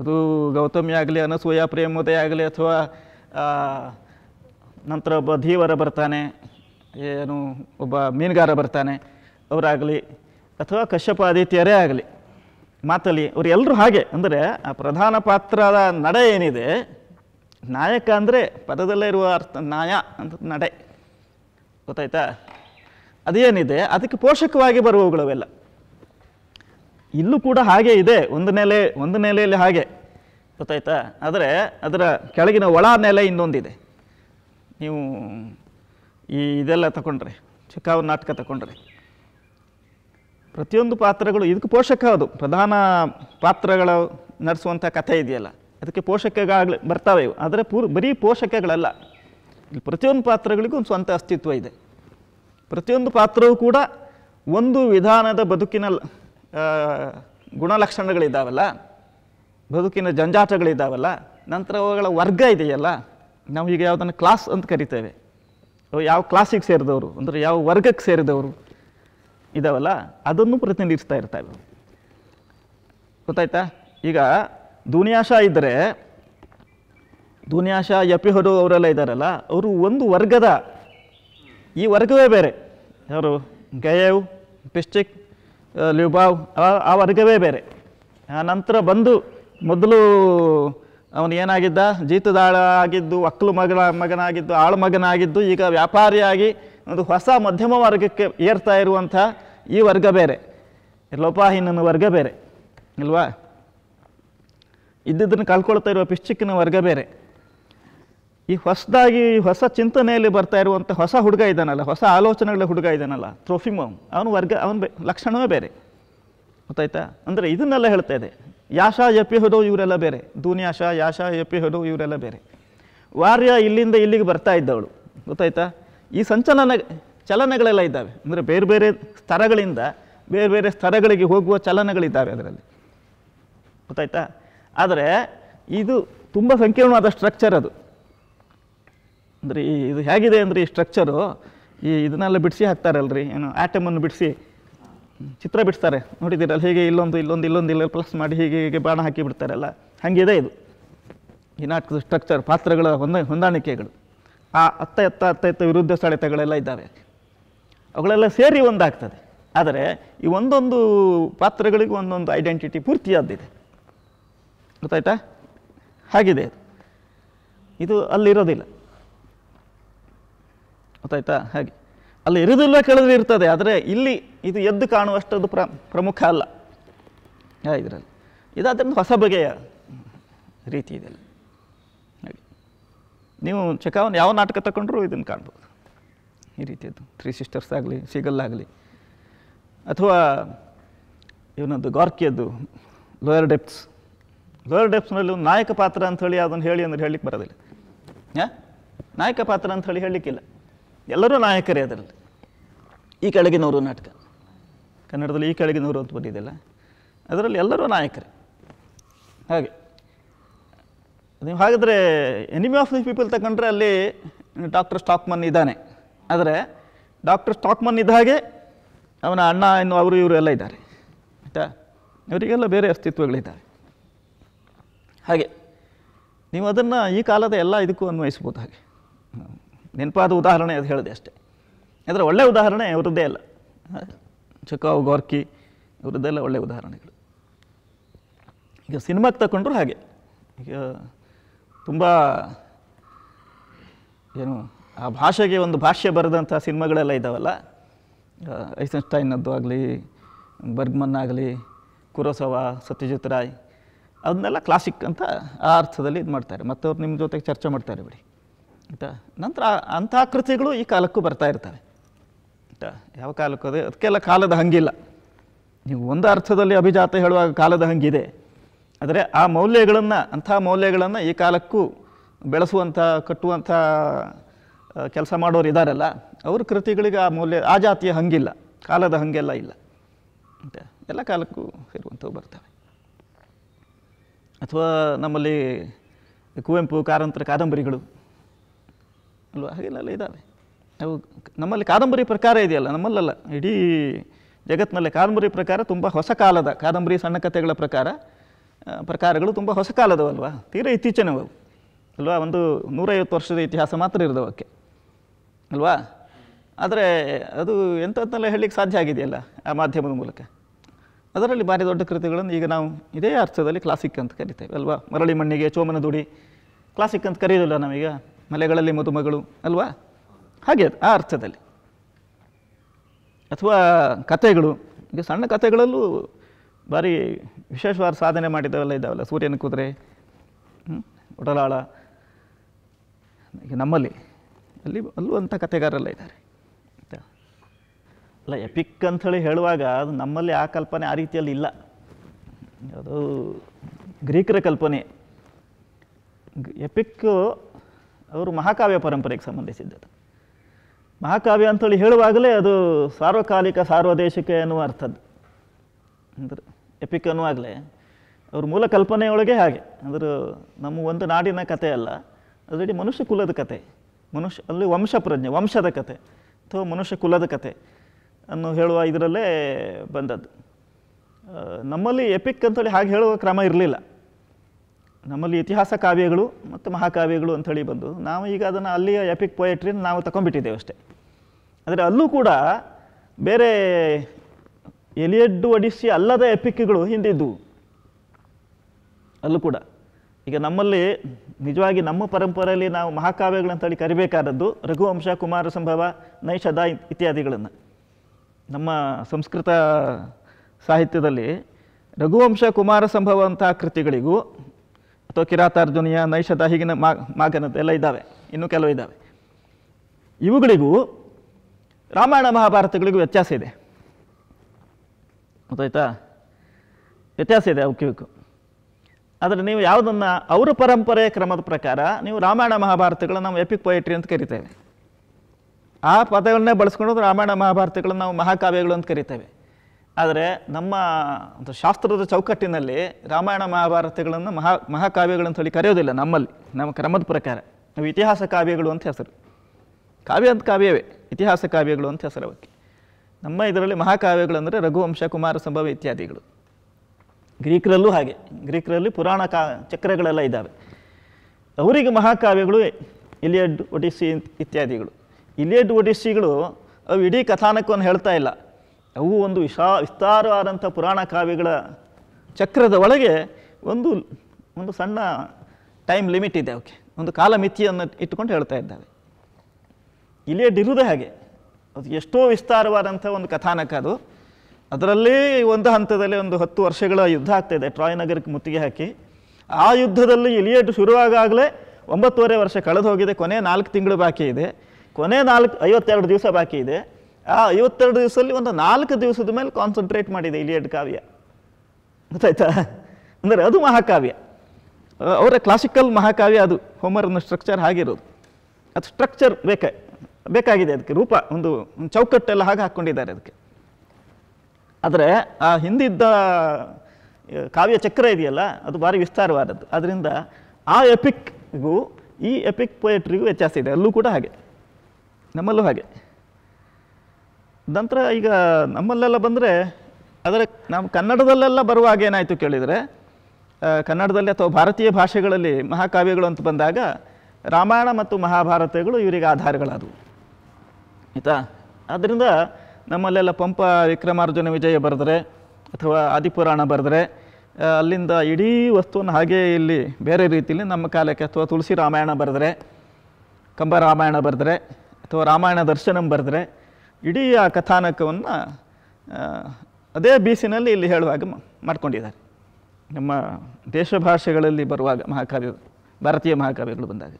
ಅದು ಗೌತಮಿ ಆಗಲಿ ಅನಸೂಯ ಪ್ರೇಮೋದಯ ಆಗಲಿ ಅಥವಾ ನಂತರ ಒಬ್ಬ ಧೀವರ ಬರ್ತಾನೆ ಏನು ಒಬ್ಬ ಮೀನುಗಾರ ಬರ್ತಾನೆ ಅವರಾಗಲಿ ಅಥವಾ ಕಶ್ಯಪ ಆದಿತ್ಯರೇ ಆಗಲಿ ಮಾತಲ್ಲಿ ಅವರೆಲ್ಲರೂ ಹಾಗೆ ಅಂದರೆ ಆ ಪ್ರಧಾನ ಪಾತ್ರದ ನಡೆ ಏನಿದೆ ನಾಯಕ ಅಂದರೆ ಪದದಲ್ಲೇ ಇರುವ ಅರ್ಥ ನಾಯ ಅಂತ ನಡೆ ಗೊತ್ತಾಯ್ತಾ ಅದೇನಿದೆ ಅದಕ್ಕೆ ಪೋಷಕವಾಗಿ ಬರುವವುಗಳವೆಲ್ಲ ಇಲ್ಲೂ ಕೂಡ ಹಾಗೆ ಇದೆ ಒಂದು ನೆಲೆ ಒಂದು ನೆಲೆಯಲ್ಲಿ ಹಾಗೆ ಗೊತ್ತಾಯ್ತಾ ಆದರೆ ಅದರ ಕೆಳಗಿನ ಒಳ ನೆಲೆ ಇನ್ನೊಂದಿದೆ ನೀವು ಈ ಇದೆಲ್ಲ ತಗೊಂಡ್ರೆ ಚಿಕಾವು ನಾಟಕ ತಗೊಂಡ್ರೆ ಪ್ರತಿಯೊಂದು ಪಾತ್ರಗಳು ಇದಕ್ಕೆ ಪೋಷಕ ಅದು ಪ್ರಧಾನ ಪಾತ್ರಗಳು ನಡೆಸುವಂಥ ಕಥೆ ಇದೆಯಲ್ಲ ಅದಕ್ಕೆ ಪೋಷಕಗಳಾಗಲಿ ಬರ್ತಾವೆ ಇವು ಆದರೆ ಪೂರ್ ಬರೀ ಪೋಷಕಗಳಲ್ಲ ಇಲ್ಲಿ ಪ್ರತಿಯೊಂದು ಪಾತ್ರಗಳಿಗೂ ಒಂದು ಸ್ವಂತ ಅಸ್ತಿತ್ವ ಇದೆ ಪ್ರತಿಯೊಂದು ಪಾತ್ರವೂ ಕೂಡ ಒಂದು ವಿಧಾನದ ಬದುಕಿನ ಗುಣಲಕ್ಷಣಗಳಿದ್ದಾವಲ್ಲ ಬದುಕಿನ ಜಂಜಾಟಗಳಿದ್ದಾವಲ್ಲ ನಂತರ ಅವುಗಳ ವರ್ಗ ಇದೆಯಲ್ಲ ನಾವು ಈಗ ಯಾವುದನ್ನು ಕ್ಲಾಸ್ ಅಂತ ಕರಿತೇವೆ ಯಾವ ಕ್ಲಾಸಿಗೆ ಸೇರಿದವರು ಅಂದರೆ ಯಾವ ವರ್ಗಕ್ಕೆ ಸೇರಿದವರು ಇದಾವಲ್ಲ ಅದನ್ನು ಪ್ರತಿನಿಧಿಸ್ತಾ ಇರ್ತವೆ ಗೊತ್ತಾಯ್ತಾ ಈಗ ದುನಿಯಾಶ ಇದ್ದರೆ ದುನಿಯಾಶ ಯಪಿಹೊಡು ಅವರೆಲ್ಲ ಇದ್ದಾರಲ್ಲ ಅವರು ಒಂದು ವರ್ಗದ ಈ ವರ್ಗವೇ ಬೇರೆ ಯಾರು ಗಯವ್ ಪಿಸ್ಟಿಕ್ ಲ್ಯೂಬಾವ್ ಆ ವರ್ಗವೇ ಬೇರೆ ಆ ನಂತರ ಬಂದು ಮೊದಲು ಅವನು ಏನಾಗಿದ್ದ ಜೀತದಾಳ ಆಗಿದ್ದು ಅಕ್ಕಲು ಮಗನ ಮಗನಾಗಿದ್ದು ಆಳು ಮಗನಾಗಿದ್ದು ಈಗ ವ್ಯಾಪಾರಿಯಾಗಿ ಒಂದು ಹೊಸ ಮಧ್ಯಮ ವರ್ಗಕ್ಕೆ ಏರ್ತಾ ಇರುವಂಥ ಈ ವರ್ಗ ಬೇರೆ ಲೋಪಾಹೀನನ ವರ್ಗ ಬೇರೆ ಇಲ್ವಾ ಇದ್ದಿದ್ದನ್ನು ಕಳ್ಕೊಳ್ತಾ ಇರುವ ಪಿಶ್ಚಿಕ್ಕಿನ ವರ್ಗ ಬೇರೆ ಈ ಹೊಸದಾಗಿ ಹೊಸ ಚಿಂತನೆಯಲ್ಲಿ ಬರ್ತಾ ಇರುವಂಥ ಹೊಸ ಹುಡುಗ ಇದ್ದಾನಲ್ಲ ಹೊಸ ಆಲೋಚನೆಗಳ ಹುಡುಗ ಇದ್ದಾನಲ್ಲ ಮೋಮ್ ಅವನ ವರ್ಗ ಅವನ ಲಕ್ಷಣವೇ ಬೇರೆ ಗೊತ್ತಾಯ್ತಾ ಅಂದರೆ ಇದನ್ನೆಲ್ಲ ಹೇಳ್ತಾ ಇದೆ ಯಾಶ ಎಪಿಹೊಡು ಇವರೆಲ್ಲ ಬೇರೆ ದೂನ್ಯಾಶ ಯಾಶ ಎಪಿಹೊಡು ಇವರೆಲ್ಲ ಬೇರೆ ವಾರ್ಯ ಇಲ್ಲಿಂದ ಇಲ್ಲಿಗೆ ಬರ್ತಾ ಇದ್ದವಳು ಗೊತ್ತಾಯ್ತಾ ಈ ಸಂಚಲನ ಚಲನಗಳೆಲ್ಲ ಇದ್ದಾವೆ ಅಂದರೆ ಬೇರೆ ಬೇರೆ ಸ್ತರಗಳಿಂದ ಬೇರೆ ಬೇರೆ ಸ್ಥರಗಳಿಗೆ ಹೋಗುವ ಚಲನಗಳಿದ್ದಾವೆ ಅದರಲ್ಲಿ ಗೊತ್ತಾಯ್ತಾ ಆದರೆ ಇದು ತುಂಬ ಸಂಕೀರ್ಣವಾದ ಸ್ಟ್ರಕ್ಚರ್ ಅದು ಅಂದರೆ ಇದು ಹೇಗಿದೆ ಅಂದರೆ ಈ ಸ್ಟ್ರಕ್ಚರು ಈ ಇದನ್ನೆಲ್ಲ ಬಿಡಿಸಿ ಹಾಕ್ತಾರಲ್ರಿ ಏನು ಆ್ಯಟಮನ್ನು ಬಿಡಿಸಿ ಚಿತ್ರ ಬಿಡಿಸ್ತಾರೆ ನೋಡಿದ್ದೀರಲ್ಲ ಹೀಗೆ ಇಲ್ಲೊಂದು ಇಲ್ಲೊಂದು ಇಲ್ಲೊಂದು ಇಲ್ಲ ಪ್ಲಸ್ ಮಾಡಿ ಹೀಗೆ ಹೀಗೆ ಬಾಣ ಹಾಕಿ ಬಿಡ್ತಾರಲ್ಲ ಹಾಗಿದೆ ಇದು ಈ ನಾಟಕದ ಸ್ಟ್ರಕ್ಚರ್ ಪಾತ್ರಗಳ ಹೊಂದ ಹೊಂದಾಣಿಕೆಗಳು ಆ ಅತ್ತ ಎತ್ತ ಅತ್ತ ಎತ್ತ ವಿರುದ್ಧ ಸೆಳೆತಗಳೆಲ್ಲ ಇದ್ದಾವೆ ಅವುಗಳೆಲ್ಲ ಸೇರಿ ಒಂದಾಗ್ತದೆ ಆದರೆ ಈ ಒಂದೊಂದು ಪಾತ್ರಗಳಿಗೂ ಒಂದೊಂದು ಐಡೆಂಟಿಟಿ ಪೂರ್ತಿಯಾದ್ದಿದೆ ಗೊತ್ತಾಯ್ತಾ ಹಾಗಿದೆ ಇದು ಅಲ್ಲಿರೋದಿಲ್ಲ ಗೊತ್ತಾಯ್ತಾ ಹಾಗೆ ಅಲ್ಲಿ ಇರುವುದಿಲ್ಲ ಕೇಳಿದ್ರೆ ಇರ್ತದೆ ಆದರೆ ಇಲ್ಲಿ ಇದು ಎದ್ದು ಕಾಣುವಷ್ಟದು ಪ್ರ ಪ್ರಮುಖ ಅಲ್ಲ ಇದರಲ್ಲಿ ಇದಾದ್ರಿಂದ ಹೊಸ ಬಗೆಯ ರೀತಿ ಇದೆ ಹಾಗೆ ನೀವು ಚಕಾವನ್ ಯಾವ ನಾಟಕ ತಗೊಂಡ್ರೂ ಇದನ್ನು ಕಾಣ್ಬೋದು ಈ ರೀತಿಯದ್ದು ತ್ರೀ ಸಿಸ್ಟರ್ಸ್ ಆಗಲಿ ಸಿಗಲ್ ಆಗಲಿ ಅಥವಾ ಇವನದ್ದು ಗಾರ್ಕಿಯದ್ದು ಲೋಯರ್ ಡೆಪ್ಸ್ ಲೋಯರ್ ಡೆಪ್ಸ್ನಲ್ಲಿ ಒಂದು ನಾಯಕ ಪಾತ್ರ ಅಂಥೇಳಿ ಅದನ್ನು ಹೇಳಿ ಅಂದ್ರೆ ಹೇಳಲಿಕ್ಕೆ ಬರೋದಿಲ್ಲ ಹಾಂ ನಾಯಕ ಪಾತ್ರ ಅಂಥೇಳಿ ಹೇಳಲಿಕ್ಕಿಲ್ಲ ಎಲ್ಲರೂ ನಾಯಕರೇ ಅದರಲ್ಲಿ ಈ ಕೆಳಗಿನವರು ನಾಟಕ ಕನ್ನಡದಲ್ಲಿ ಈ ಕೆಳಗಿನವರು ಅಂತ ಬಂದಿದ್ದಿಲ್ಲ ಅದರಲ್ಲಿ ಎಲ್ಲರೂ ನಾಯಕರೇ ಹಾಗೆ ನೀವು ಹಾಗಾದರೆ ಎನಿಮಿ ಆಫ್ ದಿ ಪೀಪಲ್ ತಗೊಂಡ್ರೆ ಅಲ್ಲಿ ಡಾಕ್ಟರ್ ಸ್ಟಾಕ್ಮನ್ ಇದ್ದಾನೆ ಆದರೆ ಡಾಕ್ಟರ್ ಸ್ಟಾಕ್ಮನ್ ಇದ್ದ ಹಾಗೆ ಅವನ ಅಣ್ಣ ಇನ್ನು ಅವರು ಇವರು ಎಲ್ಲ ಇದ್ದಾರೆ ಆಯಿತಾ ಇವರಿಗೆಲ್ಲ ಬೇರೆ ಅಸ್ತಿತ್ವಗಳಿದ್ದಾವೆ ಹಾಗೆ ನೀವು ಅದನ್ನು ಈ ಕಾಲದ ಎಲ್ಲ ಇದಕ್ಕೂ ಅನ್ವಯಿಸ್ಬೋದು ಹಾಗೆ ನೆನಪಾದ ಉದಾಹರಣೆ ಅದು ಹೇಳಿದೆ ಅಷ್ಟೇ ಅದರ ಒಳ್ಳೆಯ ಉದಾಹರಣೆ ಅವರದ್ದೇ ಅಲ್ಲ ಚಕಾವ್ ಗೋರ್ಕಿ ಅವರದ್ದೆಲ್ಲ ಒಳ್ಳೆಯ ಉದಾಹರಣೆಗಳು ಈಗ ಸಿನಿಮಾಕ್ಕೆ ತಗೊಂಡ್ರು ಹಾಗೆ ಈಗ ತುಂಬ ಏನು ಆ ಭಾಷೆಗೆ ಒಂದು ಭಾಷೆ ಬರೆದಂಥ ಸಿನಿಮಾಗಳೆಲ್ಲ ಇದ್ದಾವಲ್ಲ ಐಸನ್ಸ್ಟೈನದ್ದು ಆಗಲಿ ಬರ್ಗ್ಮನ್ ಆಗಲಿ ಕುರೋಸವ ಸತ್ಯಜಿತ್ ರಾಯ್ ಅದನ್ನೆಲ್ಲ ಕ್ಲಾಸಿಕ್ ಅಂತ ಆ ಅರ್ಥದಲ್ಲಿ ಇದು ಮಾಡ್ತಾರೆ ಅವ್ರು ನಿಮ್ಮ ಜೊತೆಗೆ ಚರ್ಚೆ ಮಾಡ್ತಾರೆ ಬಿಡಿ ಅಂತ ನಂತರ ಅಂಥ ಕೃತಿಗಳು ಈ ಕಾಲಕ್ಕೂ ಬರ್ತಾ ಇರ್ತವೆ ಅಂತ ಯಾವ ಕಾಲಕ್ಕೂ ಅದೇ ಅದಕ್ಕೆಲ್ಲ ಕಾಲದ ಹಂಗಿಲ್ಲ ನೀವು ಒಂದು ಅರ್ಥದಲ್ಲಿ ಅಭಿಜಾತ ಹೇಳುವಾಗ ಕಾಲದ ಹಂಗಿದೆ ಆದರೆ ಆ ಮೌಲ್ಯಗಳನ್ನು ಅಂಥ ಮೌಲ್ಯಗಳನ್ನು ಈ ಕಾಲಕ್ಕೂ ಬೆಳೆಸುವಂಥ ಕಟ್ಟುವಂಥ ಕೆಲಸ ಮಾಡೋರು ಇದ್ದಾರಲ್ಲ ಅವ್ರ ಕೃತಿಗಳಿಗೆ ಆ ಮೌಲ್ಯ ಆ ಜಾತಿಯ ಹಂಗಿಲ್ಲ ಕಾಲದ ಹಂಗೆಲ್ಲ ಇಲ್ಲ ಅಂತ ಎಲ್ಲ ಕಾಲಕ್ಕೂ ಸೇರುವಂಥವು ಬರ್ತವೆ ಅಥವಾ ನಮ್ಮಲ್ಲಿ ಕುವೆಂಪು ಕಾರಂತರ ಕಾದಂಬರಿಗಳು ಅಲ್ವಾ ಹಾಗೆಲ್ಲ ಇದ್ದಾವೆ ಅವು ನಮ್ಮಲ್ಲಿ ಕಾದಂಬರಿ ಪ್ರಕಾರ ಇದೆಯಲ್ಲ ನಮ್ಮಲ್ಲಲ್ಲ ಇಡೀ ಜಗತ್ನಲ್ಲೇ ಕಾದಂಬರಿ ಪ್ರಕಾರ ತುಂಬ ಹೊಸ ಕಾಲದ ಕಾದಂಬರಿ ಸಣ್ಣ ಕಥೆಗಳ ಪ್ರಕಾರ ಪ್ರಕಾರಗಳು ತುಂಬ ಹೊಸ ಕಾಲದವಲ್ವಾ ತೀರಾ ಇತ್ತೀಚಿನವು ಅಲ್ವಾ ಒಂದು ನೂರೈವತ್ತು ವರ್ಷದ ಇತಿಹಾಸ ಮಾತ್ರ ಇರೋದವಕ್ಕೆ ಅಲ್ವಾ ಆದರೆ ಅದು ಎಂಥದ್ದನ್ನೆಲ್ಲ ಹೇಳಲಿಕ್ಕೆ ಸಾಧ್ಯ ಆಗಿದೆಯಲ್ಲ ಆ ಮಾಧ್ಯಮದ ಮೂಲಕ ಅದರಲ್ಲಿ ಭಾರಿ ದೊಡ್ಡ ಕೃತಿಗಳನ್ನು ಈಗ ನಾವು ಇದೇ ಅರ್ಥದಲ್ಲಿ ಕ್ಲಾಸಿಕ್ ಅಂತ ಕರಿತೇವೆ ಅಲ್ವಾ ಮರಳಿ ಮಣ್ಣಿಗೆ ಚೋಮನ ದುಡಿ ಕ್ಲಾಸಿಕ್ ಅಂತ ಕರೆಯೋದಿಲ್ಲ ನಾವೀಗ ಮಲೆಗಳಲ್ಲಿ ಮದುಮಗಳು ಅಲ್ವಾ ಹಾಗೆ ಆ ಅರ್ಥದಲ್ಲಿ ಅಥವಾ ಕಥೆಗಳು ಈಗ ಸಣ್ಣ ಕಥೆಗಳಲ್ಲೂ ಭಾರಿ ವಿಶೇಷವಾದ ಸಾಧನೆ ಮಾಡಿದವೆಲ್ಲ ಇದ್ದಾವಲ್ಲ ಸೂರ್ಯನ ಕುದುರೆ ಒಡಲಾಳ ನಮ್ಮಲ್ಲಿ ಅಲ್ಲಿ ಅಲ್ಲೂ ಅಂಥ ಕಥೆಗಾರರೆಲ್ಲ ಇದ್ದಾರೆ ಅಲ್ಲ ಎಪಿಕ್ ಅಂಥೇಳಿ ಹೇಳುವಾಗ ಅದು ನಮ್ಮಲ್ಲಿ ಆ ಕಲ್ಪನೆ ಆ ರೀತಿಯಲ್ಲಿ ಇಲ್ಲ ಅದು ಗ್ರೀಕರ ಕಲ್ಪನೆ ಎಪಿಕ್ಕು ಅವರು ಮಹಾಕಾವ್ಯ ಪರಂಪರೆಗೆ ಸಂಬಂಧಿಸಿದ್ದರು ಮಹಾಕಾವ್ಯ ಅಂಥೇಳಿ ಹೇಳುವಾಗಲೇ ಅದು ಸಾರ್ವಕಾಲಿಕ ಸಾರ್ವದೇಶಿಕ ಎನ್ನುವ ಅರ್ಥದ್ದು ಅಂದರೆ ಎಪಿಕ್ ಅನ್ನುವಾಗಲೇ ಅವ್ರ ಮೂಲ ಕಲ್ಪನೆಯೊಳಗೆ ಹಾಗೆ ಅಂದ್ರೆ ನಮ್ಮ ಒಂದು ನಾಡಿನ ಕತೆ ಅಲ್ಲ ಅದರಡಿ ಮನುಷ್ಯ ಕುಲದ ಕತೆ ಮನುಷ್ಯ ಅಲ್ಲಿ ವಂಶ ಪ್ರಜ್ಞೆ ವಂಶದ ಕತೆ ಅಥವಾ ಮನುಷ್ಯ ಕುಲದ ಕತೆ ಅನ್ನು ಹೇಳುವ ಇದರಲ್ಲೇ ಬಂದದ್ದು ನಮ್ಮಲ್ಲಿ ಎಪಿಕ್ ಅಂತೇಳಿ ಹಾಗೆ ಹೇಳುವ ಕ್ರಮ ಇರಲಿಲ್ಲ ನಮ್ಮಲ್ಲಿ ಇತಿಹಾಸ ಕಾವ್ಯಗಳು ಮತ್ತು ಮಹಾಕಾವ್ಯಗಳು ಅಂಥೇಳಿ ಬಂದು ನಾವು ಈಗ ಅದನ್ನು ಅಲ್ಲಿಯ ಎಪಿಕ್ ಪೊಯೆಟ್ರಿನ ನಾವು ತಗೊಂಡ್ಬಿಟ್ಟಿದ್ದೇವೆ ಅಷ್ಟೇ ಆದರೆ ಅಲ್ಲೂ ಕೂಡ ಬೇರೆ ಎಲಿಯಡ್ಡು ಒಡಿಸಿ ಅಲ್ಲದ ಎಪಿಕ್ಗಳು ಹಿಂದಿದ್ದವು ಅಲ್ಲೂ ಕೂಡ ಈಗ ನಮ್ಮಲ್ಲಿ ನಿಜವಾಗಿ ನಮ್ಮ ಪರಂಪರೆಯಲ್ಲಿ ನಾವು ಮಹಾಕಾವ್ಯಗಳಂತೇಳಿ ಕರಿಬೇಕಾದದ್ದು ರಘುವಂಶ ಕುಮಾರ ಸಂಭವ ನೈಷಧ ಇತ್ಯಾದಿಗಳನ್ನು ನಮ್ಮ ಸಂಸ್ಕೃತ ಸಾಹಿತ್ಯದಲ್ಲಿ ರಘುವಂಶ ಕುಮಾರ ಸಂಭವ ಅಂತಹ ಕೃತಿಗಳಿಗೂ ಅಥವಾ ಕಿರಾತಾರ್ಜುನಿಯ ನೈಷಧ ಹೀಗಿನ ಮಾ ಮಾಗನತೆ ಎಲ್ಲ ಇದ್ದಾವೆ ಇನ್ನೂ ಕೆಲವು ಇದ್ದಾವೆ ಇವುಗಳಿಗೂ ರಾಮಾಯಣ ಮಹಾಭಾರತಗಳಿಗೂ ವ್ಯತ್ಯಾಸ ಇದೆ ಗೊತ್ತಾಯ್ತಾ ವ್ಯತ್ಯಾಸ ಇದೆ ಅವಕ್ಕಿವಕ್ಕೂ ಆದರೆ ನೀವು ಯಾವುದನ್ನು ಅವರ ಪರಂಪರೆ ಕ್ರಮದ ಪ್ರಕಾರ ನೀವು ರಾಮಾಯಣ ಮಹಾಭಾರತಗಳನ್ನ ನಾವು ಎಪಿಕ್ ಪೊಯೆಟ್ರಿ ಅಂತ ಕರಿತೇವೆ ಆ ಪದಗಳನ್ನೇ ಬಳಸ್ಕೊಂಡು ರಾಮಾಯಣ ಮಹಾಭಾರತಗಳನ್ನ ನಾವು ಮಹಾಕಾವ್ಯಗಳು ಅಂತ ಕರಿತೇವೆ ಆದರೆ ನಮ್ಮ ಒಂದು ಶಾಸ್ತ್ರದ ಚೌಕಟ್ಟಿನಲ್ಲಿ ರಾಮಾಯಣ ಮಹಾಭಾರತಗಳನ್ನು ಮಹಾ ಅಂತ ಹೇಳಿ ಕರೆಯೋದಿಲ್ಲ ನಮ್ಮಲ್ಲಿ ನಮ್ಮ ಕ್ರಮದ ಪ್ರಕಾರ ನಾವು ಇತಿಹಾಸ ಕಾವ್ಯಗಳು ಅಂತ ಹೆಸರು ಕಾವ್ಯ ಅಂತ ಕಾವ್ಯವೇ ಇತಿಹಾಸ ಕಾವ್ಯಗಳು ಅಂತ ಹೆಸರು ಅವಕ್ಕೆ ನಮ್ಮ ಇದರಲ್ಲಿ ಮಹಾಕಾವ್ಯಗಳು ಅಂದರೆ ರಘುವಂಶ ಕುಮಾರ ಸಂಭವ ಇತ್ಯಾದಿಗಳು ಗ್ರೀಕರಲ್ಲೂ ಹಾಗೆ ಗ್ರೀಕರಲ್ಲಿ ಪುರಾಣ ಕಾ ಚಕ್ರಗಳೆಲ್ಲ ಇದ್ದಾವೆ ಅವರಿಗೆ ಮಹಾಕಾವ್ಯಗಳು ಇಲಿಯಡ್ ಒಡಿಸ್ಸಿ ಇತ್ಯಾದಿಗಳು ಇಲಿಯಡ್ ಒಡಿಸ್ಸಿಗಳು ಅವು ಇಡೀ ಕಥಾನಕವನ್ನು ಹೇಳ್ತಾ ಇಲ್ಲ ಅವು ಒಂದು ವಿಶಾ ವಿಸ್ತಾರವಾದಂಥ ಪುರಾಣ ಕಾವ್ಯಗಳ ಚಕ್ರದ ಒಳಗೆ ಒಂದು ಒಂದು ಸಣ್ಣ ಟೈಮ್ ಲಿಮಿಟ್ ಇದೆ ಅವಕ್ಕೆ ಒಂದು ಕಾಲಮಿತಿಯನ್ನು ಇಟ್ಟುಕೊಂಡು ಹೇಳ್ತಾ ಇದ್ದಾವೆ ಇಲ್ಲಿಯಡಿರುವುದೇ ಹಾಗೆ ಅದು ಎಷ್ಟೋ ವಿಸ್ತಾರವಾದಂಥ ಒಂದು ಕಥಾನಕ ಅದು ಅದರಲ್ಲಿ ಒಂದು ಹಂತದಲ್ಲಿ ಒಂದು ಹತ್ತು ವರ್ಷಗಳ ಯುದ್ಧ ಆಗ್ತಾಯಿದೆ ಟ್ರಾಯ್ ನಗರಕ್ಕೆ ಮುತ್ತಿಗೆ ಹಾಕಿ ಆ ಯುದ್ಧದಲ್ಲಿ ಇಲಿಯಡ್ ಶುರುವಾಗಲೇ ಒಂಬತ್ತುವರೆ ವರ್ಷ ಕಳೆದು ಹೋಗಿದೆ ಕೊನೆ ನಾಲ್ಕು ತಿಂಗಳು ಬಾಕಿ ಇದೆ ಕೊನೆ ನಾಲ್ಕು ಐವತ್ತೆರಡು ದಿವಸ ಬಾಕಿ ಇದೆ ಆ ಐವತ್ತೆರಡು ದಿವಸದಲ್ಲಿ ಒಂದು ನಾಲ್ಕು ದಿವಸದ ಮೇಲೆ ಕಾನ್ಸಂಟ್ರೇಟ್ ಮಾಡಿದೆ ಇಲಿಯಡ್ ಕಾವ್ಯ ಗೊತ್ತಾಯ್ತಾ ಅಂದರೆ ಅದು ಮಹಾಕಾವ್ಯ ಅವರ ಕ್ಲಾಸಿಕಲ್ ಮಹಾಕಾವ್ಯ ಅದು ಹೋಮರ್ನ ಸ್ಟ್ರಕ್ಚರ್ ಆಗಿರೋದು ಅದು ಸ್ಟ್ರಕ್ಚರ್ ಬೇಕೆ ಬೇಕಾಗಿದೆ ಅದಕ್ಕೆ ರೂಪ ಒಂದು ಚೌಕಟ್ಟೆಲ್ಲ ಹಾಗೆ ಹಾಕ್ಕೊಂಡಿದ್ದಾರೆ ಅದಕ್ಕೆ ಆದರೆ ಆ ಹಿಂದಿದ್ದ ಕಾವ್ಯ ಚಕ್ರ ಇದೆಯಲ್ಲ ಅದು ಭಾರಿ ವಿಸ್ತಾರವಾದದ್ದು ಅದರಿಂದ ಆ ಎಪಿಕ್ಗೂ ಈ ಎಪಿಕ್ ಪೊಯೆಟ್ರಿಗೂ ವ್ಯತ್ಯಾಸ ಇದೆ ಅಲ್ಲೂ ಕೂಡ ಹಾಗೆ ನಮ್ಮಲ್ಲೂ ಹಾಗೆ ನಂತರ ಈಗ ನಮ್ಮಲ್ಲೆಲ್ಲ ಬಂದರೆ ಅದರ ನಮ್ಮ ಕನ್ನಡದಲ್ಲೆಲ್ಲ ಬರುವಾಗ ಏನಾಯಿತು ಕೇಳಿದರೆ ಕನ್ನಡದಲ್ಲಿ ಅಥವಾ ಭಾರತೀಯ ಭಾಷೆಗಳಲ್ಲಿ ಮಹಾಕಾವ್ಯಗಳು ಅಂತ ಬಂದಾಗ ರಾಮಾಯಣ ಮತ್ತು ಮಹಾಭಾರತಗಳು ಇವರಿಗೆ ಆಧಾರಗಳಾದವು ಆಯಿತಾ ಆದ್ದರಿಂದ ನಮ್ಮಲ್ಲೆಲ್ಲ ಪಂಪ ವಿಕ್ರಮಾರ್ಜುನ ವಿಜಯ ಬರೆದರೆ ಅಥವಾ ಆದಿಪುರಾಣ ಬರೆದ್ರೆ ಅಲ್ಲಿಂದ ಇಡೀ ವಸ್ತುವನ್ನು ಹಾಗೇ ಇಲ್ಲಿ ಬೇರೆ ರೀತಿಯಲ್ಲಿ ನಮ್ಮ ಕಾಲಕ್ಕೆ ಅಥವಾ ತುಳಸಿ ರಾಮಾಯಣ ಬರೆದರೆ ಕಂಬ ರಾಮಾಯಣ ಬರೆದರೆ ಅಥವಾ ರಾಮಾಯಣ ದರ್ಶನಂ ಬರೆದ್ರೆ ಇಡೀ ಆ ಕಥಾನಕವನ್ನು ಅದೇ ಬೀಸಿನಲ್ಲಿ ಇಲ್ಲಿ ಹೇಳುವಾಗ ಮಾಡ್ಕೊಂಡಿದ್ದಾರೆ ನಮ್ಮ ದೇಶ ಭಾಷೆಗಳಲ್ಲಿ ಬರುವಾಗ ಮಹಾಕಾವ್ಯ ಭಾರತೀಯ ಮಹಾಕಾವ್ಯಗಳು ಬಂದಾಗ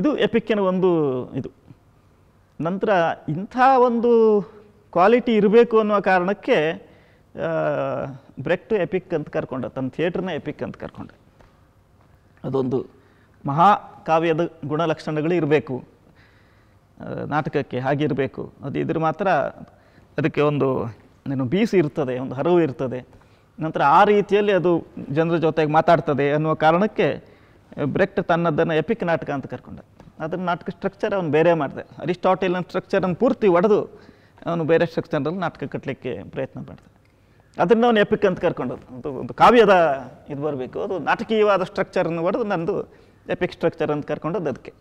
ಇದು ಎಪಿಕ್ಕಿನ ಒಂದು ಇದು ನಂತರ ಇಂಥ ಒಂದು ಕ್ವಾಲಿಟಿ ಇರಬೇಕು ಅನ್ನುವ ಕಾರಣಕ್ಕೆ ಬ್ರೆಕ್ಟ್ ಎಪಿಕ್ ಅಂತ ಕರ್ಕೊಂಡ ತನ್ನ ಥಿಯೇಟ್ರನ್ನ ಎಪಿಕ್ ಅಂತ ಕರ್ಕೊಂಡೆ ಅದೊಂದು ಮಹಾಕಾವ್ಯದ ಗುಣಲಕ್ಷಣಗಳು ಇರಬೇಕು ನಾಟಕಕ್ಕೆ ಹಾಗಿರಬೇಕು ಅದು ಇದ್ರ ಮಾತ್ರ ಅದಕ್ಕೆ ಒಂದು ಏನು ಬೀಸಿ ಇರ್ತದೆ ಒಂದು ಹರವು ಇರ್ತದೆ ನಂತರ ಆ ರೀತಿಯಲ್ಲಿ ಅದು ಜನರ ಜೊತೆಗೆ ಮಾತಾಡ್ತದೆ ಅನ್ನುವ ಕಾರಣಕ್ಕೆ ಬ್ರೆಕ್ಟ್ ತನ್ನದನ್ನು ಎಪಿಕ್ ನಾಟಕ ಅಂತ ಕರ್ಕೊಂಡೆ ಅದನ್ನು ನಾಟಕ ಸ್ಟ್ರಕ್ಚರ್ ಅವನು ಬೇರೆ ಮಾಡಿದೆ ಅರಿಸ್ಟಾಟೆಲ್ನ ಸ್ಟ್ರಕ್ಚರನ್ನು ಪೂರ್ತಿ ಒಡೆದು ಅವನು ಬೇರೆ ಸ್ಟ್ರಕ್ಚರ್ನಲ್ಲಿ ನಾಟಕ ಕಟ್ಟಲಿಕ್ಕೆ ಪ್ರಯತ್ನ ಮಾಡಿದೆ ಅದನ್ನು ಅವನು ಎಪಿಕ್ ಅಂತ ಕರ್ಕೊಂಡದ್ದು ಒಂದು ಒಂದು ಕಾವ್ಯದ ಇದು ಬರಬೇಕು ಅದು ನಾಟಕೀಯವಾದ ಸ್ಟ್ರಕ್ಚರನ್ನು ಒಡೆದು ನಂದು ಎಪಿಕ್ ಸ್ಟ್ರಕ್ಚರ್ ಅಂತ ಕರ್ಕೊಂಡದ್ದು ಅದಕ್ಕೆ